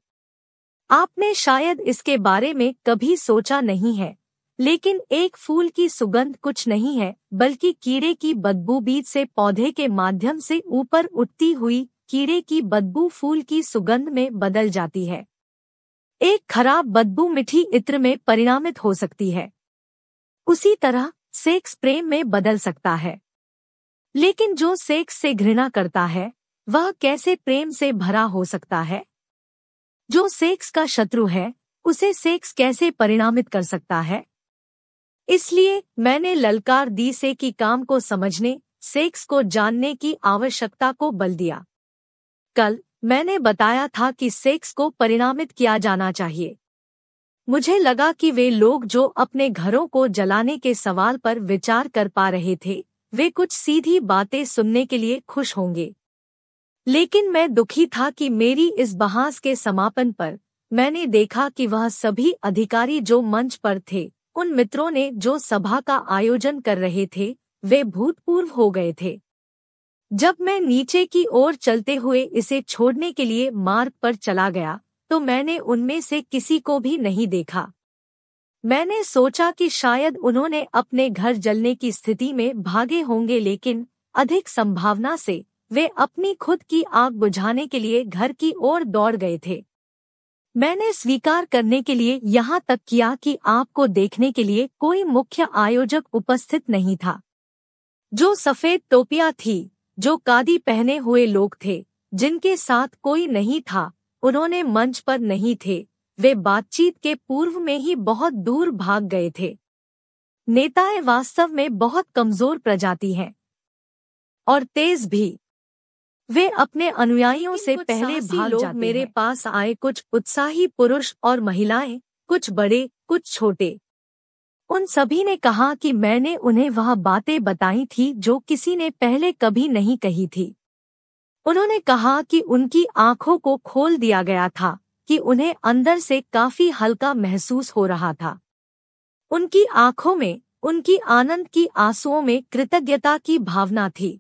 आपने शायद इसके बारे में कभी सोचा नहीं है लेकिन एक फूल की सुगंध कुछ नहीं है बल्कि कीड़े की बदबू बीज से पौधे के माध्यम से ऊपर उठती हुई कीड़े की बदबू फूल की सुगंध में बदल जाती है एक खराब बदबू मिठी इत्र में परिणामित हो सकती है उसी तरह सेक्स प्रेम में बदल सकता है लेकिन जो सेक्स से घृणा करता है वह कैसे प्रेम से भरा हो सकता है जो सेक्स का शत्रु है उसे सेक्स कैसे परिणामित कर सकता है इसलिए मैंने ललकार दी से कि काम को समझने सेक्स को जानने की आवश्यकता को बल दिया कल मैंने बताया था कि सेक्स को परिणामित किया जाना चाहिए मुझे लगा कि वे लोग जो अपने घरों को जलाने के सवाल पर विचार कर पा रहे थे वे कुछ सीधी बातें सुनने के लिए खुश होंगे लेकिन मैं दुखी था कि मेरी इस बहास के समापन पर मैंने देखा कि वह सभी अधिकारी जो मंच पर थे उन मित्रों ने जो सभा का आयोजन कर रहे थे वे भूतपूर्व हो गए थे जब मैं नीचे की ओर चलते हुए इसे छोड़ने के लिए मार्ग पर चला गया तो मैंने उनमें से किसी को भी नहीं देखा मैंने सोचा कि शायद उन्होंने अपने घर जलने की स्थिति में भागे होंगे लेकिन अधिक संभावना से वे अपनी खुद की आग बुझाने के लिए घर की ओर दौड़ गए थे मैंने स्वीकार करने के लिए यहाँ तक किया कि आपको देखने के लिए कोई मुख्य आयोजक उपस्थित नहीं था जो सफेद टोपिया थी जो कादी पहने हुए लोग थे जिनके साथ कोई नहीं था उन्होंने मंच पर नहीं थे वे बातचीत के पूर्व में ही बहुत दूर भाग गए थे नेताएं वास्तव में बहुत कमजोर प्रजाति हैं और तेज भी वे अपने अनुयायियों से पहले भाग मेरे पास आए कुछ उत्साही पुरुष और महिलाएं कुछ बड़े कुछ छोटे उन सभी ने कहा कि मैंने उन्हें वह बातें बताई थी जो किसी ने पहले कभी नहीं कही थी उन्होंने कहा कि उनकी आंखों को खोल दिया गया था कि उन्हें अंदर से काफी हल्का महसूस हो रहा था उनकी आंखों में उनकी आनंद की आंसुओं में कृतज्ञता की भावना थी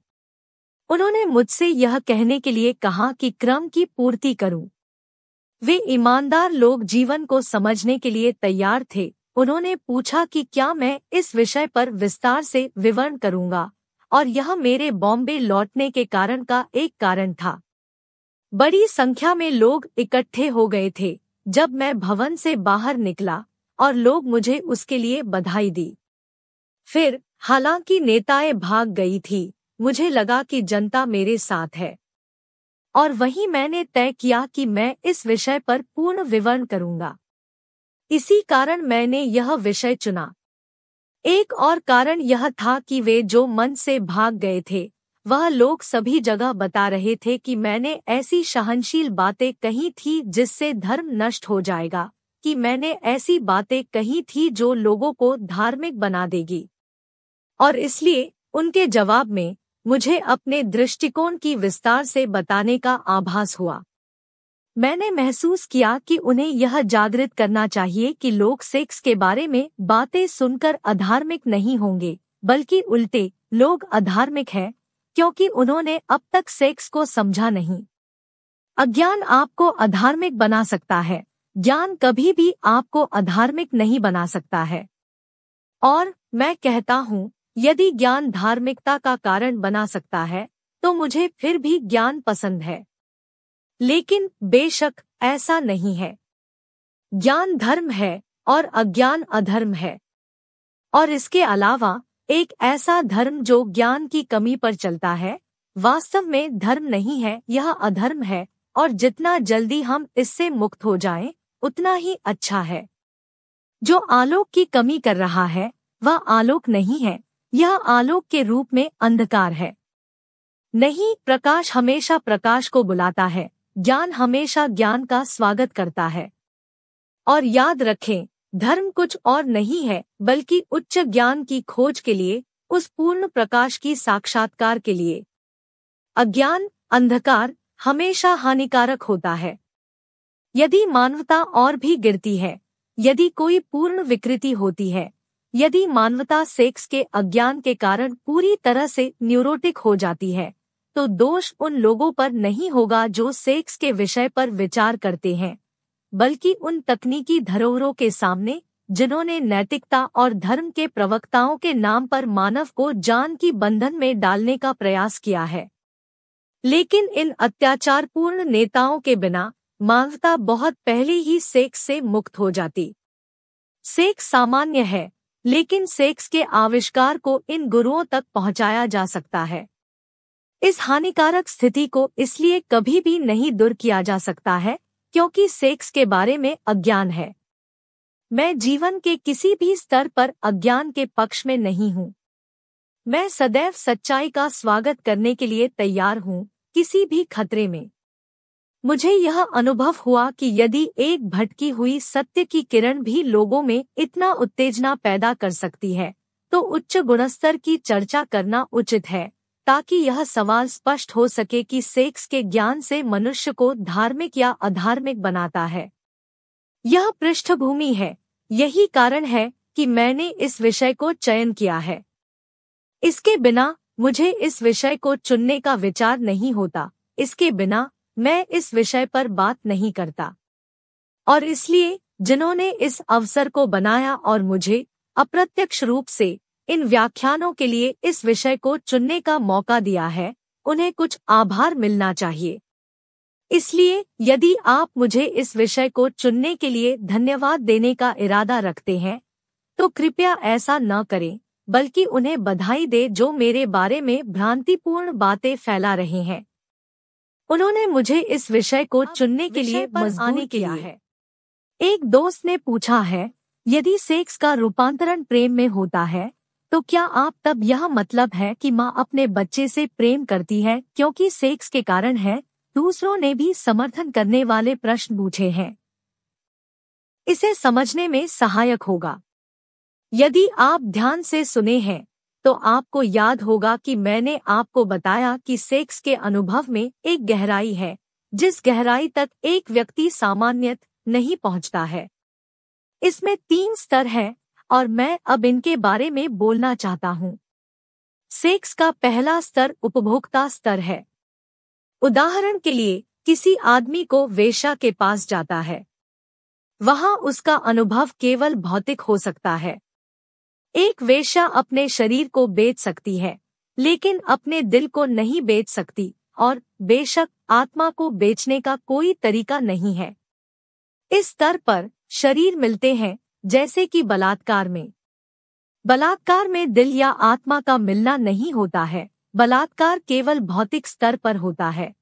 उन्होंने मुझसे यह कहने के लिए कहा कि क्रम की पूर्ति करूं। वे ईमानदार लोग जीवन को समझने के लिए तैयार थे उन्होंने पूछा कि क्या मैं इस विषय पर विस्तार से विवरण करूंगा और यह मेरे बॉम्बे लौटने के कारण का एक कारण था बड़ी संख्या में लोग इकट्ठे हो गए थे जब मैं भवन से बाहर निकला और लोग मुझे उसके लिए बधाई दी फिर हालांकि नेताएं भाग गई थी मुझे लगा कि जनता मेरे साथ है और वहीं मैंने तय किया कि मैं इस विषय पर पूर्ण विवरण करूंगा इसी कारण मैंने यह विषय चुना एक और कारण यह था कि वे जो मन से भाग गए थे वह लोग सभी जगह बता रहे थे कि मैंने ऐसी सहनशील बातें कही थी जिससे धर्म नष्ट हो जाएगा कि मैंने ऐसी बातें कही थी जो लोगों को धार्मिक बना देगी और इसलिए उनके जवाब में मुझे अपने दृष्टिकोण की विस्तार से बताने का आभास हुआ मैंने महसूस किया कि उन्हें यह जागृत करना चाहिए कि लोग सेक्स के बारे में बातें सुनकर अधार्मिक नहीं होंगे बल्कि उल्टे लोग अधार्मिक हैं क्योंकि उन्होंने अब तक सेक्स को समझा नहीं अज्ञान आपको अधार्मिक बना सकता है ज्ञान कभी भी आपको अधार्मिक नहीं बना सकता है और मैं कहता हूँ यदि ज्ञान धार्मिकता का कारण बना सकता है तो मुझे फिर भी ज्ञान पसंद है लेकिन बेशक ऐसा नहीं है ज्ञान धर्म है और अज्ञान अधर्म है और इसके अलावा एक ऐसा धर्म जो ज्ञान की कमी पर चलता है वास्तव में धर्म नहीं है यह अधर्म है और जितना जल्दी हम इससे मुक्त हो जाएं, उतना ही अच्छा है जो आलोक की कमी कर रहा है वह आलोक नहीं है यह आलोक के रूप में अंधकार है नहीं प्रकाश हमेशा प्रकाश को बुलाता है ज्ञान हमेशा ज्ञान का स्वागत करता है और याद रखें धर्म कुछ और नहीं है बल्कि उच्च ज्ञान की खोज के लिए उस पूर्ण प्रकाश की साक्षात्कार के लिए अज्ञान अंधकार हमेशा हानिकारक होता है यदि मानवता और भी गिरती है यदि कोई पूर्ण विकृति होती है यदि मानवता सेक्स के अज्ञान के कारण पूरी तरह से न्यूरोटिक हो जाती है तो दोष उन लोगों पर नहीं होगा जो सेक्स के विषय पर विचार करते हैं बल्कि उन तकनीकी धरोहरों के सामने जिन्होंने नैतिकता और धर्म के प्रवक्ताओं के नाम पर मानव को जान की बंधन में डालने का प्रयास किया है लेकिन इन अत्याचारपूर्ण नेताओं के बिना मानवता बहुत पहले ही सेक्स से मुक्त हो जाती सेक्स सामान्य है लेकिन सेक्स के आविष्कार को इन गुरुओं तक पहुंचाया जा सकता है इस हानिकारक स्थिति को इसलिए कभी भी नहीं दूर किया जा सकता है क्योंकि सेक्स के बारे में अज्ञान है मैं जीवन के किसी भी स्तर पर अज्ञान के पक्ष में नहीं हूँ मैं सदैव सच्चाई का स्वागत करने के लिए तैयार हूँ किसी भी खतरे में मुझे यह अनुभव हुआ कि यदि एक भटकी हुई सत्य की किरण भी लोगों में इतना उत्तेजना पैदा कर सकती है तो उच्च गुणस्तर की चर्चा करना उचित है ताकि यह सवाल स्पष्ट हो सके कि सेक्स के ज्ञान से मनुष्य को धार्मिक या अधार्मिक बनाता है यह पृष्ठभूमि है यही कारण है कि मैंने इस विषय को चयन किया है इसके बिना मुझे इस विषय को चुनने का विचार नहीं होता इसके बिना मैं इस विषय पर बात नहीं करता और इसलिए जिन्होंने इस अवसर को बनाया और मुझे अप्रत्यक्ष रूप से इन व्याख्यानों के लिए इस विषय को चुनने का मौका दिया है उन्हें कुछ आभार मिलना चाहिए इसलिए यदि आप मुझे इस विषय को चुनने के लिए धन्यवाद देने का इरादा रखते हैं तो कृपया ऐसा न करें बल्कि उन्हें बधाई दे जो मेरे बारे में भ्रांतिपूर्ण बातें फैला रहे हैं उन्होंने मुझे इस विषय को चुनने के लिए मजबूर किया है एक दोस्त ने पूछा है यदि सेक्स का रूपांतरण प्रेम में होता है तो क्या आप तब यह मतलब है कि माँ अपने बच्चे से प्रेम करती है क्योंकि सेक्स के कारण है दूसरों ने भी समर्थन करने वाले प्रश्न पूछे हैं इसे समझने में सहायक होगा यदि आप ध्यान से सुने हैं तो आपको याद होगा कि मैंने आपको बताया कि सेक्स के अनुभव में एक गहराई है जिस गहराई तक एक व्यक्ति सामान्यत नहीं पहुंचता है इसमें तीन स्तर हैं और मैं अब इनके बारे में बोलना चाहता हूं। सेक्स का पहला स्तर उपभोक्ता स्तर है उदाहरण के लिए किसी आदमी को वेशा के पास जाता है वहां उसका अनुभव केवल भौतिक हो सकता है एक वेश्या अपने शरीर को बेच सकती है लेकिन अपने दिल को नहीं बेच सकती और बेशक आत्मा को बेचने का कोई तरीका नहीं है इस स्तर पर शरीर मिलते हैं जैसे कि बलात्कार में बलात्कार में दिल या आत्मा का मिलना नहीं होता है बलात्कार केवल भौतिक स्तर पर होता है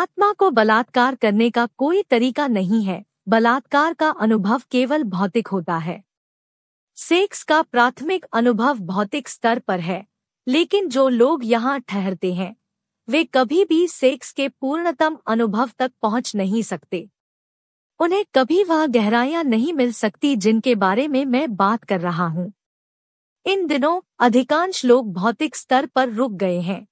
आत्मा को बलात्कार करने का कोई तरीका नहीं है बलात्कार का अनुभव केवल भौतिक होता है सेक्स का प्राथमिक अनुभव भौतिक स्तर पर है लेकिन जो लोग यहाँ ठहरते हैं वे कभी भी सेक्स के पूर्णतम अनुभव तक पहुँच नहीं सकते उन्हें कभी वह गहराइयां नहीं मिल सकती जिनके बारे में मैं बात कर रहा हूँ इन दिनों अधिकांश लोग भौतिक स्तर पर रुक गए हैं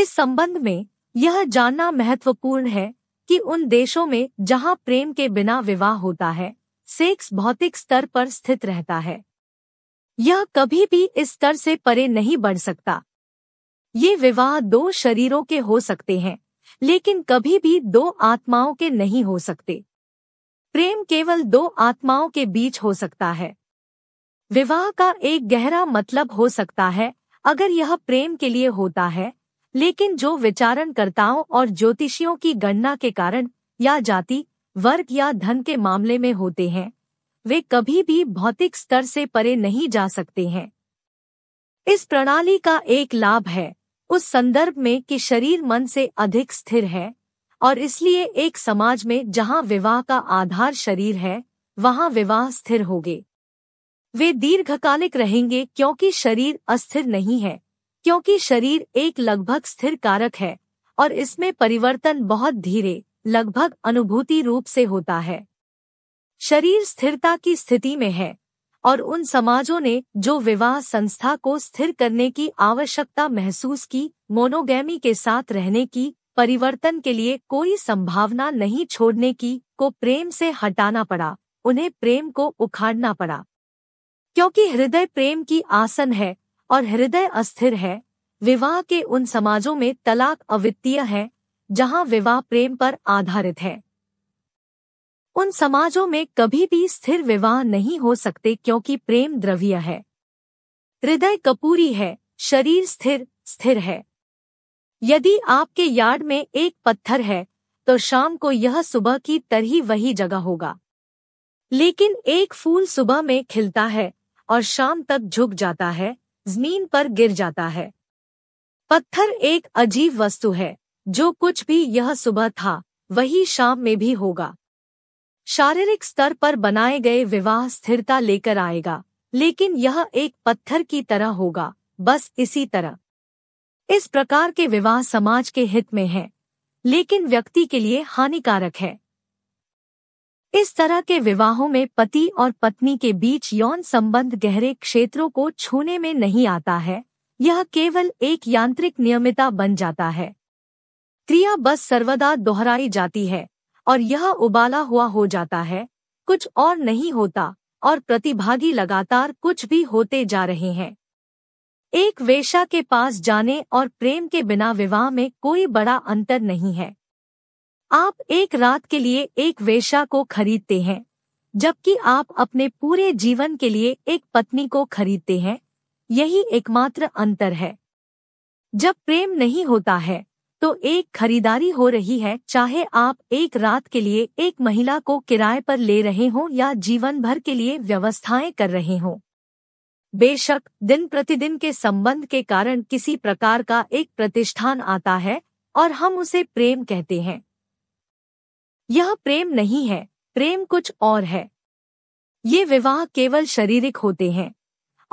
इस संबंध में यह जानना महत्वपूर्ण है कि उन देशों में जहाँ प्रेम के बिना विवाह होता है सेक्स भौतिक स्तर पर स्थित रहता है यह कभी भी इस स्तर से परे नहीं बढ़ सकता ये विवाह दो शरीरों के हो सकते हैं लेकिन कभी भी दो आत्माओं के नहीं हो सकते प्रेम केवल दो आत्माओं के बीच हो सकता है विवाह का एक गहरा मतलब हो सकता है अगर यह प्रेम के लिए होता है लेकिन जो विचारणकर्ताओं और ज्योतिषियों की गणना के कारण या जाति वर्ग या धन के मामले में होते हैं वे कभी भी भौतिक स्तर से परे नहीं जा सकते हैं इस प्रणाली का एक लाभ है उस संदर्भ में कि शरीर मन से अधिक स्थिर है और इसलिए एक समाज में जहां विवाह का आधार शरीर है वहां विवाह स्थिर गए वे दीर्घकालिक रहेंगे क्योंकि शरीर अस्थिर नहीं है क्योंकि शरीर एक लगभग स्थिर कारक है और इसमें परिवर्तन बहुत धीरे लगभग अनुभूति रूप से होता है शरीर स्थिरता की स्थिति में है और उन समाजों ने जो विवाह संस्था को स्थिर करने की आवश्यकता महसूस की मोनोगैमी के साथ रहने की परिवर्तन के लिए कोई संभावना नहीं छोड़ने की को प्रेम से हटाना पड़ा उन्हें प्रेम को उखाड़ना पड़ा क्योंकि हृदय प्रेम की आसन है और हृदय अस्थिर है विवाह के उन समाजों में तलाक अवित्तीय है जहां विवाह प्रेम पर आधारित है उन समाजों में कभी भी स्थिर विवाह नहीं हो सकते क्योंकि प्रेम द्रव्य है हृदय कपूरी है शरीर स्थिर स्थिर है यदि आपके यार्ड में एक पत्थर है तो शाम को यह सुबह की तरह वही जगह होगा लेकिन एक फूल सुबह में खिलता है और शाम तक झुक जाता है जमीन पर गिर जाता है पत्थर एक अजीब वस्तु है जो कुछ भी यह सुबह था वही शाम में भी होगा शारीरिक स्तर पर बनाए गए विवाह स्थिरता लेकर आएगा लेकिन यह एक पत्थर की तरह होगा बस इसी तरह इस प्रकार के विवाह समाज के हित में है लेकिन व्यक्ति के लिए हानिकारक है इस तरह के विवाहों में पति और पत्नी के बीच यौन संबंध गहरे क्षेत्रों को छूने में नहीं आता है यह केवल एक यांत्रिक नियमिता बन जाता है क्रिया बस सर्वदा दोहराई जाती है और यह उबाला हुआ हो जाता है कुछ और नहीं होता और प्रतिभागी लगातार कुछ भी होते जा रहे हैं एक वेशा के पास जाने और प्रेम के बिना विवाह में कोई बड़ा अंतर नहीं है आप एक रात के लिए एक वेशा को खरीदते हैं जबकि आप अपने पूरे जीवन के लिए एक पत्नी को खरीदते हैं यही एकमात्र अंतर है जब प्रेम नहीं होता है तो एक खरीदारी हो रही है चाहे आप एक रात के लिए एक महिला को किराए पर ले रहे हों या जीवन भर के लिए व्यवस्थाएं कर रहे हों बेशक दिन प्रतिदिन के संबंध के कारण किसी प्रकार का एक प्रतिष्ठान आता है और हम उसे प्रेम कहते हैं यह प्रेम नहीं है प्रेम कुछ और है ये विवाह केवल शारीरिक होते हैं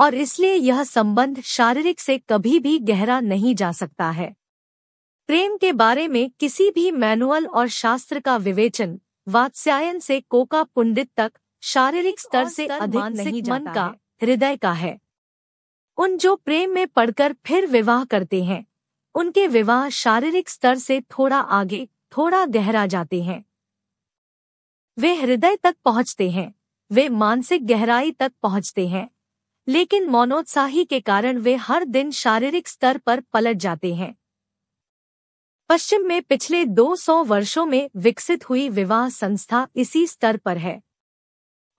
और इसलिए यह संबंध शारीरिक से कभी भी गहरा नहीं जा सकता है प्रेम के बारे में किसी भी मैनुअल और शास्त्र का विवेचन वात्स्यायन से कोका पुंडित तक शारीरिक स्तर से अधिक नहीं मन का हृदय का है उन जो प्रेम में पढ़कर फिर विवाह करते हैं उनके विवाह शारीरिक स्तर से थोड़ा आगे थोड़ा गहरा जाते हैं वे हृदय तक पहुंचते हैं वे मानसिक गहराई तक पहुंचते हैं लेकिन मोनोत्साही के कारण वे हर दिन शारीरिक स्तर पर पलट जाते हैं पश्चिम में पिछले 200 वर्षों में विकसित हुई विवाह संस्था इसी स्तर पर है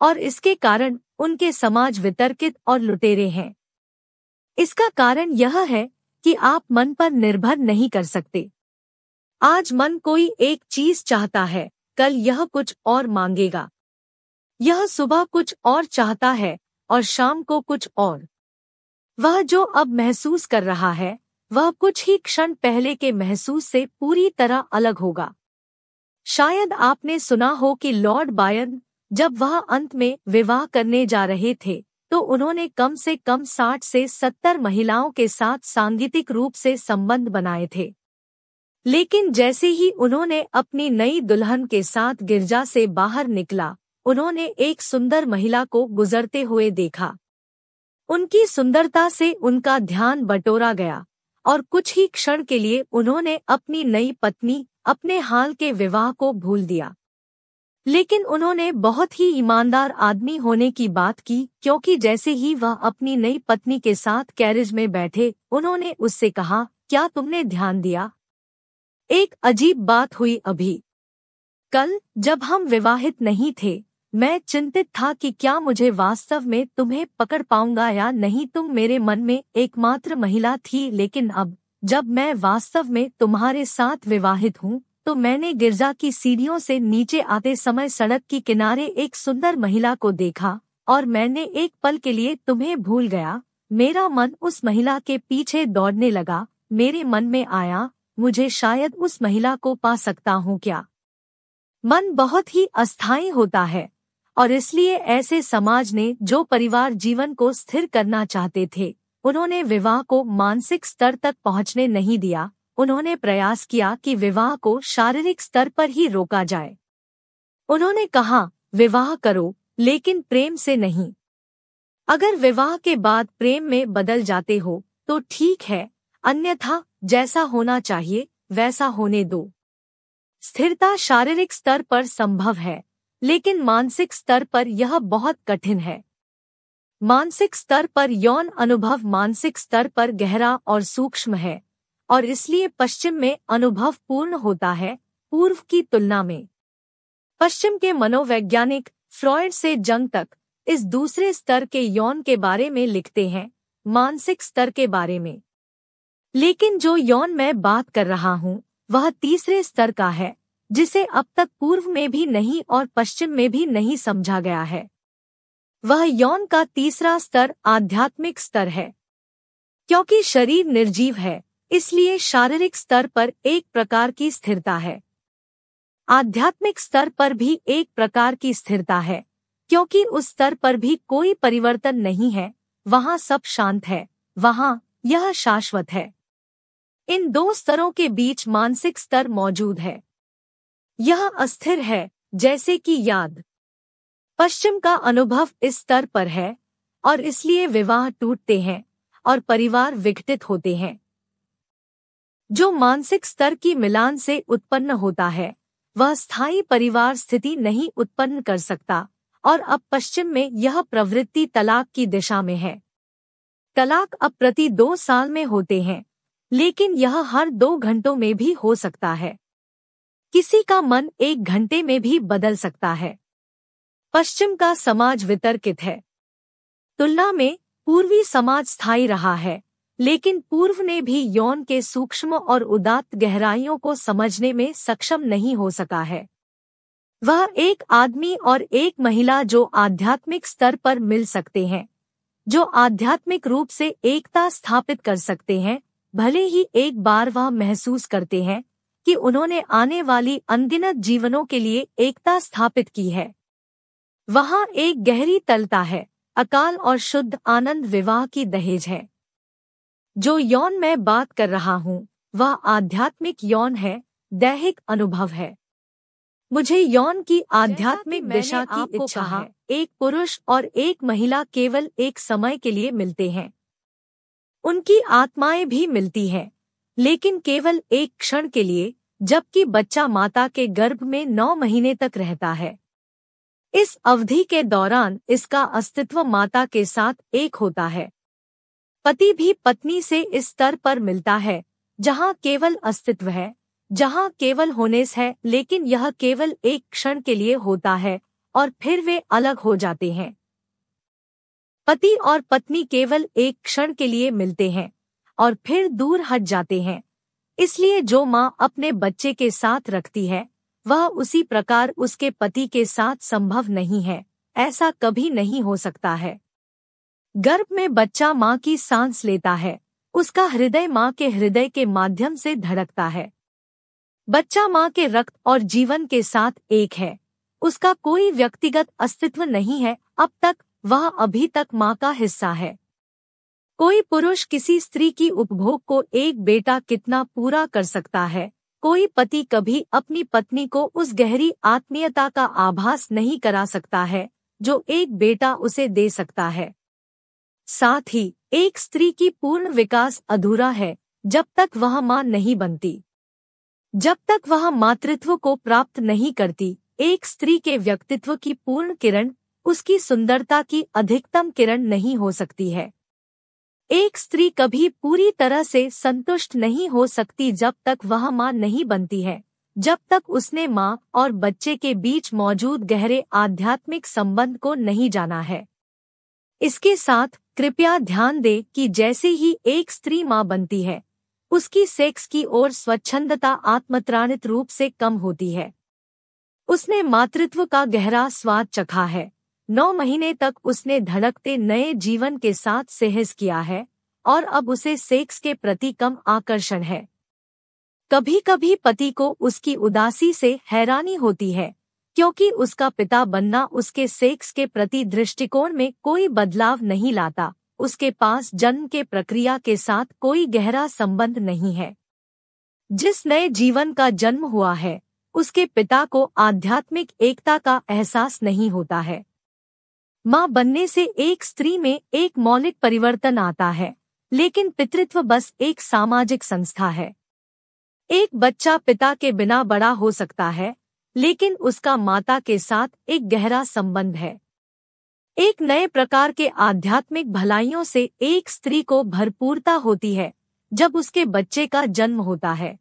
और इसके कारण उनके समाज वितर्कित और लुटेरे हैं इसका कारण यह है कि आप मन पर निर्भर नहीं कर सकते आज मन कोई एक चीज चाहता है कल यह कुछ और मांगेगा यह सुबह कुछ और चाहता है और शाम को कुछ और वह जो अब महसूस कर रहा है वह कुछ ही क्षण पहले के महसूस से पूरी तरह अलग होगा शायद आपने सुना हो कि लॉर्ड बायन जब वह अंत में विवाह करने जा रहे थे तो उन्होंने कम से कम 60 से 70 महिलाओं के साथ सांगीतिक रूप से संबंध बनाए थे लेकिन जैसे ही उन्होंने अपनी नई दुल्हन के साथ गिरजा से बाहर निकला उन्होंने एक सुंदर महिला को गुजरते हुए देखा उनकी सुंदरता से उनका ध्यान बटोरा गया और कुछ ही क्षण के लिए उन्होंने अपनी नई पत्नी अपने हाल के विवाह को भूल दिया लेकिन उन्होंने बहुत ही ईमानदार आदमी होने की बात की क्योंकि जैसे ही वह अपनी नई पत्नी के साथ कैरेज में बैठे उन्होंने उससे कहा क्या तुमने ध्यान दिया एक अजीब बात हुई अभी कल जब हम विवाहित नहीं थे मैं चिंतित था कि क्या मुझे वास्तव में तुम्हें पकड़ पाऊंगा या नहीं तुम मेरे मन में एकमात्र महिला थी लेकिन अब जब मैं वास्तव में तुम्हारे साथ विवाहित हूँ तो मैंने गिरजा की सीढ़ियों से नीचे आते समय सड़क के किनारे एक सुंदर महिला को देखा और मैंने एक पल के लिए तुम्हें भूल गया मेरा मन उस महिला के पीछे दौड़ने लगा मेरे मन में आया मुझे शायद उस महिला को पा सकता हूँ क्या मन बहुत ही अस्थायी होता है और इसलिए ऐसे समाज ने जो परिवार जीवन को स्थिर करना चाहते थे उन्होंने विवाह को मानसिक स्तर तक पहुंचने नहीं दिया उन्होंने प्रयास किया कि विवाह को शारीरिक स्तर पर ही रोका जाए उन्होंने कहा विवाह करो लेकिन प्रेम से नहीं अगर विवाह के बाद प्रेम में बदल जाते हो तो ठीक है अन्यथा जैसा होना चाहिए वैसा होने दो स्थिरता शारीरिक स्तर पर संभव है लेकिन मानसिक स्तर पर यह बहुत कठिन है मानसिक स्तर पर यौन अनुभव मानसिक स्तर पर गहरा और सूक्ष्म है और इसलिए पश्चिम में अनुभव पूर्ण होता है पूर्व की तुलना में पश्चिम के मनोवैज्ञानिक फ्रॉयड से जंग तक इस दूसरे स्तर के यौन के बारे में लिखते हैं मानसिक स्तर के बारे में लेकिन जो यौन मैं बात कर रहा हूं वह तीसरे स्तर का है जिसे अब तक पूर्व में भी नहीं और पश्चिम में भी नहीं समझा गया है वह यौन का तीसरा स्तर आध्यात्मिक स्तर है क्योंकि शरीर निर्जीव है इसलिए शारीरिक स्तर पर एक प्रकार की स्थिरता है आध्यात्मिक स्तर पर भी एक प्रकार की स्थिरता है क्योंकि उस स्तर पर भी कोई परिवर्तन नहीं है वहाँ सब शांत है वहां यह शाश्वत है इन दो स्तरों के बीच मानसिक स्तर मौजूद है यह अस्थिर है जैसे कि याद पश्चिम का अनुभव इस स्तर पर है और इसलिए विवाह टूटते हैं और परिवार विघटित होते हैं जो मानसिक स्तर की मिलान से उत्पन्न होता है वह स्थायी परिवार स्थिति नहीं उत्पन्न कर सकता और अब पश्चिम में यह प्रवृत्ति तलाक की दिशा में है तलाक अब प्रति दो साल में होते हैं लेकिन यह हर दो घंटों में भी हो सकता है किसी का मन एक घंटे में भी बदल सकता है पश्चिम का समाज वितर्कित है तुलना में पूर्वी समाज स्थायी रहा है लेकिन पूर्व ने भी यौन के सूक्ष्म और उदात्त गहराइयों को समझने में सक्षम नहीं हो सका है वह एक आदमी और एक महिला जो आध्यात्मिक स्तर पर मिल सकते हैं जो आध्यात्मिक रूप से एकता स्थापित कर सकते हैं भले ही एक बार वह महसूस करते हैं कि उन्होंने आने वाली अनगिनत जीवनों के लिए एकता स्थापित की है वहाँ एक गहरी तलता है अकाल और शुद्ध आनंद विवाह की दहेज है जो यौन मैं बात कर रहा हूँ वह आध्यात्मिक यौन है दैहिक अनुभव है मुझे यौन की आध्यात्मिक दिशा की इच्छा है एक पुरुष और एक महिला केवल एक समय के लिए मिलते हैं उनकी आत्माएं भी मिलती हैं लेकिन केवल एक क्षण के लिए जबकि बच्चा माता के गर्भ में नौ महीने तक रहता है इस अवधि के दौरान इसका अस्तित्व माता के साथ एक होता है पति भी पत्नी से इस स्तर पर मिलता है जहाँ केवल अस्तित्व है जहाँ केवल होनेस है लेकिन यह केवल एक क्षण के लिए होता है और फिर वे अलग हो जाते हैं पति और पत्नी केवल एक क्षण के लिए मिलते हैं और फिर दूर हट जाते हैं इसलिए जो माँ अपने बच्चे के साथ रखती है वह उसी प्रकार उसके पति के साथ संभव नहीं है ऐसा कभी नहीं हो सकता है गर्भ में बच्चा माँ की सांस लेता है उसका हृदय माँ के हृदय के माध्यम से धड़कता है बच्चा माँ के रक्त और जीवन के साथ एक है उसका कोई व्यक्तिगत अस्तित्व नहीं है अब तक वह अभी तक माँ का हिस्सा है कोई पुरुष किसी स्त्री की उपभोग को एक बेटा कितना पूरा कर सकता है कोई पति कभी अपनी पत्नी को उस गहरी आत्मीयता का आभास नहीं करा सकता है जो एक बेटा उसे दे सकता है साथ ही एक स्त्री की पूर्ण विकास अधूरा है जब तक वह मां नहीं बनती जब तक वह मातृत्व को प्राप्त नहीं करती एक स्त्री के व्यक्तित्व की पूर्ण किरण उसकी सुंदरता की अधिकतम किरण नहीं हो सकती है एक स्त्री कभी पूरी तरह से संतुष्ट नहीं हो सकती जब तक वह माँ नहीं बनती है जब तक उसने माँ और बच्चे के बीच मौजूद गहरे आध्यात्मिक संबंध को नहीं जाना है इसके साथ कृपया ध्यान दें कि जैसे ही एक स्त्री माँ बनती है उसकी सेक्स की ओर स्वच्छंदता आत्मत्राणित रूप से कम होती है उसने मातृत्व का गहरा स्वाद चखा है नौ महीने तक उसने धड़कते नए जीवन के साथ सहज किया है और अब उसे सेक्स के प्रति कम आकर्षण है कभी कभी पति को उसकी उदासी से हैरानी होती है क्योंकि उसका पिता बनना उसके सेक्स के प्रति दृष्टिकोण में कोई बदलाव नहीं लाता उसके पास जन्म के प्रक्रिया के साथ कोई गहरा संबंध नहीं है जिस नए जीवन का जन्म हुआ है उसके पिता को आध्यात्मिक एकता का एहसास नहीं होता है मां बनने से एक स्त्री में एक मौलिक परिवर्तन आता है लेकिन पितृत्व बस एक सामाजिक संस्था है एक बच्चा पिता के बिना बड़ा हो सकता है लेकिन उसका माता के साथ एक गहरा संबंध है एक नए प्रकार के आध्यात्मिक भलाइयों से एक स्त्री को भरपूरता होती है जब उसके बच्चे का जन्म होता है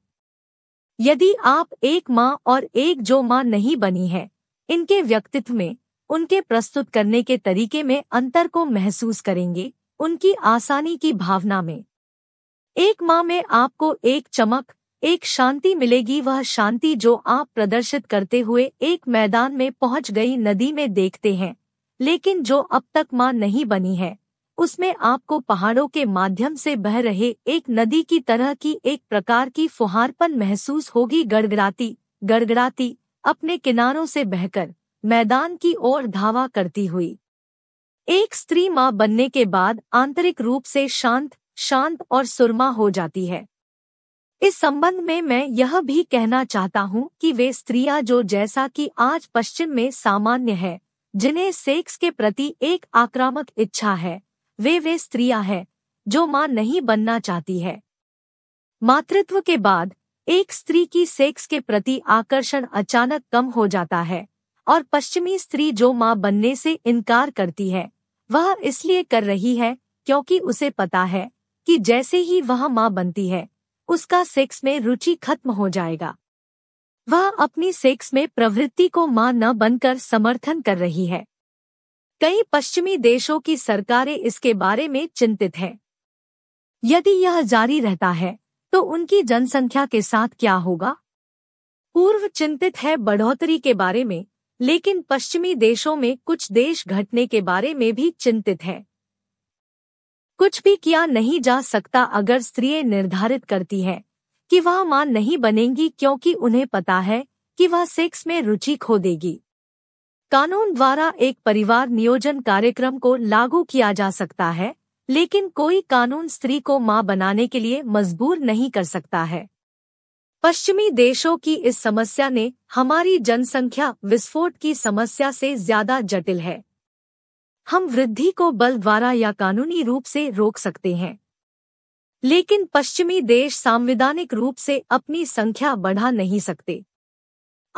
यदि आप एक माँ और एक जो माँ नहीं बनी है इनके व्यक्तित्व में उनके प्रस्तुत करने के तरीके में अंतर को महसूस करेंगे उनकी आसानी की भावना में एक माह में आपको एक चमक एक शांति मिलेगी वह शांति जो आप प्रदर्शित करते हुए एक मैदान में पहुंच गई नदी में देखते हैं लेकिन जो अब तक मां नहीं बनी है उसमें आपको पहाड़ों के माध्यम से बह रहे एक नदी की तरह की एक प्रकार की फुहारपन महसूस होगी गड़गड़ाती गड़गड़ाती अपने किनारों से बहकर मैदान की ओर धावा करती हुई एक स्त्री मां बनने के बाद आंतरिक रूप से शांत शांत और सुरमा हो जाती है इस संबंध में मैं यह भी कहना चाहता हूं कि वे स्त्रियां जो जैसा कि आज पश्चिम में सामान्य है जिन्हें सेक्स के प्रति एक आक्रामक इच्छा है वे वे स्त्रियां हैं जो मां नहीं बनना चाहती है मातृत्व के बाद एक स्त्री की सेक्स के प्रति आकर्षण अचानक कम हो जाता है और पश्चिमी स्त्री जो माँ बनने से इनकार करती है वह इसलिए कर रही है क्योंकि उसे पता है कि जैसे ही वह माँ बनती है उसका सेक्स में रुचि खत्म हो जाएगा वह अपनी सेक्स में प्रवृत्ति को माँ न बनकर समर्थन कर रही है कई पश्चिमी देशों की सरकारें इसके बारे में चिंतित हैं यदि यह जारी रहता है तो उनकी जनसंख्या के साथ क्या होगा पूर्व चिंतित है बढ़ोतरी के बारे में लेकिन पश्चिमी देशों में कुछ देश घटने के बारे में भी चिंतित हैं कुछ भी किया नहीं जा सकता अगर स्त्रियां निर्धारित करती हैं कि वह मां नहीं बनेंगी क्योंकि उन्हें पता है कि वह सेक्स में रुचि खो देगी कानून द्वारा एक परिवार नियोजन कार्यक्रम को लागू किया जा सकता है लेकिन कोई कानून स्त्री को मां बनाने के लिए मजबूर नहीं कर सकता है पश्चिमी देशों की इस समस्या ने हमारी जनसंख्या विस्फोट की समस्या से ज्यादा जटिल है हम वृद्धि को बल द्वारा या कानूनी रूप से रोक सकते हैं लेकिन पश्चिमी देश संवैधानिक रूप से अपनी संख्या बढ़ा नहीं सकते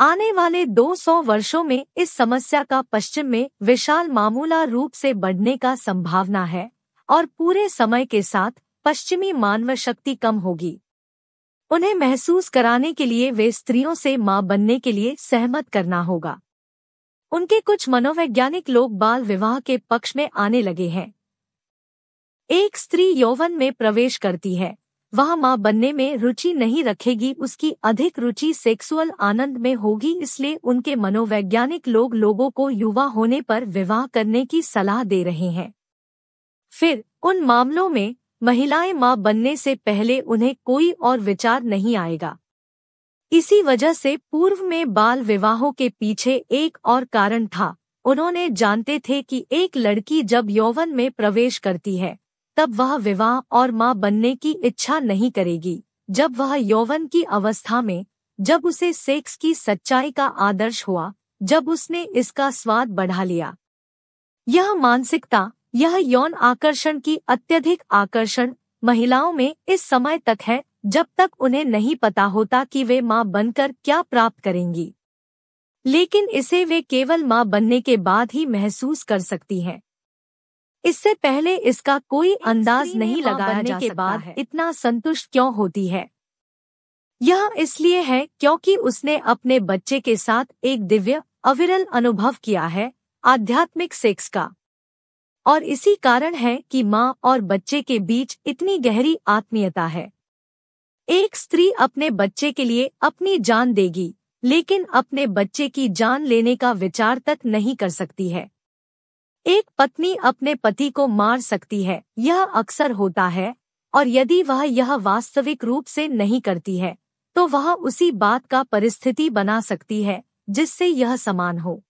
आने वाले 200 वर्षों में इस समस्या का पश्चिम में विशाल मामूला रूप से बढ़ने का संभावना है और पूरे समय के साथ पश्चिमी मानव शक्ति कम होगी उन्हें महसूस कराने के लिए वे स्त्रियों से मां बनने के लिए सहमत करना होगा उनके कुछ मनोवैज्ञानिक लोग बाल विवाह के पक्ष में आने लगे हैं एक स्त्री यौवन में प्रवेश करती है वह मां बनने में रुचि नहीं रखेगी उसकी अधिक रुचि सेक्सुअल आनंद में होगी इसलिए उनके मनोवैज्ञानिक लोग लोगों को युवा होने पर विवाह करने की सलाह दे रहे हैं फिर उन मामलों में महिलाएं मां बनने से पहले उन्हें कोई और विचार नहीं आएगा इसी वजह से पूर्व में बाल विवाहों के पीछे एक और कारण था उन्होंने जानते थे कि एक लड़की जब यौवन में प्रवेश करती है तब वह विवाह और मां बनने की इच्छा नहीं करेगी जब वह यौवन की अवस्था में जब उसे सेक्स की सच्चाई का आदर्श हुआ जब उसने इसका स्वाद बढ़ा लिया यह मानसिकता यह यौन आकर्षण की अत्यधिक आकर्षण महिलाओं में इस समय तक है जब तक उन्हें नहीं पता होता कि वे मां बनकर क्या प्राप्त करेंगी लेकिन इसे वे केवल मां बनने के बाद ही महसूस कर सकती हैं इससे पहले इसका कोई अंदाज नहीं लगाने जा के बाद है। इतना संतुष्ट क्यों होती है यह इसलिए है क्योंकि उसने अपने बच्चे के साथ एक दिव्य अविरल अनुभव किया है आध्यात्मिक सेक्स का और इसी कारण है कि माँ और बच्चे के बीच इतनी गहरी आत्मीयता है एक स्त्री अपने बच्चे के लिए अपनी जान देगी लेकिन अपने बच्चे की जान लेने का विचार तक नहीं कर सकती है एक पत्नी अपने पति को मार सकती है यह अक्सर होता है और यदि वह यह वास्तविक रूप से नहीं करती है तो वह उसी बात का परिस्थिति बना सकती है जिससे यह समान हो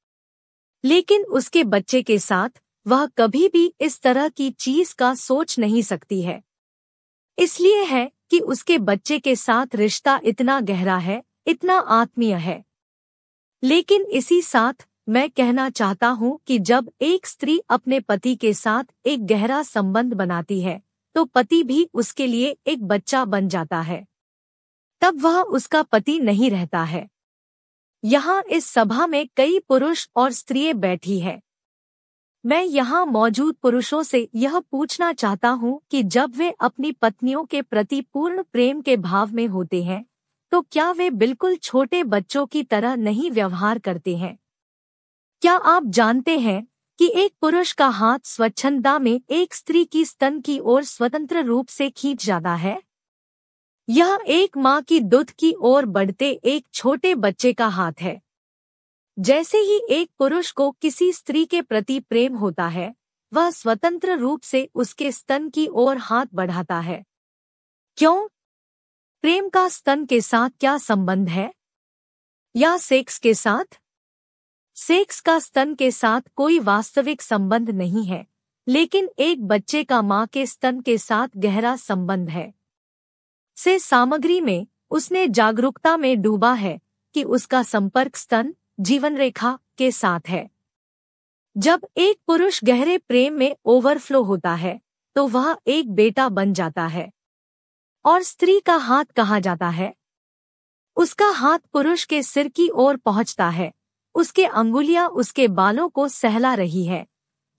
लेकिन उसके बच्चे के साथ वह कभी भी इस तरह की चीज का सोच नहीं सकती है इसलिए है कि उसके बच्चे के साथ रिश्ता इतना गहरा है इतना आत्मीय है लेकिन इसी साथ मैं कहना चाहता हूँ कि जब एक स्त्री अपने पति के साथ एक गहरा संबंध बनाती है तो पति भी उसके लिए एक बच्चा बन जाता है तब वह उसका पति नहीं रहता है यहाँ इस सभा में कई पुरुष और स्त्रियें बैठी है मैं यहाँ मौजूद पुरुषों से यह पूछना चाहता हूँ कि जब वे अपनी पत्नियों के प्रति पूर्ण प्रेम के भाव में होते हैं तो क्या वे बिल्कुल छोटे बच्चों की तरह नहीं व्यवहार करते हैं क्या आप जानते हैं कि एक पुरुष का हाथ स्वच्छंदा में एक स्त्री की स्तन की ओर स्वतंत्र रूप से खींच जाता है यह एक माँ की दूध की ओर बढ़ते एक छोटे बच्चे का हाथ है जैसे ही एक पुरुष को किसी स्त्री के प्रति प्रेम होता है वह स्वतंत्र रूप से उसके स्तन की ओर हाथ बढ़ाता है क्यों प्रेम का स्तन के साथ क्या संबंध है या सेक्स के साथ सेक्स का स्तन के साथ कोई वास्तविक संबंध नहीं है लेकिन एक बच्चे का मां के स्तन के साथ गहरा संबंध है से सामग्री में उसने जागरूकता में डूबा है कि उसका संपर्क स्तन जीवन रेखा के साथ है जब एक पुरुष गहरे प्रेम में ओवरफ्लो होता है तो वह एक बेटा बन जाता है और स्त्री का हाथ कहा जाता है उसका हाथ पुरुष के सिर की ओर पहुंचता है उसके अंगुलियां उसके बालों को सहला रही है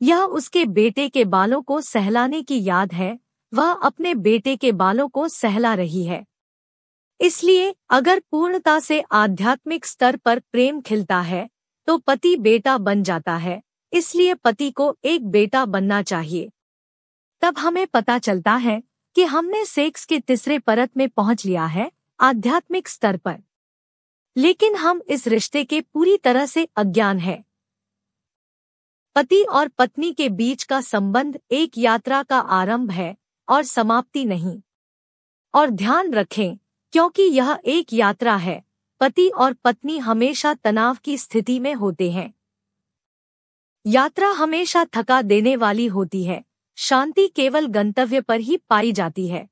यह उसके बेटे के बालों को सहलाने की याद है वह अपने बेटे के बालों को सहला रही है इसलिए अगर पूर्णता से आध्यात्मिक स्तर पर प्रेम खिलता है तो पति बेटा बन जाता है इसलिए पति को एक बेटा बनना चाहिए तब हमें पता चलता है कि हमने सेक्स के तीसरे परत में पहुंच लिया है आध्यात्मिक स्तर पर लेकिन हम इस रिश्ते के पूरी तरह से अज्ञान है पति और पत्नी के बीच का संबंध एक यात्रा का आरंभ है और समाप्ति नहीं और ध्यान रखें क्योंकि यह एक यात्रा है पति और पत्नी हमेशा तनाव की स्थिति में होते हैं यात्रा हमेशा थका देने वाली होती है शांति केवल गंतव्य पर ही पाई जाती है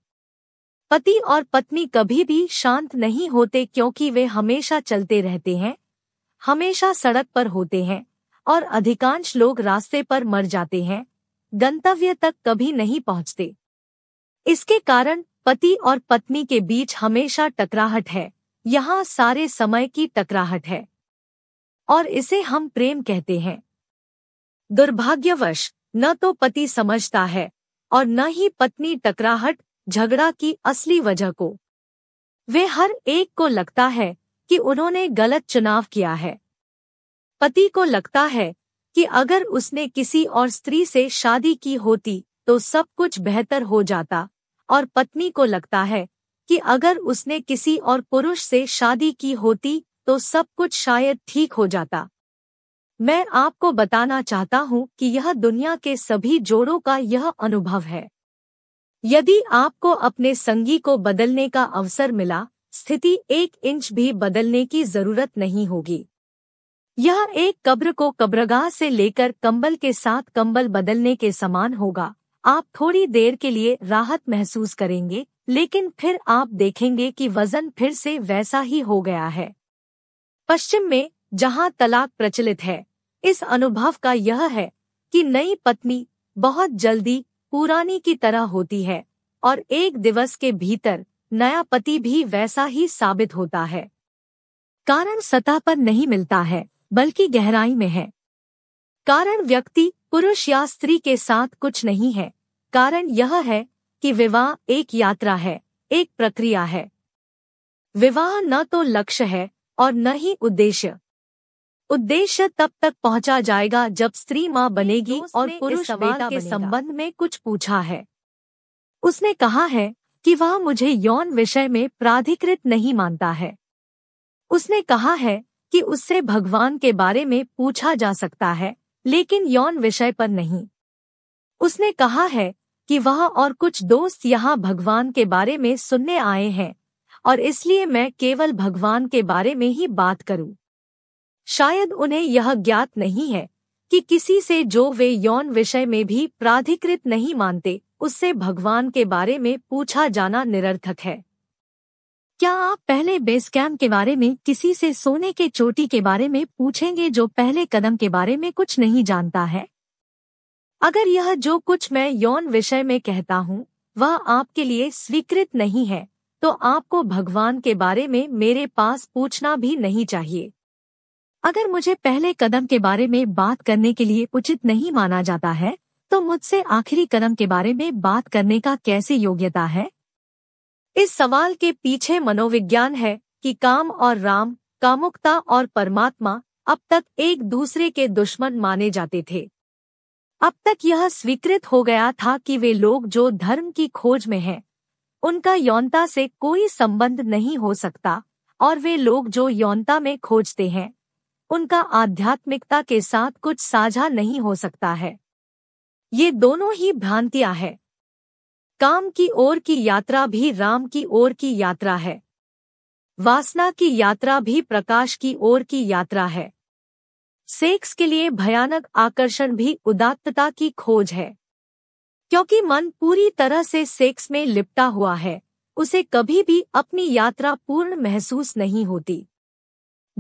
पति और पत्नी कभी भी शांत नहीं होते क्योंकि वे हमेशा चलते रहते हैं हमेशा सड़क पर होते हैं और अधिकांश लोग रास्ते पर मर जाते हैं गंतव्य तक कभी नहीं पहुंचते इसके कारण पति और पत्नी के बीच हमेशा टकराहट है यहाँ सारे समय की टकराहट है और इसे हम प्रेम कहते हैं दुर्भाग्यवश न तो पति समझता है और न ही पत्नी टकराहट झगड़ा की असली वजह को वे हर एक को लगता है कि उन्होंने गलत चुनाव किया है पति को लगता है कि अगर उसने किसी और स्त्री से शादी की होती तो सब कुछ बेहतर हो जाता और पत्नी को लगता है कि अगर उसने किसी और पुरुष से शादी की होती तो सब कुछ शायद ठीक हो जाता मैं आपको बताना चाहता हूँ कि यह दुनिया के सभी जोड़ों का यह अनुभव है यदि आपको अपने संगी को बदलने का अवसर मिला स्थिति एक इंच भी बदलने की जरूरत नहीं होगी यह एक कब्र को कब्रगाह से लेकर कंबल के साथ कंबल बदलने के समान होगा आप थोड़ी देर के लिए राहत महसूस करेंगे लेकिन फिर आप देखेंगे कि वजन फिर से वैसा ही हो गया है पश्चिम में जहां तलाक प्रचलित है इस अनुभव का यह है कि नई पत्नी बहुत जल्दी पुरानी की तरह होती है और एक दिवस के भीतर नया पति भी वैसा ही साबित होता है कारण सतह पर नहीं मिलता है बल्कि गहराई में है कारण व्यक्ति पुरुष या स्त्री के साथ कुछ नहीं है कारण यह है कि विवाह एक यात्रा है एक प्रक्रिया है विवाह न तो लक्ष्य है और न ही उद्देश्य उद्देश्य तब तक पहुंचा जाएगा जब स्त्री माँ बनेगी और पुरुष बेटा के संबंध में कुछ पूछा है उसने कहा है कि वह मुझे यौन विषय में प्राधिकृत नहीं मानता है उसने कहा है कि उससे भगवान के बारे में पूछा जा सकता है लेकिन यौन विषय पर नहीं उसने कहा है कि वह और कुछ दोस्त यहाँ भगवान के बारे में सुनने आए हैं और इसलिए मैं केवल भगवान के बारे में ही बात करूं। शायद उन्हें यह ज्ञात नहीं है कि किसी से जो वे यौन विषय में भी प्राधिकृत नहीं मानते उससे भगवान के बारे में पूछा जाना निरर्थक है क्या आप पहले बेस कैम्प के बारे में किसी से सोने के चोटी के बारे में पूछेंगे जो पहले कदम के बारे में कुछ नहीं जानता है अगर यह जो कुछ मैं यौन विषय में कहता हूँ वह आपके लिए स्वीकृत नहीं है तो आपको भगवान के बारे में मेरे पास पूछना भी नहीं चाहिए अगर मुझे पहले कदम के बारे में बात करने के लिए उचित नहीं माना जाता है तो मुझसे आखिरी कदम के बारे में बात करने का कैसे योग्यता है इस सवाल के पीछे मनोविज्ञान है कि काम और राम कामुकता और परमात्मा अब तक एक दूसरे के दुश्मन माने जाते थे अब तक यह स्वीकृत हो गया था कि वे लोग जो धर्म की खोज में हैं, उनका यौनता से कोई संबंध नहीं हो सकता और वे लोग जो यौनता में खोजते हैं उनका आध्यात्मिकता के साथ कुछ साझा नहीं हो सकता है ये दोनों ही भ्रांतियां हैं काम की ओर की यात्रा भी राम की ओर की यात्रा है वासना की यात्रा भी प्रकाश की ओर की यात्रा है सेक्स के लिए भयानक आकर्षण भी उदात्तता की खोज है क्योंकि मन पूरी तरह से सेक्स में लिपटा हुआ है उसे कभी भी अपनी यात्रा पूर्ण महसूस नहीं होती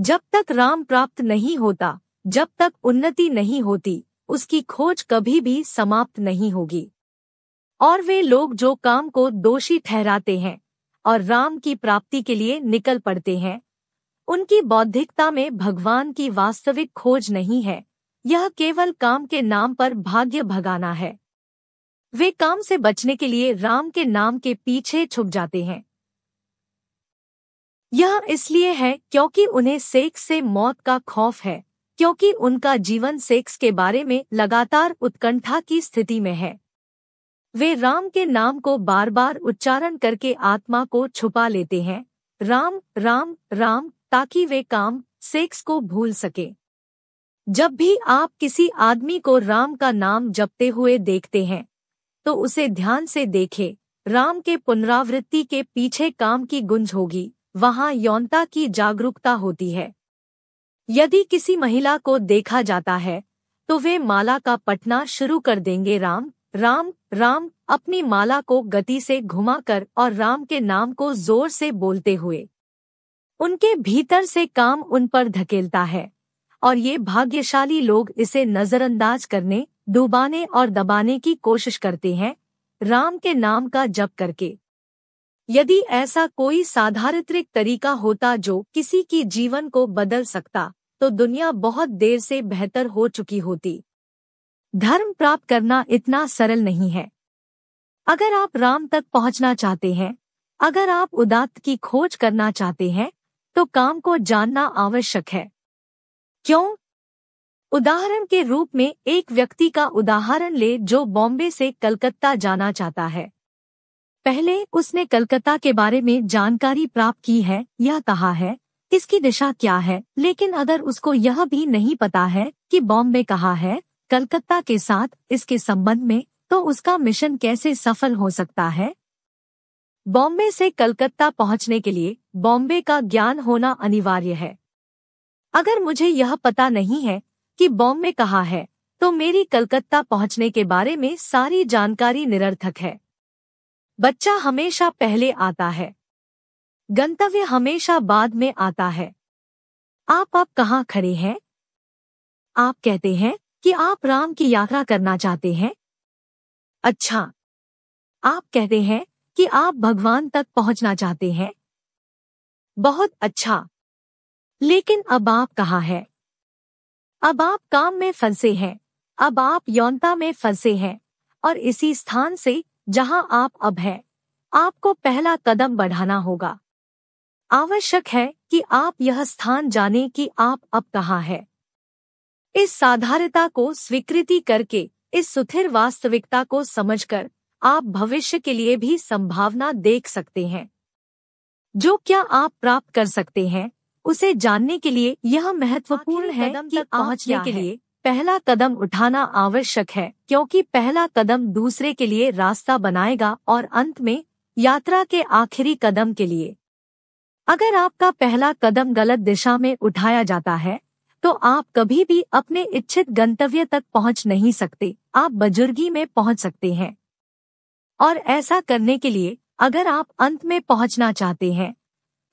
जब तक राम प्राप्त नहीं होता जब तक उन्नति नहीं होती उसकी खोज कभी भी समाप्त नहीं होगी और वे लोग जो काम को दोषी ठहराते हैं और राम की प्राप्ति के लिए निकल पड़ते हैं उनकी बौद्धिकता में भगवान की वास्तविक खोज नहीं है यह केवल काम के नाम पर भाग्य भगाना है वे काम से बचने के लिए राम के नाम के पीछे छुप जाते हैं यह इसलिए है क्योंकि उन्हें सेक्स से मौत का खौफ है क्योंकि उनका जीवन सेक्स के बारे में लगातार उत्कंठा की स्थिति में है वे राम के नाम को बार बार उच्चारण करके आत्मा को छुपा लेते हैं राम राम राम ताकि वे काम सेक्स को भूल सके जब भी आप किसी आदमी को राम का नाम जपते हुए देखते हैं तो उसे ध्यान से देखें राम के पुनरावृत्ति के पीछे काम की गुंज होगी वहाँ यौनता की जागरूकता होती है यदि किसी महिला को देखा जाता है तो वे माला का पटना शुरू कर देंगे राम राम राम अपनी माला को गति से घुमाकर और राम के नाम को जोर से बोलते हुए उनके भीतर से काम उन पर धकेलता है और ये भाग्यशाली लोग इसे नजरअंदाज करने डुबाने और दबाने की कोशिश करते हैं राम के नाम का जप करके यदि ऐसा कोई साधारित्रिक तरीका होता जो किसी की जीवन को बदल सकता तो दुनिया बहुत देर से बेहतर हो चुकी होती धर्म प्राप्त करना इतना सरल नहीं है अगर आप राम तक पहुंचना चाहते हैं अगर आप उदात्त की खोज करना चाहते हैं तो काम को जानना आवश्यक है क्यों उदाहरण के रूप में एक व्यक्ति का उदाहरण ले जो बॉम्बे से कलकत्ता जाना चाहता है पहले उसने कलकत्ता के बारे में जानकारी प्राप्त की है यह कहा है इसकी दिशा क्या है लेकिन अगर उसको यह भी नहीं पता है कि बॉम्बे कहाँ है कलकत्ता के साथ इसके संबंध में तो उसका मिशन कैसे सफल हो सकता है बॉम्बे से कलकत्ता पहुंचने के लिए बॉम्बे का ज्ञान होना अनिवार्य है अगर मुझे यह पता नहीं है कि बॉम्बे कहाँ है तो मेरी कलकत्ता पहुंचने के बारे में सारी जानकारी निरर्थक है बच्चा हमेशा पहले आता है गंतव्य हमेशा बाद में आता है आप अब कहाँ खड़े हैं आप कहते हैं कि आप राम की यात्रा करना चाहते हैं अच्छा आप कहते हैं कि आप भगवान तक पहुंचना चाहते हैं बहुत अच्छा लेकिन अब आप कहा है अब आप काम में फंसे हैं अब आप यौनता में फंसे हैं और इसी स्थान से जहां आप अब हैं आपको पहला कदम बढ़ाना होगा आवश्यक है कि आप यह स्थान जाने कि आप अब कहा है इस साधारता को स्वीकृति करके इस सुथिर वास्तविकता को समझकर आप भविष्य के लिए भी संभावना देख सकते हैं जो क्या आप प्राप्त कर सकते हैं उसे जानने के लिए यह महत्वपूर्ण है कि पहुंचने के लिए पहला कदम उठाना आवश्यक है क्योंकि पहला कदम दूसरे के लिए रास्ता बनाएगा और अंत में यात्रा के आखिरी कदम के लिए अगर आपका पहला कदम गलत दिशा में उठाया जाता है तो आप कभी भी अपने इच्छित गंतव्य तक पहुंच नहीं सकते आप बजुर्गी में पहुंच सकते हैं और ऐसा करने के लिए अगर आप अंत में पहुंचना चाहते हैं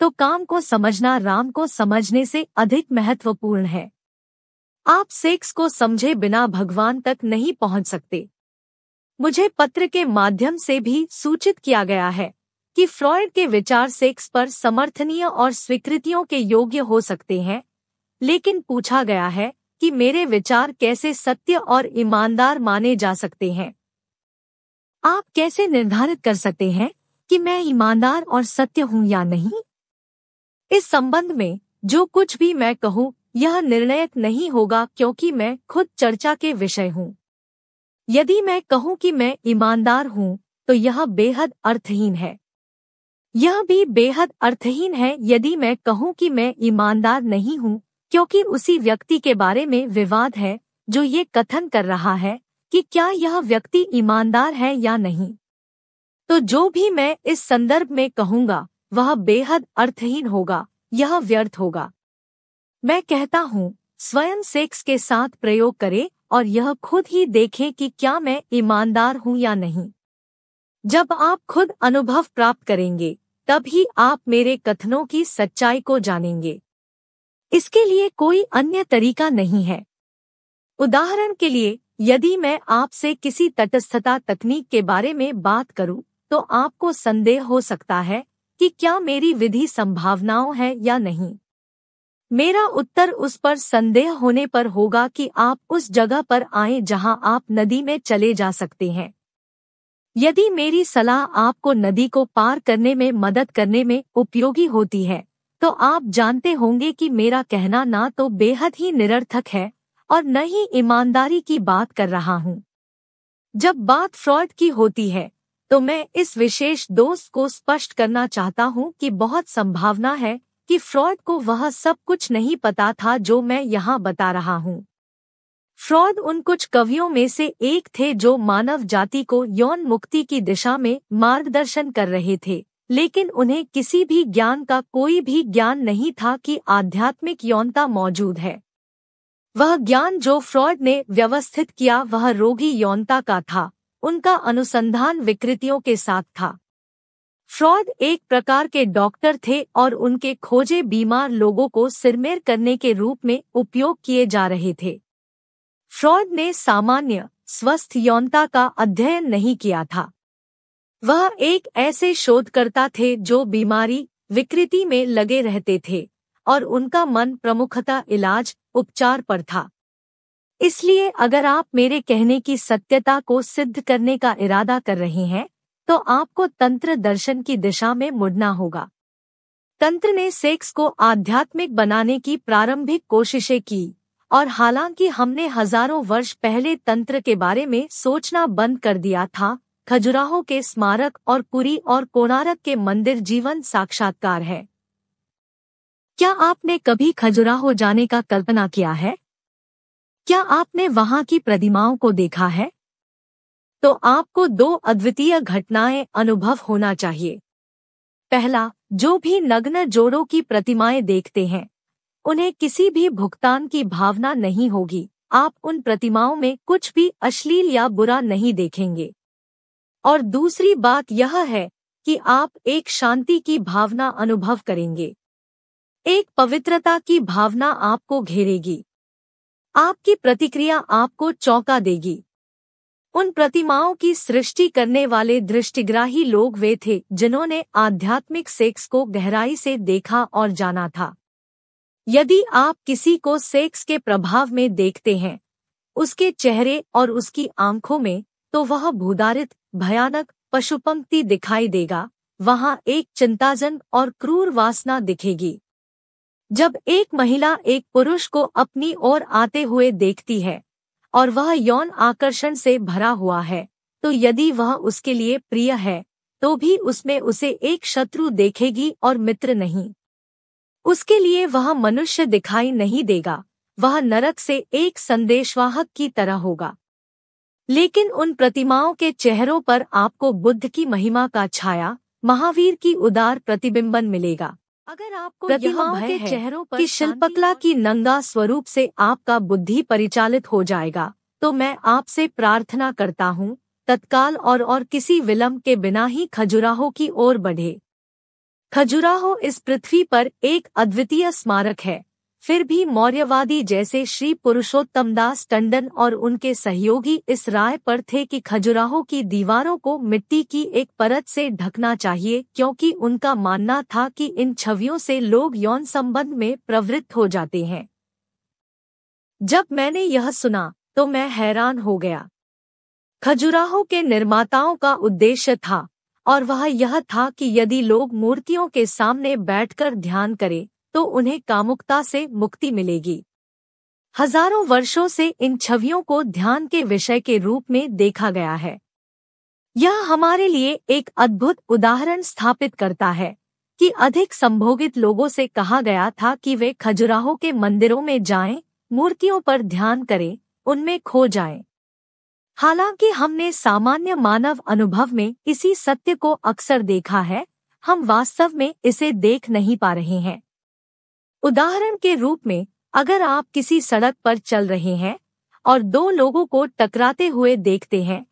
तो काम को समझना राम को समझने से अधिक महत्वपूर्ण है आप सेक्स को समझे बिना भगवान तक नहीं पहुंच सकते मुझे पत्र के माध्यम से भी सूचित किया गया है कि फ्रॉयड के विचार सेक्स पर समर्थनीय और स्वीकृतियों के योग्य हो सकते हैं लेकिन पूछा गया है कि मेरे विचार कैसे सत्य और ईमानदार माने जा सकते हैं आप कैसे निर्धारित कर सकते हैं कि मैं ईमानदार और सत्य हूं या नहीं इस संबंध में जो कुछ भी मैं कहूं यह निर्णयक नहीं होगा क्योंकि मैं खुद चर्चा के विषय हूं यदि मैं कहूं कि मैं ईमानदार हूं तो यह बेहद अर्थहीन है यह भी बेहद अर्थहीन है यदि मैं कहूं कि मैं ईमानदार नहीं हूं क्योंकि उसी व्यक्ति के बारे में विवाद है जो ये कथन कर रहा है कि क्या यह व्यक्ति ईमानदार है या नहीं तो जो भी मैं इस संदर्भ में कहूंगा वह बेहद अर्थहीन होगा यह व्यर्थ होगा मैं कहता हूँ स्वयं सेक्स के साथ प्रयोग करें और यह खुद ही देखें कि क्या मैं ईमानदार हूँ या नहीं जब आप खुद अनुभव प्राप्त करेंगे तब ही आप मेरे कथनों की सच्चाई को जानेंगे इसके लिए कोई अन्य तरीका नहीं है उदाहरण के लिए यदि मैं आपसे किसी तटस्थता तकनीक के बारे में बात करूं, तो आपको संदेह हो सकता है कि क्या मेरी विधि संभावनाओं है या नहीं मेरा उत्तर उस पर संदेह होने पर होगा कि आप उस जगह पर आए जहां आप नदी में चले जा सकते हैं यदि मेरी सलाह आपको नदी को पार करने में मदद करने में उपयोगी होती है तो आप जानते होंगे कि मेरा कहना ना तो बेहद ही निरर्थक है और न ही ईमानदारी की बात कर रहा हूँ जब बात फ्रॉड की होती है तो मैं इस विशेष दोस्त को स्पष्ट करना चाहता हूँ कि बहुत संभावना है कि फ्रॉड को वह सब कुछ नहीं पता था जो मैं यहाँ बता रहा हूँ फ्रॉड उन कुछ कवियों में से एक थे जो मानव जाति को यौन मुक्ति की दिशा में मार्गदर्शन कर रहे थे लेकिन उन्हें किसी भी ज्ञान का कोई भी ज्ञान नहीं था कि आध्यात्मिक यौनता मौजूद है वह ज्ञान जो फ्रॉड ने व्यवस्थित किया वह रोगी यौनता का था उनका अनुसंधान विकृतियों के साथ था फ्रॉड एक प्रकार के डॉक्टर थे और उनके खोजे बीमार लोगों को सिरमेर करने के रूप में उपयोग किए जा रहे थे फ्रॉड ने सामान्य स्वस्थ यौनता का अध्ययन नहीं किया था वह एक ऐसे शोधकर्ता थे जो बीमारी विकृति में लगे रहते थे और उनका मन प्रमुखता इलाज उपचार पर था इसलिए अगर आप मेरे कहने की सत्यता को सिद्ध करने का इरादा कर रहे हैं तो आपको तंत्र दर्शन की दिशा में मुड़ना होगा तंत्र ने सेक्स को आध्यात्मिक बनाने की प्रारंभिक कोशिशें की और हालांकि हमने हजारों वर्ष पहले तंत्र के बारे में सोचना बंद कर दिया था खजुराहो के स्मारक और पुरी और कोणारक के मंदिर जीवन साक्षात्कार है क्या आपने कभी खजुराहो जाने का कल्पना किया है क्या आपने वहां की प्रतिमाओं को देखा है तो आपको दो अद्वितीय घटनाएं अनुभव होना चाहिए पहला जो भी नग्न जोड़ों की प्रतिमाएं देखते हैं उन्हें किसी भी भुगतान की भावना नहीं होगी आप उन प्रतिमाओं में कुछ भी अश्लील या बुरा नहीं देखेंगे और दूसरी बात यह है कि आप एक शांति की भावना अनुभव करेंगे एक पवित्रता की भावना आपको घेरेगी आपकी प्रतिक्रिया आपको चौंका देगी उन प्रतिमाओं की सृष्टि करने वाले दृष्टिग्राही लोग वे थे जिन्होंने आध्यात्मिक सेक्स को गहराई से देखा और जाना था यदि आप किसी को सेक्स के प्रभाव में देखते हैं उसके चेहरे और उसकी आंखों में तो वह भूदारित भयानक पशुपंक्ति दिखाई देगा वहाँ एक चिंताजन और क्रूर वासना दिखेगी जब एक महिला एक पुरुष को अपनी ओर आते हुए देखती है और वह यौन आकर्षण से भरा हुआ है तो यदि वह उसके लिए प्रिय है तो भी उसमें उसे एक शत्रु देखेगी और मित्र नहीं उसके लिए वह मनुष्य दिखाई नहीं देगा वह नरक से एक संदेशवाहक की तरह होगा लेकिन उन प्रतिमाओं के चेहरों पर आपको बुद्ध की महिमा का छाया महावीर की उदार प्रतिबिंबन मिलेगा अगर आपको प्रतिमाओं के चेहरों पर की शिल्पकला की नंगा स्वरूप से आपका बुद्धि परिचालित हो जाएगा तो मैं आपसे प्रार्थना करता हूँ तत्काल और और किसी विलंब के बिना ही खजुराहो की ओर बढ़े खजुराहो इस पृथ्वी पर एक अद्वितीय स्मारक है फिर भी मौर्यवादी जैसे श्री पुरुषोत्तम दास टंडन और उनके सहयोगी इस राय पर थे कि खजुराहो की दीवारों को मिट्टी की एक परत से ढकना चाहिए क्योंकि उनका मानना था कि इन छवियों से लोग यौन संबंध में प्रवृत्त हो जाते हैं जब मैंने यह सुना तो मैं हैरान हो गया खजुराहो के निर्माताओं का उद्देश्य था और वह यह था कि यदि लोग मूर्तियों के सामने बैठकर ध्यान करें तो उन्हें कामुकता से मुक्ति मिलेगी हजारों वर्षों से इन छवियों को ध्यान के विषय के रूप में देखा गया है यह हमारे लिए एक अद्भुत उदाहरण स्थापित करता है कि अधिक संभोगित लोगों से कहा गया था कि वे खजुराहो के मंदिरों में जाएं, मूर्तियों पर ध्यान करें उनमें खो जाएं। हालांकि हमने सामान्य मानव अनुभव में इसी सत्य को अक्सर देखा है हम वास्तव में इसे देख नहीं पा रहे हैं उदाहरण के रूप में अगर आप किसी सड़क पर चल रहे हैं और दो लोगों को टकराते हुए देखते हैं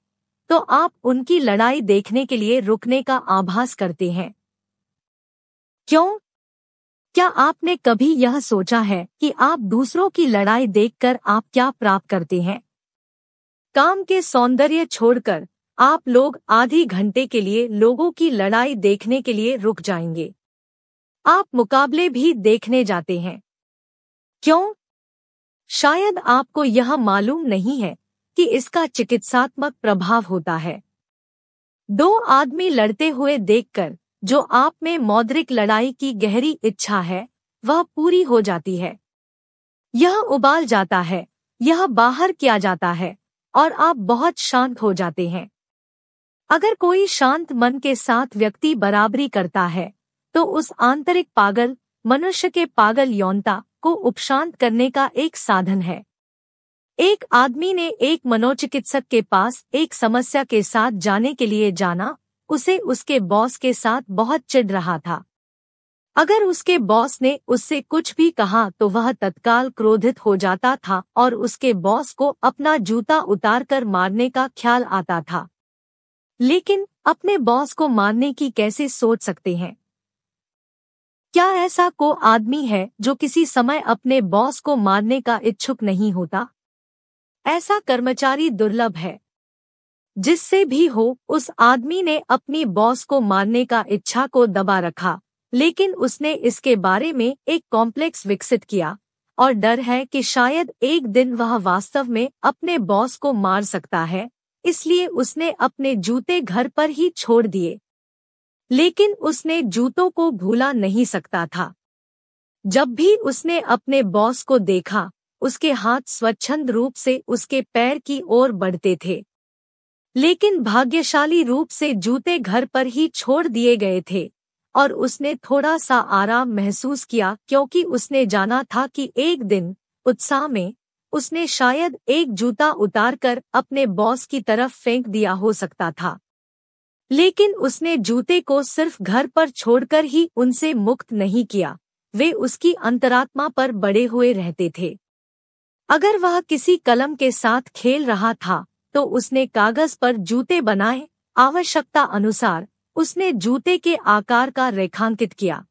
तो आप उनकी लड़ाई देखने के लिए रुकने का आभास करते हैं क्यों क्या आपने कभी यह सोचा है कि आप दूसरों की लड़ाई देखकर आप क्या प्राप्त करते हैं काम के सौंदर्य छोड़कर आप लोग आधी घंटे के लिए लोगों की लड़ाई देखने के लिए रुक जाएंगे आप मुकाबले भी देखने जाते हैं क्यों शायद आपको यह मालूम नहीं है कि इसका चिकित्सात्मक प्रभाव होता है दो आदमी लड़ते हुए देखकर जो आप में मौद्रिक लड़ाई की गहरी इच्छा है वह पूरी हो जाती है यह उबाल जाता है यह बाहर किया जाता है और आप बहुत शांत हो जाते हैं अगर कोई शांत मन के साथ व्यक्ति बराबरी करता है तो उस आंतरिक पागल मनुष्य के पागल यौनता को उपशांत करने का एक साधन है एक आदमी ने एक मनोचिकित्सक के पास एक समस्या के साथ जाने के लिए जाना उसे उसके बॉस के साथ बहुत चिढ़ रहा था अगर उसके बॉस ने उससे कुछ भी कहा तो वह तत्काल क्रोधित हो जाता था और उसके बॉस को अपना जूता उतारकर मारने का ख्याल आता था लेकिन अपने बॉस को मारने की कैसे सोच सकते हैं क्या ऐसा को आदमी है जो किसी समय अपने बॉस को मारने का इच्छुक नहीं होता ऐसा कर्मचारी दुर्लभ है जिससे भी हो उस आदमी ने अपनी बॉस को मारने का इच्छा को दबा रखा लेकिन उसने इसके बारे में एक कॉम्प्लेक्स विकसित किया और डर है कि शायद एक दिन वह वास्तव में अपने बॉस को मार सकता है इसलिए उसने अपने जूते घर पर ही छोड़ दिए लेकिन उसने जूतों को भूला नहीं सकता था जब भी उसने अपने बॉस को देखा उसके हाथ स्वच्छंद रूप से उसके पैर की ओर बढ़ते थे लेकिन भाग्यशाली रूप से जूते घर पर ही छोड़ दिए गए थे और उसने थोड़ा सा आराम महसूस किया क्योंकि उसने जाना था कि एक दिन उत्साह में उसने शायद एक जूता उतारकर अपने बॉस की तरफ फेंक दिया हो सकता था लेकिन उसने जूते को सिर्फ घर पर छोड़कर ही उनसे मुक्त नहीं किया वे उसकी अंतरात्मा पर बड़े हुए रहते थे अगर वह किसी कलम के साथ खेल रहा था तो उसने कागज पर जूते बनाए आवश्यकता अनुसार उसने जूते के आकार का रेखांकित किया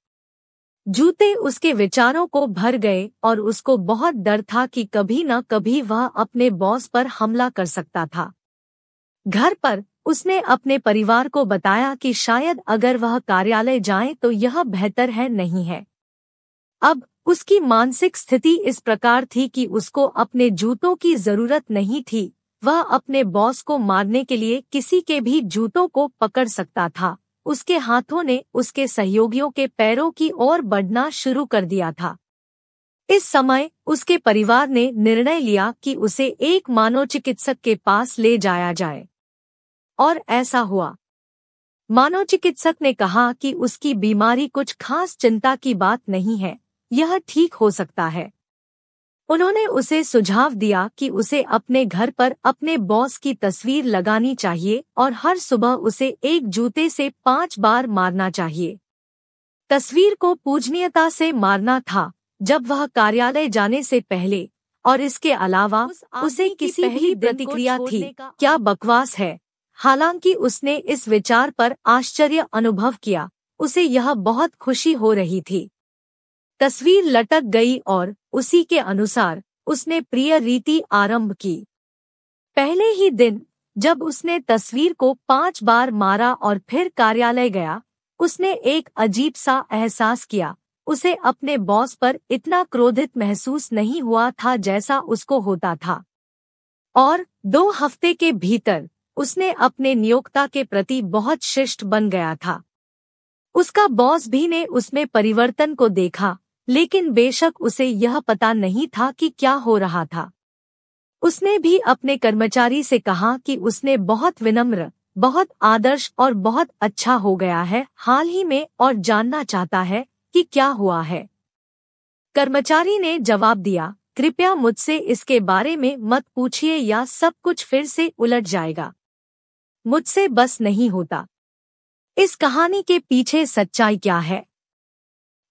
जूते उसके विचारों को भर गए और उसको बहुत डर था कि कभी न कभी वह अपने बॉस पर हमला कर सकता था घर पर उसने अपने परिवार को बताया कि शायद अगर वह कार्यालय जाए तो यह बेहतर है नहीं है अब उसकी मानसिक स्थिति इस प्रकार थी कि उसको अपने जूतों की जरूरत नहीं थी वह अपने बॉस को मारने के लिए किसी के भी जूतों को पकड़ सकता था उसके हाथों ने उसके सहयोगियों के पैरों की ओर बढ़ना शुरू कर दिया था इस समय उसके परिवार ने निर्णय लिया कि उसे एक मानव चिकित्सक के पास ले जाया जाए और ऐसा हुआ मानव चिकित्सक ने कहा कि उसकी बीमारी कुछ खास चिंता की बात नहीं है यह ठीक हो सकता है उन्होंने उसे सुझाव दिया कि उसे अपने घर पर अपने बॉस की तस्वीर लगानी चाहिए और हर सुबह उसे एक जूते से पांच बार मारना चाहिए तस्वीर को पूजनीयता से मारना था जब वह कार्यालय जाने से पहले और इसके अलावा उसे किसी भी प्रतिक्रिया थी क्या बकवास है हालांकि उसने इस विचार पर आश्चर्य अनुभव किया उसे यह बहुत खुशी हो रही थी तस्वीर लटक गई और उसी के अनुसार उसने प्रिय रीति आरंभ की पहले ही दिन जब उसने तस्वीर को पांच बार मारा और फिर कार्यालय गया उसने एक अजीब सा एहसास किया उसे अपने बॉस पर इतना क्रोधित महसूस नहीं हुआ था जैसा उसको होता था और दो हफ्ते के भीतर उसने अपने नियोक्ता के प्रति बहुत शिष्ट बन गया था उसका बॉस भी ने उसमें परिवर्तन को देखा लेकिन बेशक उसे यह पता नहीं था कि क्या हो रहा था उसने भी अपने कर्मचारी से कहा कि उसने बहुत विनम्र बहुत आदर्श और बहुत अच्छा हो गया है हाल ही में और जानना चाहता है कि क्या हुआ है कर्मचारी ने जवाब दिया कृपया मुझसे इसके बारे में मत पूछिए या सब कुछ फिर से उलट जाएगा मुझसे बस नहीं होता इस कहानी के पीछे सच्चाई क्या है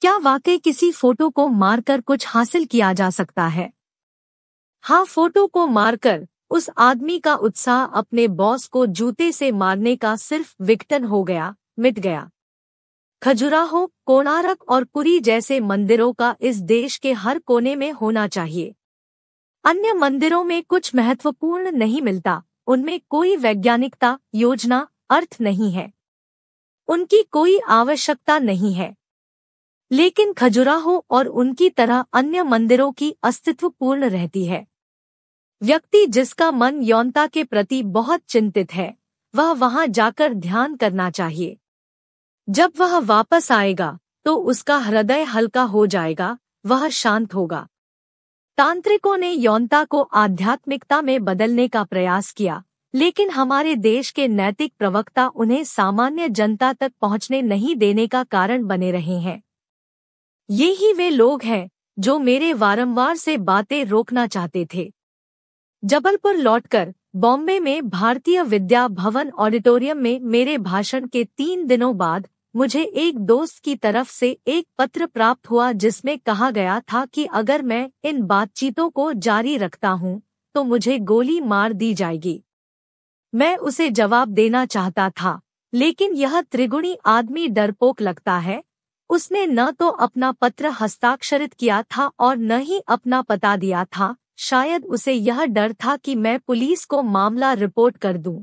क्या वाकई किसी फोटो को मारकर कुछ हासिल किया जा सकता है हाँ फोटो को मारकर उस आदमी का उत्साह अपने बॉस को जूते से मारने का सिर्फ विघटन हो गया मिट गया खजुराहो कोणारक और पुरी जैसे मंदिरों का इस देश के हर कोने में होना चाहिए अन्य मंदिरों में कुछ महत्वपूर्ण नहीं मिलता उनमें कोई वैज्ञानिकता योजना अर्थ नहीं है उनकी कोई आवश्यकता नहीं है लेकिन खजुराहो और उनकी तरह अन्य मंदिरों की अस्तित्व पूर्ण रहती है व्यक्ति जिसका मन यौनता के प्रति बहुत चिंतित है वह वहां जाकर ध्यान करना चाहिए जब वह वापस आएगा तो उसका हृदय हल्का हो जाएगा वह शांत होगा तांत्रिकों ने यौनता को आध्यात्मिकता में बदलने का प्रयास किया लेकिन हमारे देश के नैतिक प्रवक्ता उन्हें सामान्य जनता तक पहुंचने नहीं देने का कारण बने रहे हैं ये ही वे लोग हैं जो मेरे वारंवार से बातें रोकना चाहते थे जबलपुर लौटकर बॉम्बे में भारतीय विद्या भवन ऑडिटोरियम में मेरे भाषण के तीन दिनों बाद मुझे एक दोस्त की तरफ से एक पत्र प्राप्त हुआ जिसमें कहा गया था कि अगर मैं इन बातचीतों को जारी रखता हूं तो मुझे गोली मार दी जाएगी मैं उसे जवाब देना चाहता था लेकिन यह त्रिगुणी आदमी डरपोक लगता है उसने न तो अपना पत्र हस्ताक्षरित किया था और न ही अपना पता दिया था शायद उसे यह डर था कि मैं पुलिस को मामला रिपोर्ट कर दूं।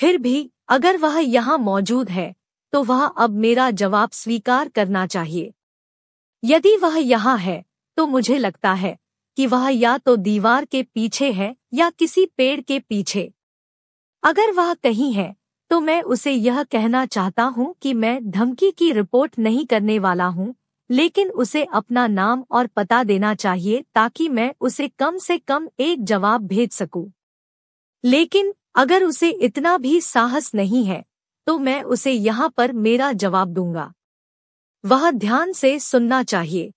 फिर भी अगर वह यहाँ मौजूद है तो वह अब मेरा जवाब स्वीकार करना चाहिए यदि वह यहाँ है तो मुझे लगता है कि वह या तो दीवार के पीछे है या किसी पेड़ के पीछे अगर वह कहीं है तो मैं उसे यह कहना चाहता हूँ कि मैं धमकी की रिपोर्ट नहीं करने वाला हूँ लेकिन उसे अपना नाम और पता देना चाहिए ताकि मैं उसे कम से कम एक जवाब भेज सकूं। लेकिन अगर उसे इतना भी साहस नहीं है तो मैं उसे यहाँ पर मेरा जवाब दूंगा वह ध्यान से सुनना चाहिए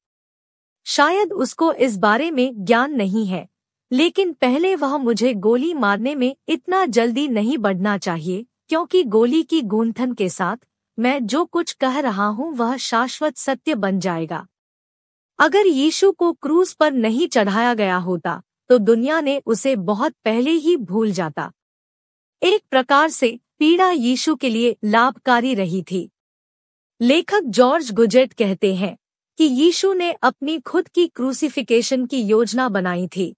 शायद उसको इस बारे में ज्ञान नहीं है लेकिन पहले वह मुझे गोली मारने में इतना जल्दी नहीं बढ़ना चाहिए क्योंकि गोली की गूंथन के साथ मैं जो कुछ कह रहा हूँ वह शाश्वत सत्य बन जाएगा अगर यीशु को क्रूज पर नहीं चढ़ाया गया होता तो दुनिया ने उसे बहुत पहले ही भूल जाता एक प्रकार से पीड़ा यीशु के लिए लाभकारी रही थी लेखक जॉर्ज गुजेट कहते हैं कि यीशु ने अपनी खुद की क्रूसिफिकेशन की योजना बनाई थी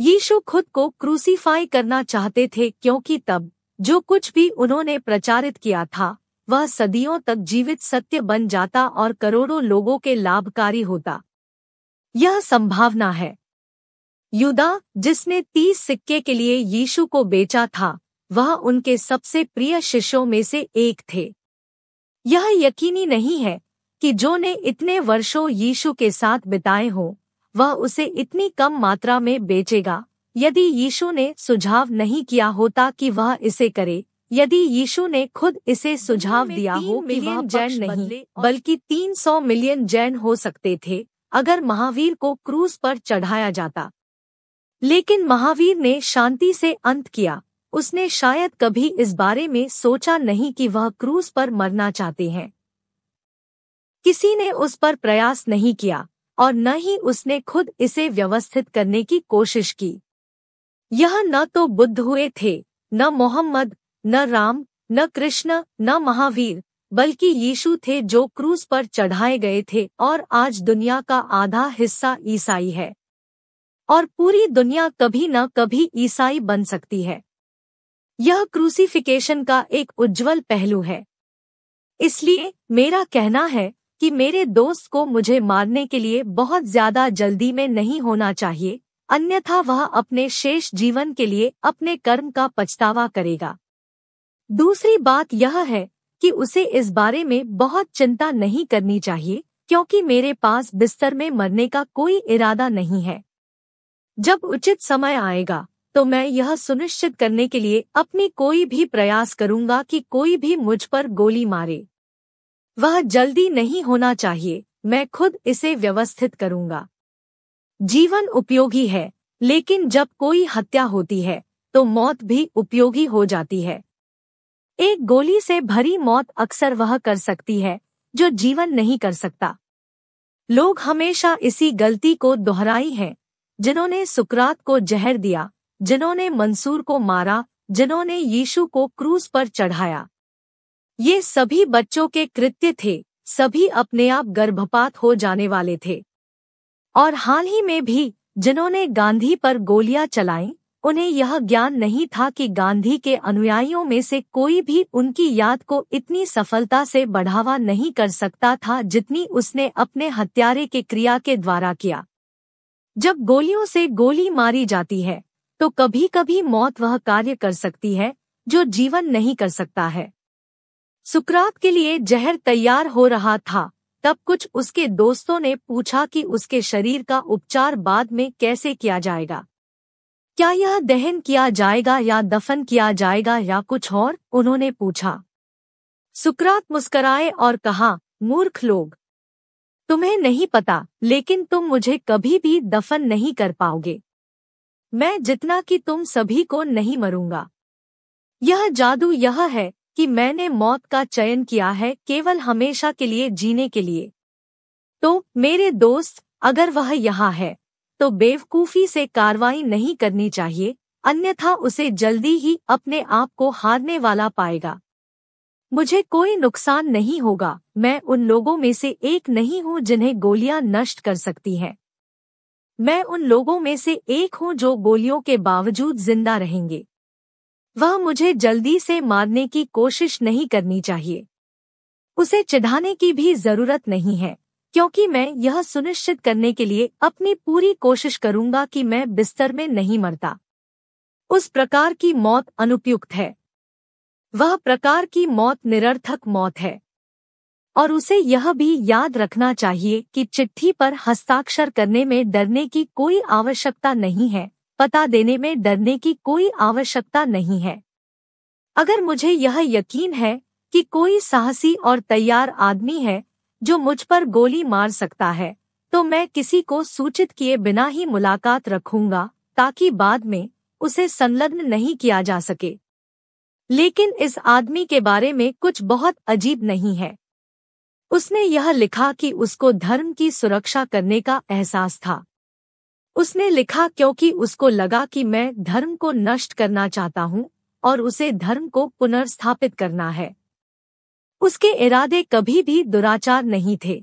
यीशु खुद को क्रूसीफाई करना चाहते थे क्योंकि तब जो कुछ भी उन्होंने प्रचारित किया था वह सदियों तक जीवित सत्य बन जाता और करोड़ों लोगों के लाभकारी होता यह संभावना है युदा जिसने तीस सिक्के के लिए यीशु को बेचा था वह उनके सबसे प्रिय शिष्यों में से एक थे यह यकीनी नहीं है कि जो ने इतने वर्षों यीशु के साथ बिताए हो वह उसे इतनी कम मात्रा में बेचेगा यदि यीशु ने सुझाव नहीं किया होता कि वह इसे करे यदि यीशु ने खुद इसे सुझाव दिया हो कि वह जैन नहीं बल्कि 300 मिलियन जैन हो सकते थे अगर महावीर को क्रूज पर चढ़ाया जाता लेकिन महावीर ने शांति से अंत किया उसने शायद कभी इस बारे में सोचा नहीं कि वह क्रूज पर मरना चाहते हैं किसी ने उस पर प्रयास नहीं किया और न ही उसने खुद इसे व्यवस्थित करने की कोशिश की यह न तो बुद्ध हुए थे न मोहम्मद न राम न कृष्ण न महावीर बल्कि यीशु थे जो क्रूज पर चढ़ाए गए थे और आज दुनिया का आधा हिस्सा ईसाई है और पूरी दुनिया कभी न कभी ईसाई बन सकती है यह क्रूसीफिकेशन का एक उज्जवल पहलू है इसलिए मेरा कहना है कि मेरे दोस्त को मुझे मारने के लिए बहुत ज्यादा जल्दी में नहीं होना चाहिए अन्यथा वह अपने शेष जीवन के लिए अपने कर्म का पछतावा करेगा दूसरी बात यह है कि उसे इस बारे में बहुत चिंता नहीं करनी चाहिए क्योंकि मेरे पास बिस्तर में मरने का कोई इरादा नहीं है जब उचित समय आएगा तो मैं यह सुनिश्चित करने के लिए अपनी कोई भी प्रयास करूंगा कि कोई भी मुझ पर गोली मारे वह जल्दी नहीं होना चाहिए मैं खुद इसे व्यवस्थित करूंगा जीवन उपयोगी है लेकिन जब कोई हत्या होती है तो मौत भी उपयोगी हो जाती है एक गोली से भरी मौत अक्सर वह कर सकती है जो जीवन नहीं कर सकता लोग हमेशा इसी गलती को दोहराई है जिन्होंने सुकरात को जहर दिया जिन्होंने मंसूर को मारा जिन्होंने यीशु को क्रूज पर चढ़ाया ये सभी बच्चों के कृत्य थे सभी अपने आप गर्भपात हो जाने वाले थे और हाल ही में भी जिन्होंने गांधी पर गोलियां चलाई उन्हें यह ज्ञान नहीं था कि गांधी के अनुयायियों में से कोई भी उनकी याद को इतनी सफलता से बढ़ावा नहीं कर सकता था जितनी उसने अपने हत्यारे के क्रिया के द्वारा किया जब गोलियों से गोली मारी जाती है तो कभी कभी मौत वह कार्य कर सकती है जो जीवन नहीं कर सकता है सुकरात के लिए जहर तैयार हो रहा था तब कुछ उसके दोस्तों ने पूछा कि उसके शरीर का उपचार बाद में कैसे किया जाएगा क्या यह दहन किया जाएगा या दफन किया जाएगा या कुछ और उन्होंने पूछा सुकरात मुस्कराए और कहा मूर्ख लोग तुम्हें नहीं पता लेकिन तुम मुझे कभी भी दफन नहीं कर पाओगे मैं जितना कि तुम सभी को नहीं मरूंगा यह जादू यह है कि मैंने मौत का चयन किया है केवल हमेशा के लिए जीने के लिए तो मेरे दोस्त अगर वह यहाँ है तो बेवकूफ़ी से कार्रवाई नहीं करनी चाहिए अन्यथा उसे जल्दी ही अपने आप को हारने वाला पाएगा मुझे कोई नुकसान नहीं होगा मैं उन लोगों में से एक नहीं हूँ जिन्हें गोलियां नष्ट कर सकती हैं मैं उन लोगों में से एक हूं जो गोलियों के बावजूद जिंदा रहेंगे वह मुझे जल्दी से मारने की कोशिश नहीं करनी चाहिए उसे चिढ़ाने की भी जरूरत नहीं है क्योंकि मैं यह सुनिश्चित करने के लिए अपनी पूरी कोशिश करूंगा कि मैं बिस्तर में नहीं मरता उस प्रकार की मौत अनुपयुक्त है वह प्रकार की मौत निरर्थक मौत है और उसे यह भी याद रखना चाहिए कि चिट्ठी पर हस्ताक्षर करने में डरने की कोई आवश्यकता नहीं है पता देने में डरने की कोई आवश्यकता नहीं है अगर मुझे यह यकीन है कि कोई साहसी और तैयार आदमी है जो मुझ पर गोली मार सकता है तो मैं किसी को सूचित किए बिना ही मुलाकात रखूंगा ताकि बाद में उसे संलग्न नहीं किया जा सके लेकिन इस आदमी के बारे में कुछ बहुत अजीब नहीं है उसने यह लिखा कि उसको धर्म की सुरक्षा करने का एहसास था उसने लिखा क्योंकि उसको लगा कि मैं धर्म को नष्ट करना चाहता हूं और उसे धर्म को पुनर्स्थापित करना है उसके इरादे कभी भी दुराचार नहीं थे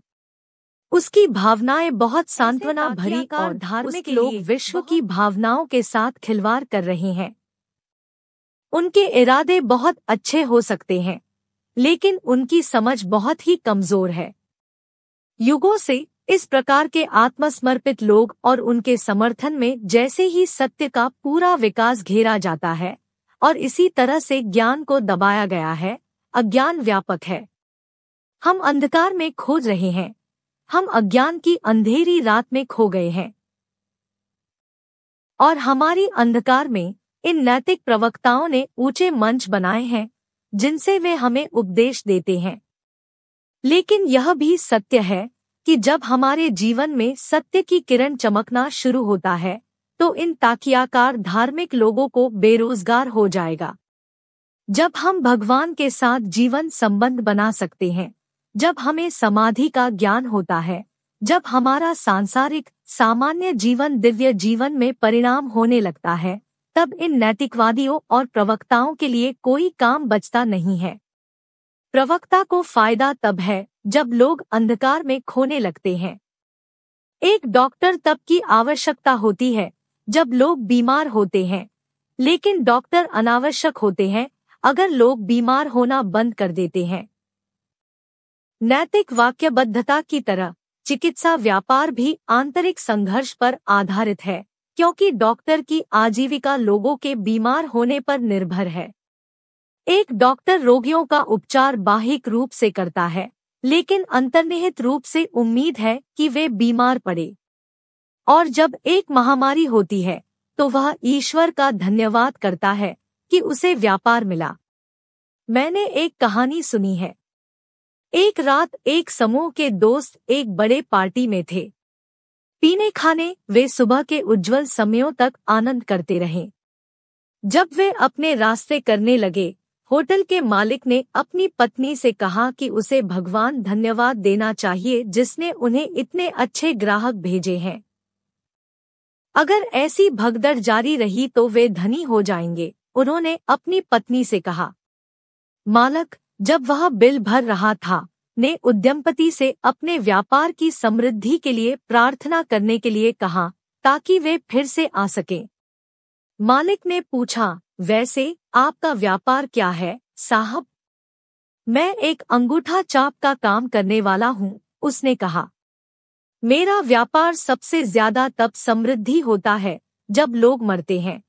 उसकी भावनाएं बहुत सांत्वना भरी और धार्मिक लोग विश्व की भावनाओं के साथ खिलवाड़ कर रहे हैं उनके इरादे बहुत अच्छे हो सकते हैं लेकिन उनकी समझ बहुत ही कमजोर है युगों से इस प्रकार के आत्मसमर्पित लोग और उनके समर्थन में जैसे ही सत्य का पूरा विकास घेरा जाता है और इसी तरह से ज्ञान को दबाया गया है अज्ञान व्यापक है हम अंधकार में खोज रहे हैं हम अज्ञान की अंधेरी रात में खो गए हैं और हमारी अंधकार में इन नैतिक प्रवक्ताओं ने ऊंचे मंच बनाए हैं जिनसे वे हमें उपदेश देते हैं लेकिन यह भी सत्य है कि जब हमारे जीवन में सत्य की किरण चमकना शुरू होता है तो इन ताकियाकार धार्मिक लोगों को बेरोजगार हो जाएगा जब हम भगवान के साथ जीवन संबंध बना सकते हैं जब हमें समाधि का ज्ञान होता है जब हमारा सांसारिक सामान्य जीवन दिव्य जीवन में परिणाम होने लगता है तब इन नैतिकवादियों और प्रवक्ताओं के लिए कोई काम बचता नहीं है प्रवक्ता को फायदा तब है जब लोग अंधकार में खोने लगते हैं एक डॉक्टर तब की आवश्यकता होती है जब लोग बीमार होते हैं लेकिन डॉक्टर अनावश्यक होते हैं अगर लोग बीमार होना बंद कर देते हैं नैतिक वाक्यबद्धता की तरह चिकित्सा व्यापार भी आंतरिक संघर्ष पर आधारित है क्योंकि डॉक्टर की आजीविका लोगों के बीमार होने पर निर्भर है एक डॉक्टर रोगियों का उपचार बाहिक रूप से करता है लेकिन अंतर्निहित रूप से उम्मीद है कि वे बीमार पड़े और जब एक महामारी होती है तो वह ईश्वर का धन्यवाद करता है कि उसे व्यापार मिला मैंने एक कहानी सुनी है एक रात एक समूह के दोस्त एक बड़े पार्टी में थे पीने खाने वे सुबह के उज्जवल समयों तक आनंद करते रहे जब वे अपने रास्ते करने लगे होटल के मालिक ने अपनी पत्नी से कहा कि उसे भगवान धन्यवाद देना चाहिए जिसने उन्हें इतने अच्छे ग्राहक भेजे हैं अगर ऐसी भगदड़ जारी रही तो वे धनी हो जाएंगे उन्होंने अपनी पत्नी से कहा मालक जब वह बिल भर रहा था ने उद्यमपति से अपने व्यापार की समृद्धि के लिए प्रार्थना करने के लिए कहा ताकि वे फिर से आ सकें मालिक ने पूछा वैसे आपका व्यापार क्या है साहब मैं एक अंगूठा चाप का काम करने वाला हूँ उसने कहा मेरा व्यापार सबसे ज्यादा तब समृद्धि होता है जब लोग मरते हैं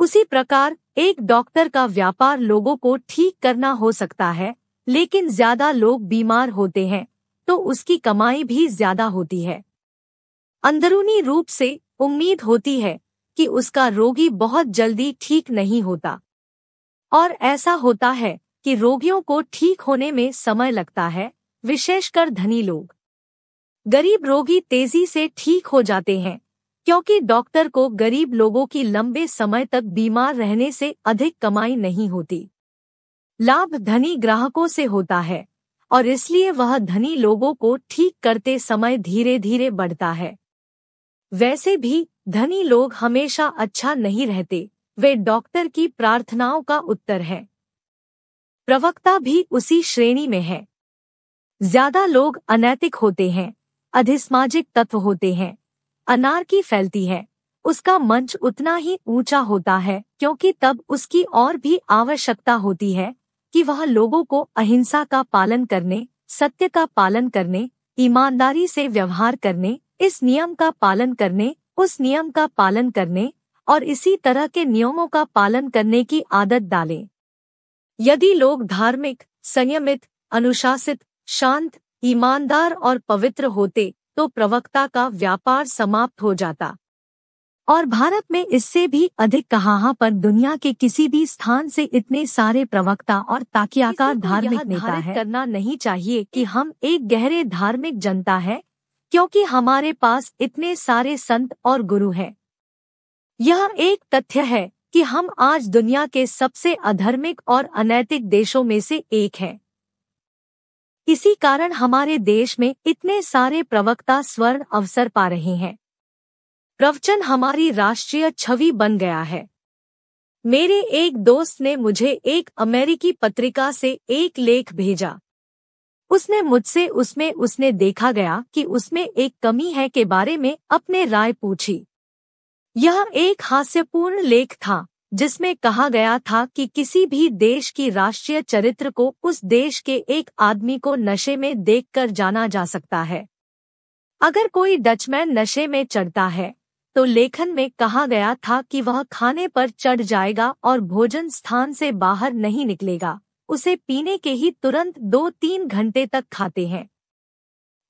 उसी प्रकार एक डॉक्टर का व्यापार लोगों को ठीक करना हो सकता है लेकिन ज्यादा लोग बीमार होते हैं तो उसकी कमाई भी ज्यादा होती है अंदरूनी रूप से उम्मीद होती है कि उसका रोगी बहुत जल्दी ठीक नहीं होता और ऐसा होता है कि रोगियों को ठीक होने में समय लगता है विशेषकर धनी लोग गरीब रोगी तेजी से ठीक हो जाते हैं क्योंकि डॉक्टर को गरीब लोगों की लंबे समय तक बीमार रहने से अधिक कमाई नहीं होती लाभ धनी ग्राहकों से होता है और इसलिए वह धनी लोगों को ठीक करते समय धीरे धीरे बढ़ता है वैसे भी धनी लोग हमेशा अच्छा नहीं रहते वे डॉक्टर की प्रार्थनाओं का उत्तर है प्रवक्ता भी उसी श्रेणी में है ज्यादा लोग अनैतिक होते हैं अधिसमाजिक तत्व होते हैं अनारकी फैलती है उसका मंच उतना ही ऊंचा होता है क्योंकि तब उसकी और भी आवश्यकता होती है कि वह लोगों को अहिंसा का पालन करने सत्य का पालन करने ईमानदारी से व्यवहार करने इस नियम का पालन करने उस नियम का पालन करने और इसी तरह के नियमों का पालन करने की आदत डालें यदि लोग धार्मिक संयमित अनुशासित शांत ईमानदार और पवित्र होते तो प्रवक्ता का व्यापार समाप्त हो जाता और भारत में इससे भी अधिक कहा पर दुनिया के किसी भी स्थान से इतने सारे प्रवक्ता और ताकियाकार धार्मिक नेता है करना नहीं चाहिए कि हम एक गहरे धार्मिक जनता है क्योंकि हमारे पास इतने सारे संत और गुरु हैं यह एक तथ्य है कि हम आज दुनिया के सबसे अधर्मिक और अनैतिक देशों में से एक है इसी कारण हमारे देश में इतने सारे प्रवक्ता स्वर्ण अवसर पा रहे हैं प्रवचन हमारी राष्ट्रीय छवि बन गया है मेरे एक दोस्त ने मुझे एक अमेरिकी पत्रिका से एक लेख भेजा उसने मुझसे उसमें उसने देखा गया कि उसमें एक कमी है के बारे में अपने राय पूछी यह एक हास्यपूर्ण लेख था जिसमें कहा गया था कि किसी भी देश की राष्ट्रीय चरित्र को उस देश के एक आदमी को नशे में देखकर जाना जा सकता है अगर कोई डचमैन नशे में चढ़ता है तो लेखन में कहा गया था कि वह खाने पर चढ़ जाएगा और भोजन स्थान से बाहर नहीं निकलेगा उसे पीने के ही तुरंत दो तीन घंटे तक खाते हैं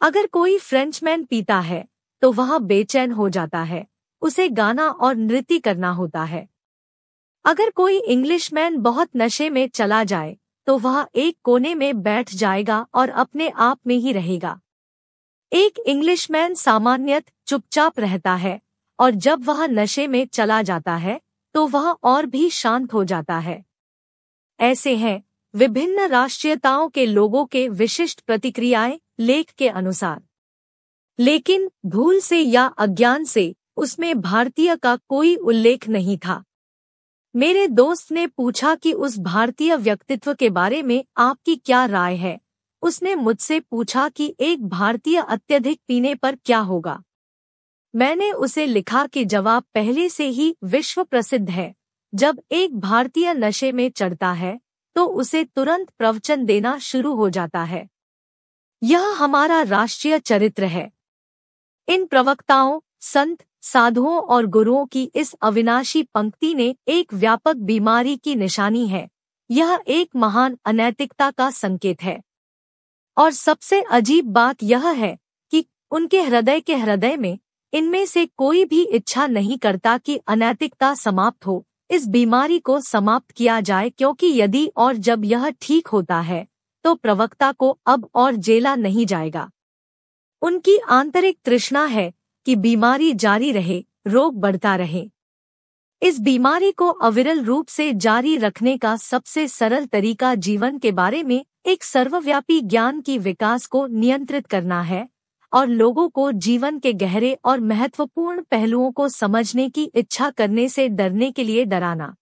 अगर कोई फ्रेंचमैन पीता है तो वह बेचैन हो जाता है उसे गाना और नृत्य करना होता है अगर कोई इंग्लिशमैन बहुत नशे में चला जाए तो वह एक कोने में बैठ जाएगा और अपने आप में ही रहेगा एक इंग्लिशमैन सामान्यत चुपचाप रहता है और जब वह नशे में चला जाता है तो वह और भी शांत हो जाता है ऐसे हैं विभिन्न राष्ट्रीयताओं के लोगों के विशिष्ट प्रतिक्रियाएं लेख के अनुसार लेकिन भूल से या अज्ञान से उसमें भारतीय का कोई उल्लेख नहीं था मेरे दोस्त ने पूछा कि उस भारतीय व्यक्तित्व के बारे में आपकी क्या राय है उसने मुझसे पूछा कि एक भारतीय अत्यधिक पीने पर क्या होगा मैंने उसे लिखा कि जवाब पहले से ही विश्व प्रसिद्ध है जब एक भारतीय नशे में चढ़ता है तो उसे तुरंत प्रवचन देना शुरू हो जाता है यह हमारा राष्ट्रीय चरित्र है इन प्रवक्ताओं संत साधुओं और गुरुओं की इस अविनाशी पंक्ति ने एक व्यापक बीमारी की निशानी है यह एक महान अनैतिकता का संकेत है और सबसे अजीब बात यह है कि उनके हृदय के हृदय में इनमें से कोई भी इच्छा नहीं करता कि अनैतिकता समाप्त हो इस बीमारी को समाप्त किया जाए क्योंकि यदि और जब यह ठीक होता है तो प्रवक्ता को अब और जेला नहीं जाएगा उनकी आंतरिक तृष्णा है कि बीमारी जारी रहे रोग बढ़ता रहे इस बीमारी को अविरल रूप से जारी रखने का सबसे सरल तरीका जीवन के बारे में एक सर्वव्यापी ज्ञान की विकास को नियंत्रित करना है और लोगों को जीवन के गहरे और महत्वपूर्ण पहलुओं को समझने की इच्छा करने से डरने के लिए डराना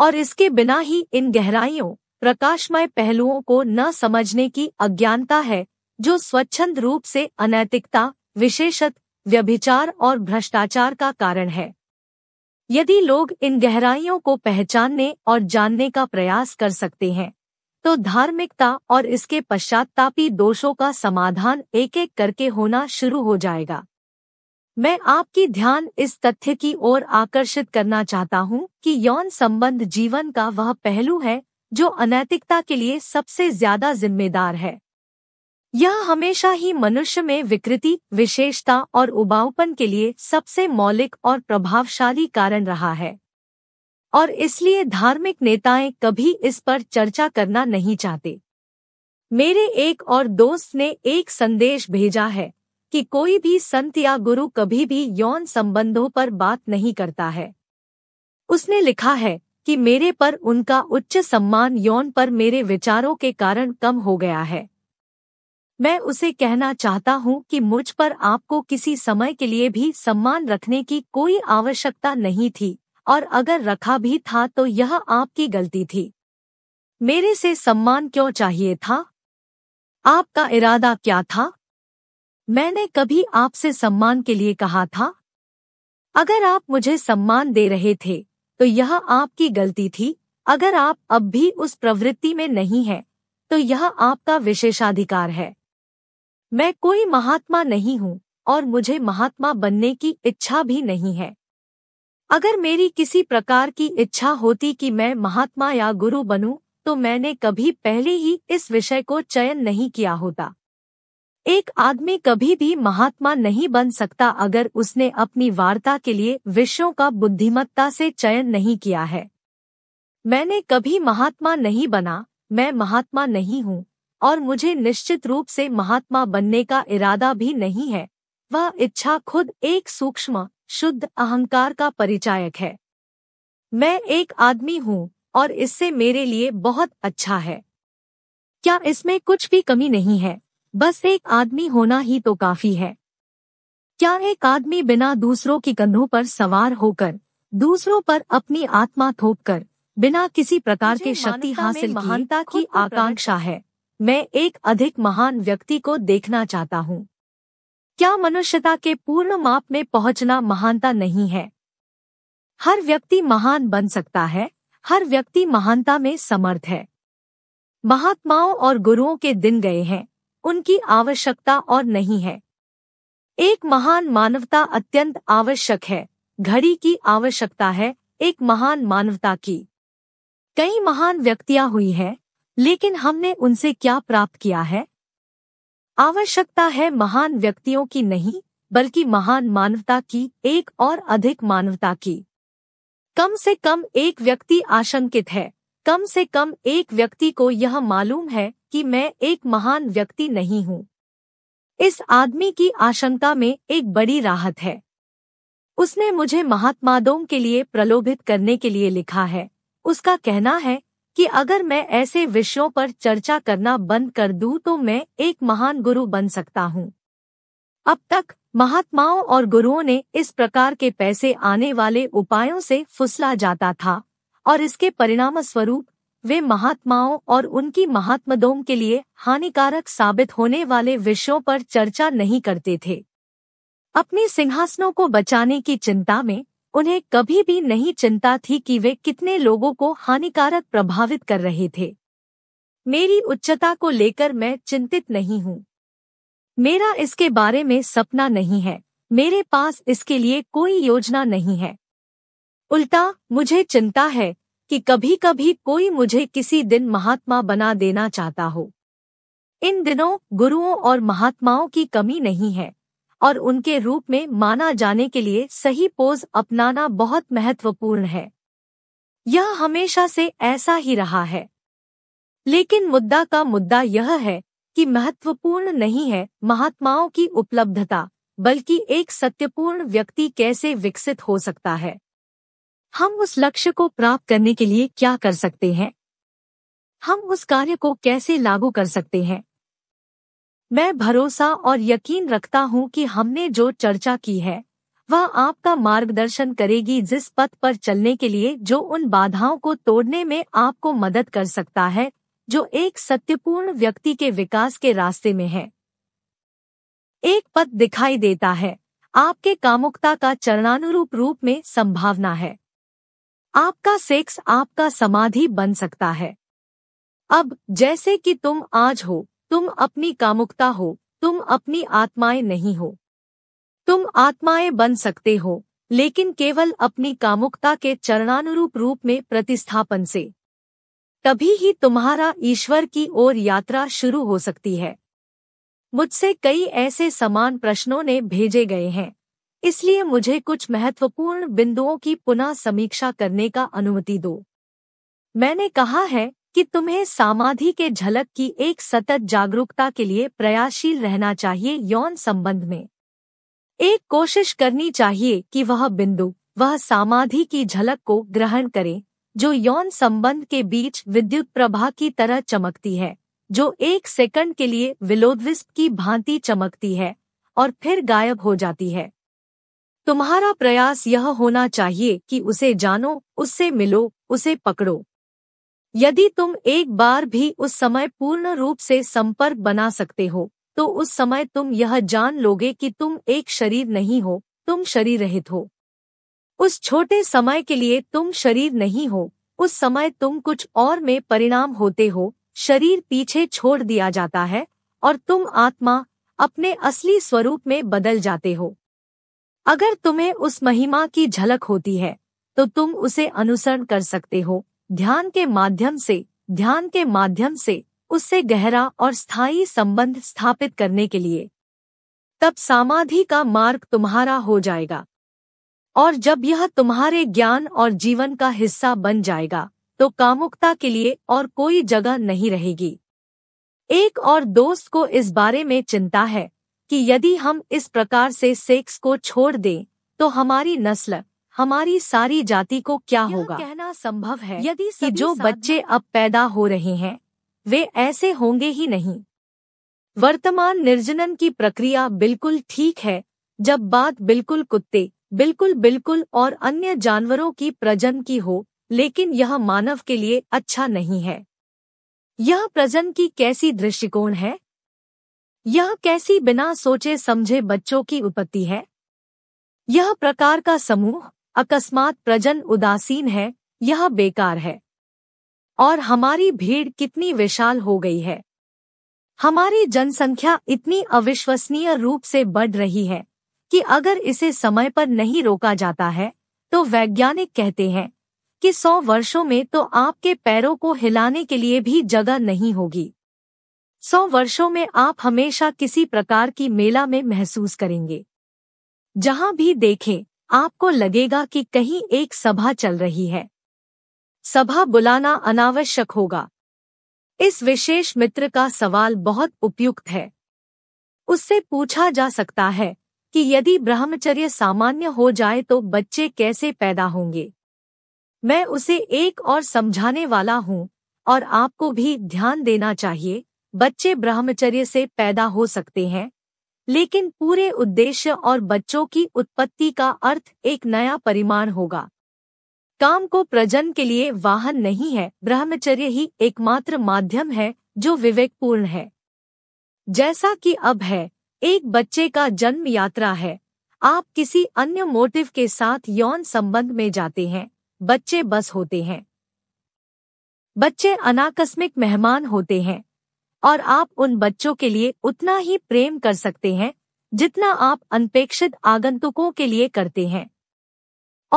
और इसके बिना ही इन गहराइयों प्रकाशमय पहलुओं को न समझने की अज्ञानता है जो स्वच्छंद रूप से अनैतिकता विशेषत व्यभिचार और भ्रष्टाचार का कारण है यदि लोग इन गहराइयों को पहचानने और जानने का प्रयास कर सकते हैं तो धार्मिकता और इसके पश्चातापी दोषों का समाधान एक एक करके होना शुरू हो जाएगा मैं आपकी ध्यान इस तथ्य की ओर आकर्षित करना चाहता हूँ कि यौन संबंध जीवन का वह पहलू है जो अनैतिकता के लिए सबसे ज्यादा जिम्मेदार है यह हमेशा ही मनुष्य में विकृति विशेषता और उबाऊपन के लिए सबसे मौलिक और प्रभावशाली कारण रहा है और इसलिए धार्मिक नेताएं कभी इस पर चर्चा करना नहीं चाहते मेरे एक और दोस्त ने एक संदेश भेजा है कि कोई भी संत या गुरु कभी भी यौन संबंधों पर बात नहीं करता है उसने लिखा है कि मेरे पर उनका उच्च सम्मान यौन पर मेरे विचारों के कारण कम हो गया है मैं उसे कहना चाहता हूं कि मुझ पर आपको किसी समय के लिए भी सम्मान रखने की कोई आवश्यकता नहीं थी और अगर रखा भी था तो यह आपकी गलती थी मेरे से सम्मान क्यों चाहिए था आपका इरादा क्या था मैंने कभी आपसे सम्मान के लिए कहा था अगर आप मुझे सम्मान दे रहे थे तो यह आपकी गलती थी अगर आप अब भी उस प्रवृत्ति में नहीं हैं तो यह आपका विशेषाधिकार है मैं कोई महात्मा नहीं हूँ और मुझे महात्मा बनने की इच्छा भी नहीं है अगर मेरी किसी प्रकार की इच्छा होती कि मैं महात्मा या गुरु बनूं, तो मैंने कभी पहले ही इस विषय को चयन नहीं किया होता एक आदमी कभी भी महात्मा नहीं बन सकता अगर उसने अपनी वार्ता के लिए विषयों का बुद्धिमत्ता से चयन नहीं किया है मैंने कभी महात्मा नहीं बना मैं महात्मा नहीं हूँ और मुझे निश्चित रूप से महात्मा बनने का इरादा भी नहीं है वह इच्छा खुद एक सूक्ष्म शुद्ध अहंकार का परिचायक है मैं एक आदमी हूँ और इससे मेरे लिए बहुत अच्छा है क्या इसमें कुछ भी कमी नहीं है बस एक आदमी होना ही तो काफी है क्या एक आदमी बिना दूसरों की कंधों पर सवार होकर दूसरों पर अपनी आत्मा थोपकर बिना किसी प्रकार के शक्ति हासिल महानता की आकांक्षा है मैं एक अधिक महान व्यक्ति को देखना चाहता हूँ क्या मनुष्यता के पूर्ण माप में पहुंचना महानता नहीं है हर व्यक्ति महान बन सकता है हर व्यक्ति महानता में समर्थ है महात्माओं और गुरुओं के दिन गए हैं उनकी आवश्यकता और नहीं है एक महान मानवता अत्यंत आवश्यक है घड़ी की आवश्यकता है एक महान मानवता की कई महान व्यक्तियां हुई हैं लेकिन हमने उनसे क्या प्राप्त किया है आवश्यकता है महान व्यक्तियों की नहीं बल्कि महान मानवता की एक और अधिक मानवता की कम से कम एक व्यक्ति आशंकित है कम से कम एक व्यक्ति को यह मालूम है कि मैं एक महान व्यक्ति नहीं हूँ इस आदमी की आशंका में एक बड़ी राहत है उसने मुझे महात्मादों के लिए प्रलोभित करने के लिए लिखा है उसका कहना है कि अगर मैं ऐसे विषयों पर चर्चा करना बंद कर दूं तो मैं एक महान गुरु बन सकता हूं। अब तक महात्माओं और गुरुओं ने इस प्रकार के पैसे आने वाले उपायों से फुसला जाता था और इसके परिणाम स्वरूप वे महात्माओं और उनकी महात्मदोम के लिए हानिकारक साबित होने वाले विषयों पर चर्चा नहीं करते थे अपने सिंहासनों को बचाने की चिंता में उन्हें कभी भी नहीं चिंता थी कि वे कितने लोगों को हानिकारक प्रभावित कर रहे थे मेरी उच्चता को लेकर मैं चिंतित नहीं हूँ मेरा इसके बारे में सपना नहीं है मेरे पास इसके लिए कोई योजना नहीं है उल्टा मुझे चिंता है कि कभी कभी कोई मुझे किसी दिन महात्मा बना देना चाहता हो इन दिनों गुरुओं और महात्माओं की कमी नहीं है और उनके रूप में माना जाने के लिए सही पोज अपनाना बहुत महत्वपूर्ण है यह हमेशा से ऐसा ही रहा है लेकिन मुद्दा का मुद्दा यह है कि महत्वपूर्ण नहीं है महात्माओं की उपलब्धता बल्कि एक सत्यपूर्ण व्यक्ति कैसे विकसित हो सकता है हम उस लक्ष्य को प्राप्त करने के लिए क्या कर सकते हैं हम उस कार्य को कैसे लागू कर सकते हैं मैं भरोसा और यकीन रखता हूँ कि हमने जो चर्चा की है वह आपका मार्गदर्शन करेगी जिस पथ पर चलने के लिए जो उन बाधाओं को तोड़ने में आपको मदद कर सकता है जो एक सत्यपूर्ण व्यक्ति के विकास के रास्ते में है एक पथ दिखाई देता है आपके कामुकता का चरणानुरूप रूप में संभावना है आपका सेक्स आपका समाधि बन सकता है अब जैसे कि तुम आज हो तुम अपनी कामुकता हो तुम अपनी आत्माएं नहीं हो तुम आत्माएं बन सकते हो लेकिन केवल अपनी कामुकता के चरणानुरूप रूप में प्रतिस्थापन से तभी ही तुम्हारा ईश्वर की ओर यात्रा शुरू हो सकती है मुझसे कई ऐसे समान प्रश्नों ने भेजे गए हैं इसलिए मुझे कुछ महत्वपूर्ण बिंदुओं की पुनः समीक्षा करने का अनुमति दो मैंने कहा है कि तुम्हें समाधि के झलक की एक सतत जागरूकता के लिए प्रयासशील रहना चाहिए यौन संबंध में एक कोशिश करनी चाहिए कि वह बिंदु वह समाधि की झलक को ग्रहण करे जो यौन संबंध के बीच विद्युत प्रभा की तरह चमकती है जो एक सेकंड के लिए विलोदविस्प की भांति चमकती है और फिर गायब हो जाती है तुम्हारा प्रयास यह होना चाहिए कि उसे जानो उससे मिलो उसे पकड़ो यदि तुम एक बार भी उस समय पूर्ण रूप से संपर्क बना सकते हो तो उस समय तुम यह जान लोगे कि तुम एक शरीर नहीं हो तुम शरीर रहित हो उस छोटे समय के लिए तुम शरीर नहीं हो उस समय तुम कुछ और में परिणाम होते हो शरीर पीछे छोड़ दिया जाता है और तुम आत्मा अपने असली स्वरूप में बदल जाते हो अगर तुम्हें उस महिमा की झलक होती है तो तुम उसे अनुसरण कर सकते हो ध्यान के माध्यम से ध्यान के माध्यम से उससे गहरा और स्थायी संबंध स्थापित करने के लिए तब समाधि का मार्ग तुम्हारा हो जाएगा और जब यह तुम्हारे ज्ञान और जीवन का हिस्सा बन जाएगा तो कामुकता के लिए और कोई जगह नहीं रहेगी एक और दोस्त को इस बारे में चिंता है कि यदि हम इस प्रकार से सेक्स को छोड़ दें तो हमारी नस्ल हमारी सारी जाति को क्या होगा कहना संभव है यदि कि जो बच्चे अब पैदा हो रहे हैं वे ऐसे होंगे ही नहीं वर्तमान निर्जनन की प्रक्रिया बिल्कुल ठीक है जब बात बिल्कुल कुत्ते बिल्कुल बिल्कुल और अन्य जानवरों की प्रजन की हो लेकिन यह मानव के लिए अच्छा नहीं है यह प्रजन की कैसी दृष्टिकोण है यह कैसी बिना सोचे समझे बच्चों की उत्पत्ति है यह प्रकार का समूह अकस्मात प्रजन उदासीन है यह बेकार है और हमारी भीड़ कितनी विशाल हो गई है हमारी जनसंख्या इतनी अविश्वसनीय रूप से बढ़ रही है कि अगर इसे समय पर नहीं रोका जाता है तो वैज्ञानिक कहते हैं कि सौ वर्षों में तो आपके पैरों को हिलाने के लिए भी जगह नहीं होगी सौ वर्षों में आप हमेशा किसी प्रकार की मेला में महसूस करेंगे जहां भी देखें आपको लगेगा कि कहीं एक सभा चल रही है सभा बुलाना अनावश्यक होगा इस विशेष मित्र का सवाल बहुत उपयुक्त है उससे पूछा जा सकता है कि यदि ब्रह्मचर्य सामान्य हो जाए तो बच्चे कैसे पैदा होंगे मैं उसे एक और समझाने वाला हूँ और आपको भी ध्यान देना चाहिए बच्चे ब्रह्मचर्य से पैदा हो सकते हैं लेकिन पूरे उद्देश्य और बच्चों की उत्पत्ति का अर्थ एक नया परिमाण होगा काम को प्रजन के लिए वाहन नहीं है ब्रह्मचर्य ही एकमात्र माध्यम है जो विवेकपूर्ण है जैसा कि अब है एक बच्चे का जन्म यात्रा है आप किसी अन्य मोटिव के साथ यौन संबंध में जाते हैं बच्चे बस होते हैं बच्चे अनाकस्मिक मेहमान होते हैं और आप उन बच्चों के लिए उतना ही प्रेम कर सकते हैं जितना आप अनपेक्षित आगंतुकों के लिए करते हैं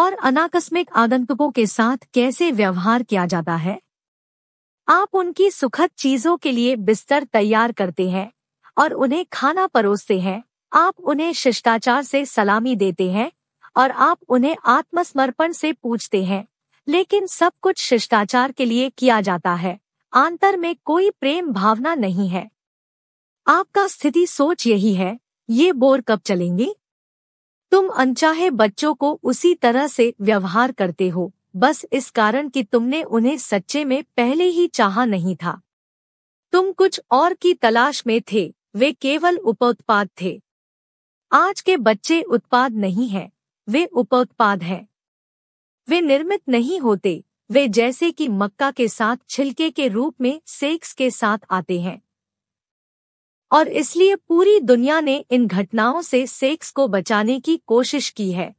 और अनाकस्मिक आगंतुकों के साथ कैसे व्यवहार किया जाता है आप उनकी सुखद चीजों के लिए बिस्तर तैयार करते हैं और उन्हें खाना परोसते हैं आप उन्हें शिष्टाचार से सलामी देते हैं और आप उन्हें आत्मसमर्पण से पूछते हैं लेकिन सब कुछ शिष्टाचार के लिए किया जाता है आंतर में कोई प्रेम भावना नहीं है आपका स्थिति सोच यही है ये बोर कब चलेंगे तुम अनचाहे बच्चों को उसी तरह से व्यवहार करते हो बस इस कारण कि तुमने उन्हें सच्चे में पहले ही चाहा नहीं था तुम कुछ और की तलाश में थे वे केवल उपोत्पाद थे आज के बच्चे उत्पाद नहीं हैं वे उपोत्पाद हैं वे निर्मित नहीं होते वे जैसे कि मक्का के साथ छिलके के रूप में सेक्स के साथ आते हैं और इसलिए पूरी दुनिया ने इन घटनाओं से सेक्स को बचाने की कोशिश की है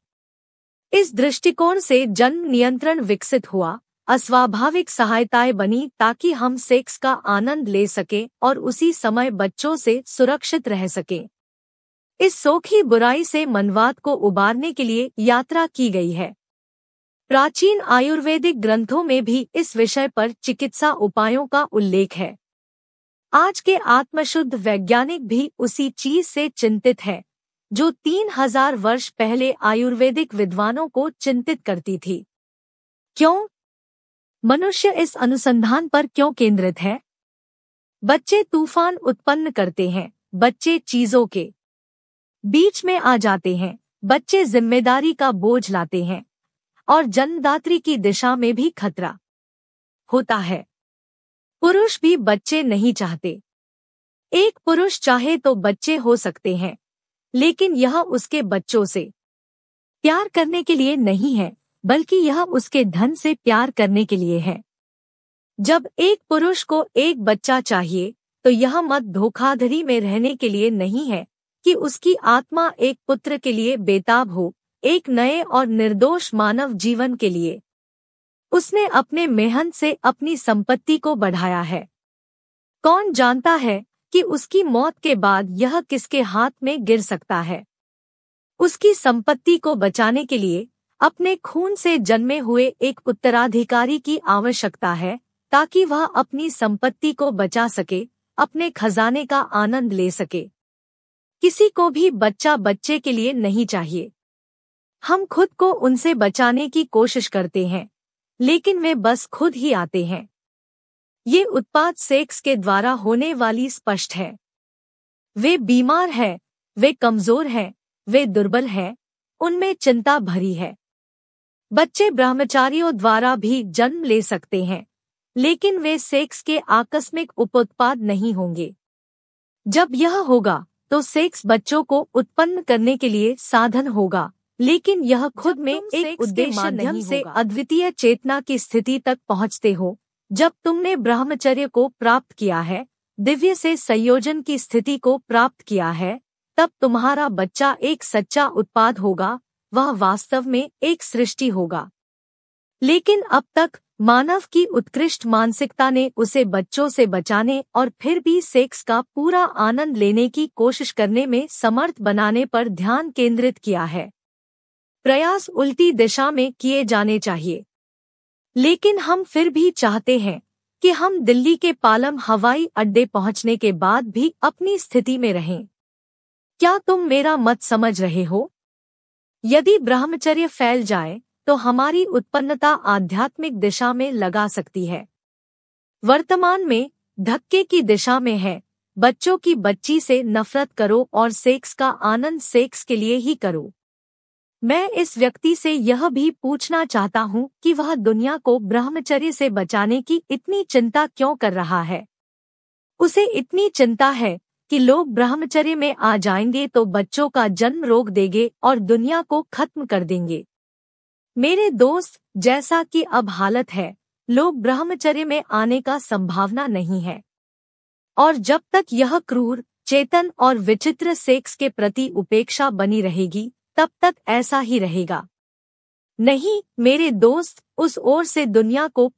इस दृष्टिकोण से जन्म नियंत्रण विकसित हुआ अस्वाभाविक सहायताएं बनी ताकि हम सेक्स का आनंद ले सकें और उसी समय बच्चों से सुरक्षित रह सकें इस सोखी बुराई से मनवाद को उबारने के लिए यात्रा की गई है प्राचीन आयुर्वेदिक ग्रंथों में भी इस विषय पर चिकित्सा उपायों का उल्लेख है आज के आत्मशुद्ध वैज्ञानिक भी उसी चीज से चिंतित है जो तीन हजार वर्ष पहले आयुर्वेदिक विद्वानों को चिंतित करती थी क्यों मनुष्य इस अनुसंधान पर क्यों केंद्रित है बच्चे तूफान उत्पन्न करते हैं बच्चे चीजों के बीच में आ जाते हैं बच्चे जिम्मेदारी का बोझ लाते हैं और जन्मदात्री की दिशा में भी खतरा होता है पुरुष भी बच्चे नहीं चाहते एक पुरुष चाहे तो बच्चे हो सकते हैं लेकिन यह उसके बच्चों से प्यार करने के लिए नहीं है बल्कि यह उसके धन से प्यार करने के लिए है जब एक पुरुष को एक बच्चा चाहिए तो यह मत धोखाधड़ी में रहने के लिए नहीं है कि उसकी आत्मा एक पुत्र के लिए बेताब हो एक नए और निर्दोष मानव जीवन के लिए उसने अपने मेहनत से अपनी संपत्ति को बढ़ाया है कौन जानता है कि उसकी मौत के बाद यह किसके हाथ में गिर सकता है उसकी संपत्ति को बचाने के लिए अपने खून से जन्मे हुए एक उत्तराधिकारी की आवश्यकता है ताकि वह अपनी संपत्ति को बचा सके अपने खजाने का आनंद ले सके किसी को भी बच्चा बच्चे के लिए नहीं चाहिए हम खुद को उनसे बचाने की कोशिश करते हैं लेकिन वे बस खुद ही आते हैं ये उत्पाद सेक्स के द्वारा होने वाली स्पष्ट है वे बीमार हैं वे कमजोर हैं वे दुर्बल हैं उनमें चिंता भरी है बच्चे ब्रह्मचारियों द्वारा भी जन्म ले सकते हैं लेकिन वे सेक्स के आकस्मिक उपोत्पाद नहीं होंगे जब यह होगा तो सेक्स बच्चों को उत्पन्न करने के लिए साधन होगा लेकिन यह खुद में एक उद्देश्य माध्यम से अद्वितीय चेतना की स्थिति तक पहुँचते हो जब तुमने ब्रह्मचर्य को प्राप्त किया है दिव्य से संयोजन की स्थिति को प्राप्त किया है तब तुम्हारा बच्चा एक सच्चा उत्पाद होगा वह वास्तव में एक सृष्टि होगा लेकिन अब तक मानव की उत्कृष्ट मानसिकता ने उसे बच्चों से बचाने और फिर भी सेक्स का पूरा आनंद लेने की कोशिश करने में समर्थ बनाने पर ध्यान केंद्रित किया है प्रयास उल्टी दिशा में किए जाने चाहिए लेकिन हम फिर भी चाहते हैं कि हम दिल्ली के पालम हवाई अड्डे पहुंचने के बाद भी अपनी स्थिति में रहें क्या तुम मेरा मत समझ रहे हो यदि ब्रह्मचर्य फैल जाए तो हमारी उत्पन्नता आध्यात्मिक दिशा में लगा सकती है वर्तमान में धक्के की दिशा में है बच्चों की बच्ची से नफरत करो और सेक्स का आनंद सेक्स के लिए ही करो मैं इस व्यक्ति से यह भी पूछना चाहता हूँ कि वह दुनिया को ब्रह्मचर्य से बचाने की इतनी चिंता क्यों कर रहा है उसे इतनी चिंता है कि लोग ब्रह्मचर्य में आ जाएंगे तो बच्चों का जन्म रोक देंगे और दुनिया को खत्म कर देंगे मेरे दोस्त जैसा कि अब हालत है लोग ब्रह्मचर्य में आने का संभावना नहीं है और जब तक यह क्रूर चेतन और विचित्र सेक्स के प्रति उपेक्षा बनी रहेगी तब तक ऐसा ही रहेगा नहीं मेरे दोस्त उस ओर से दुनिया को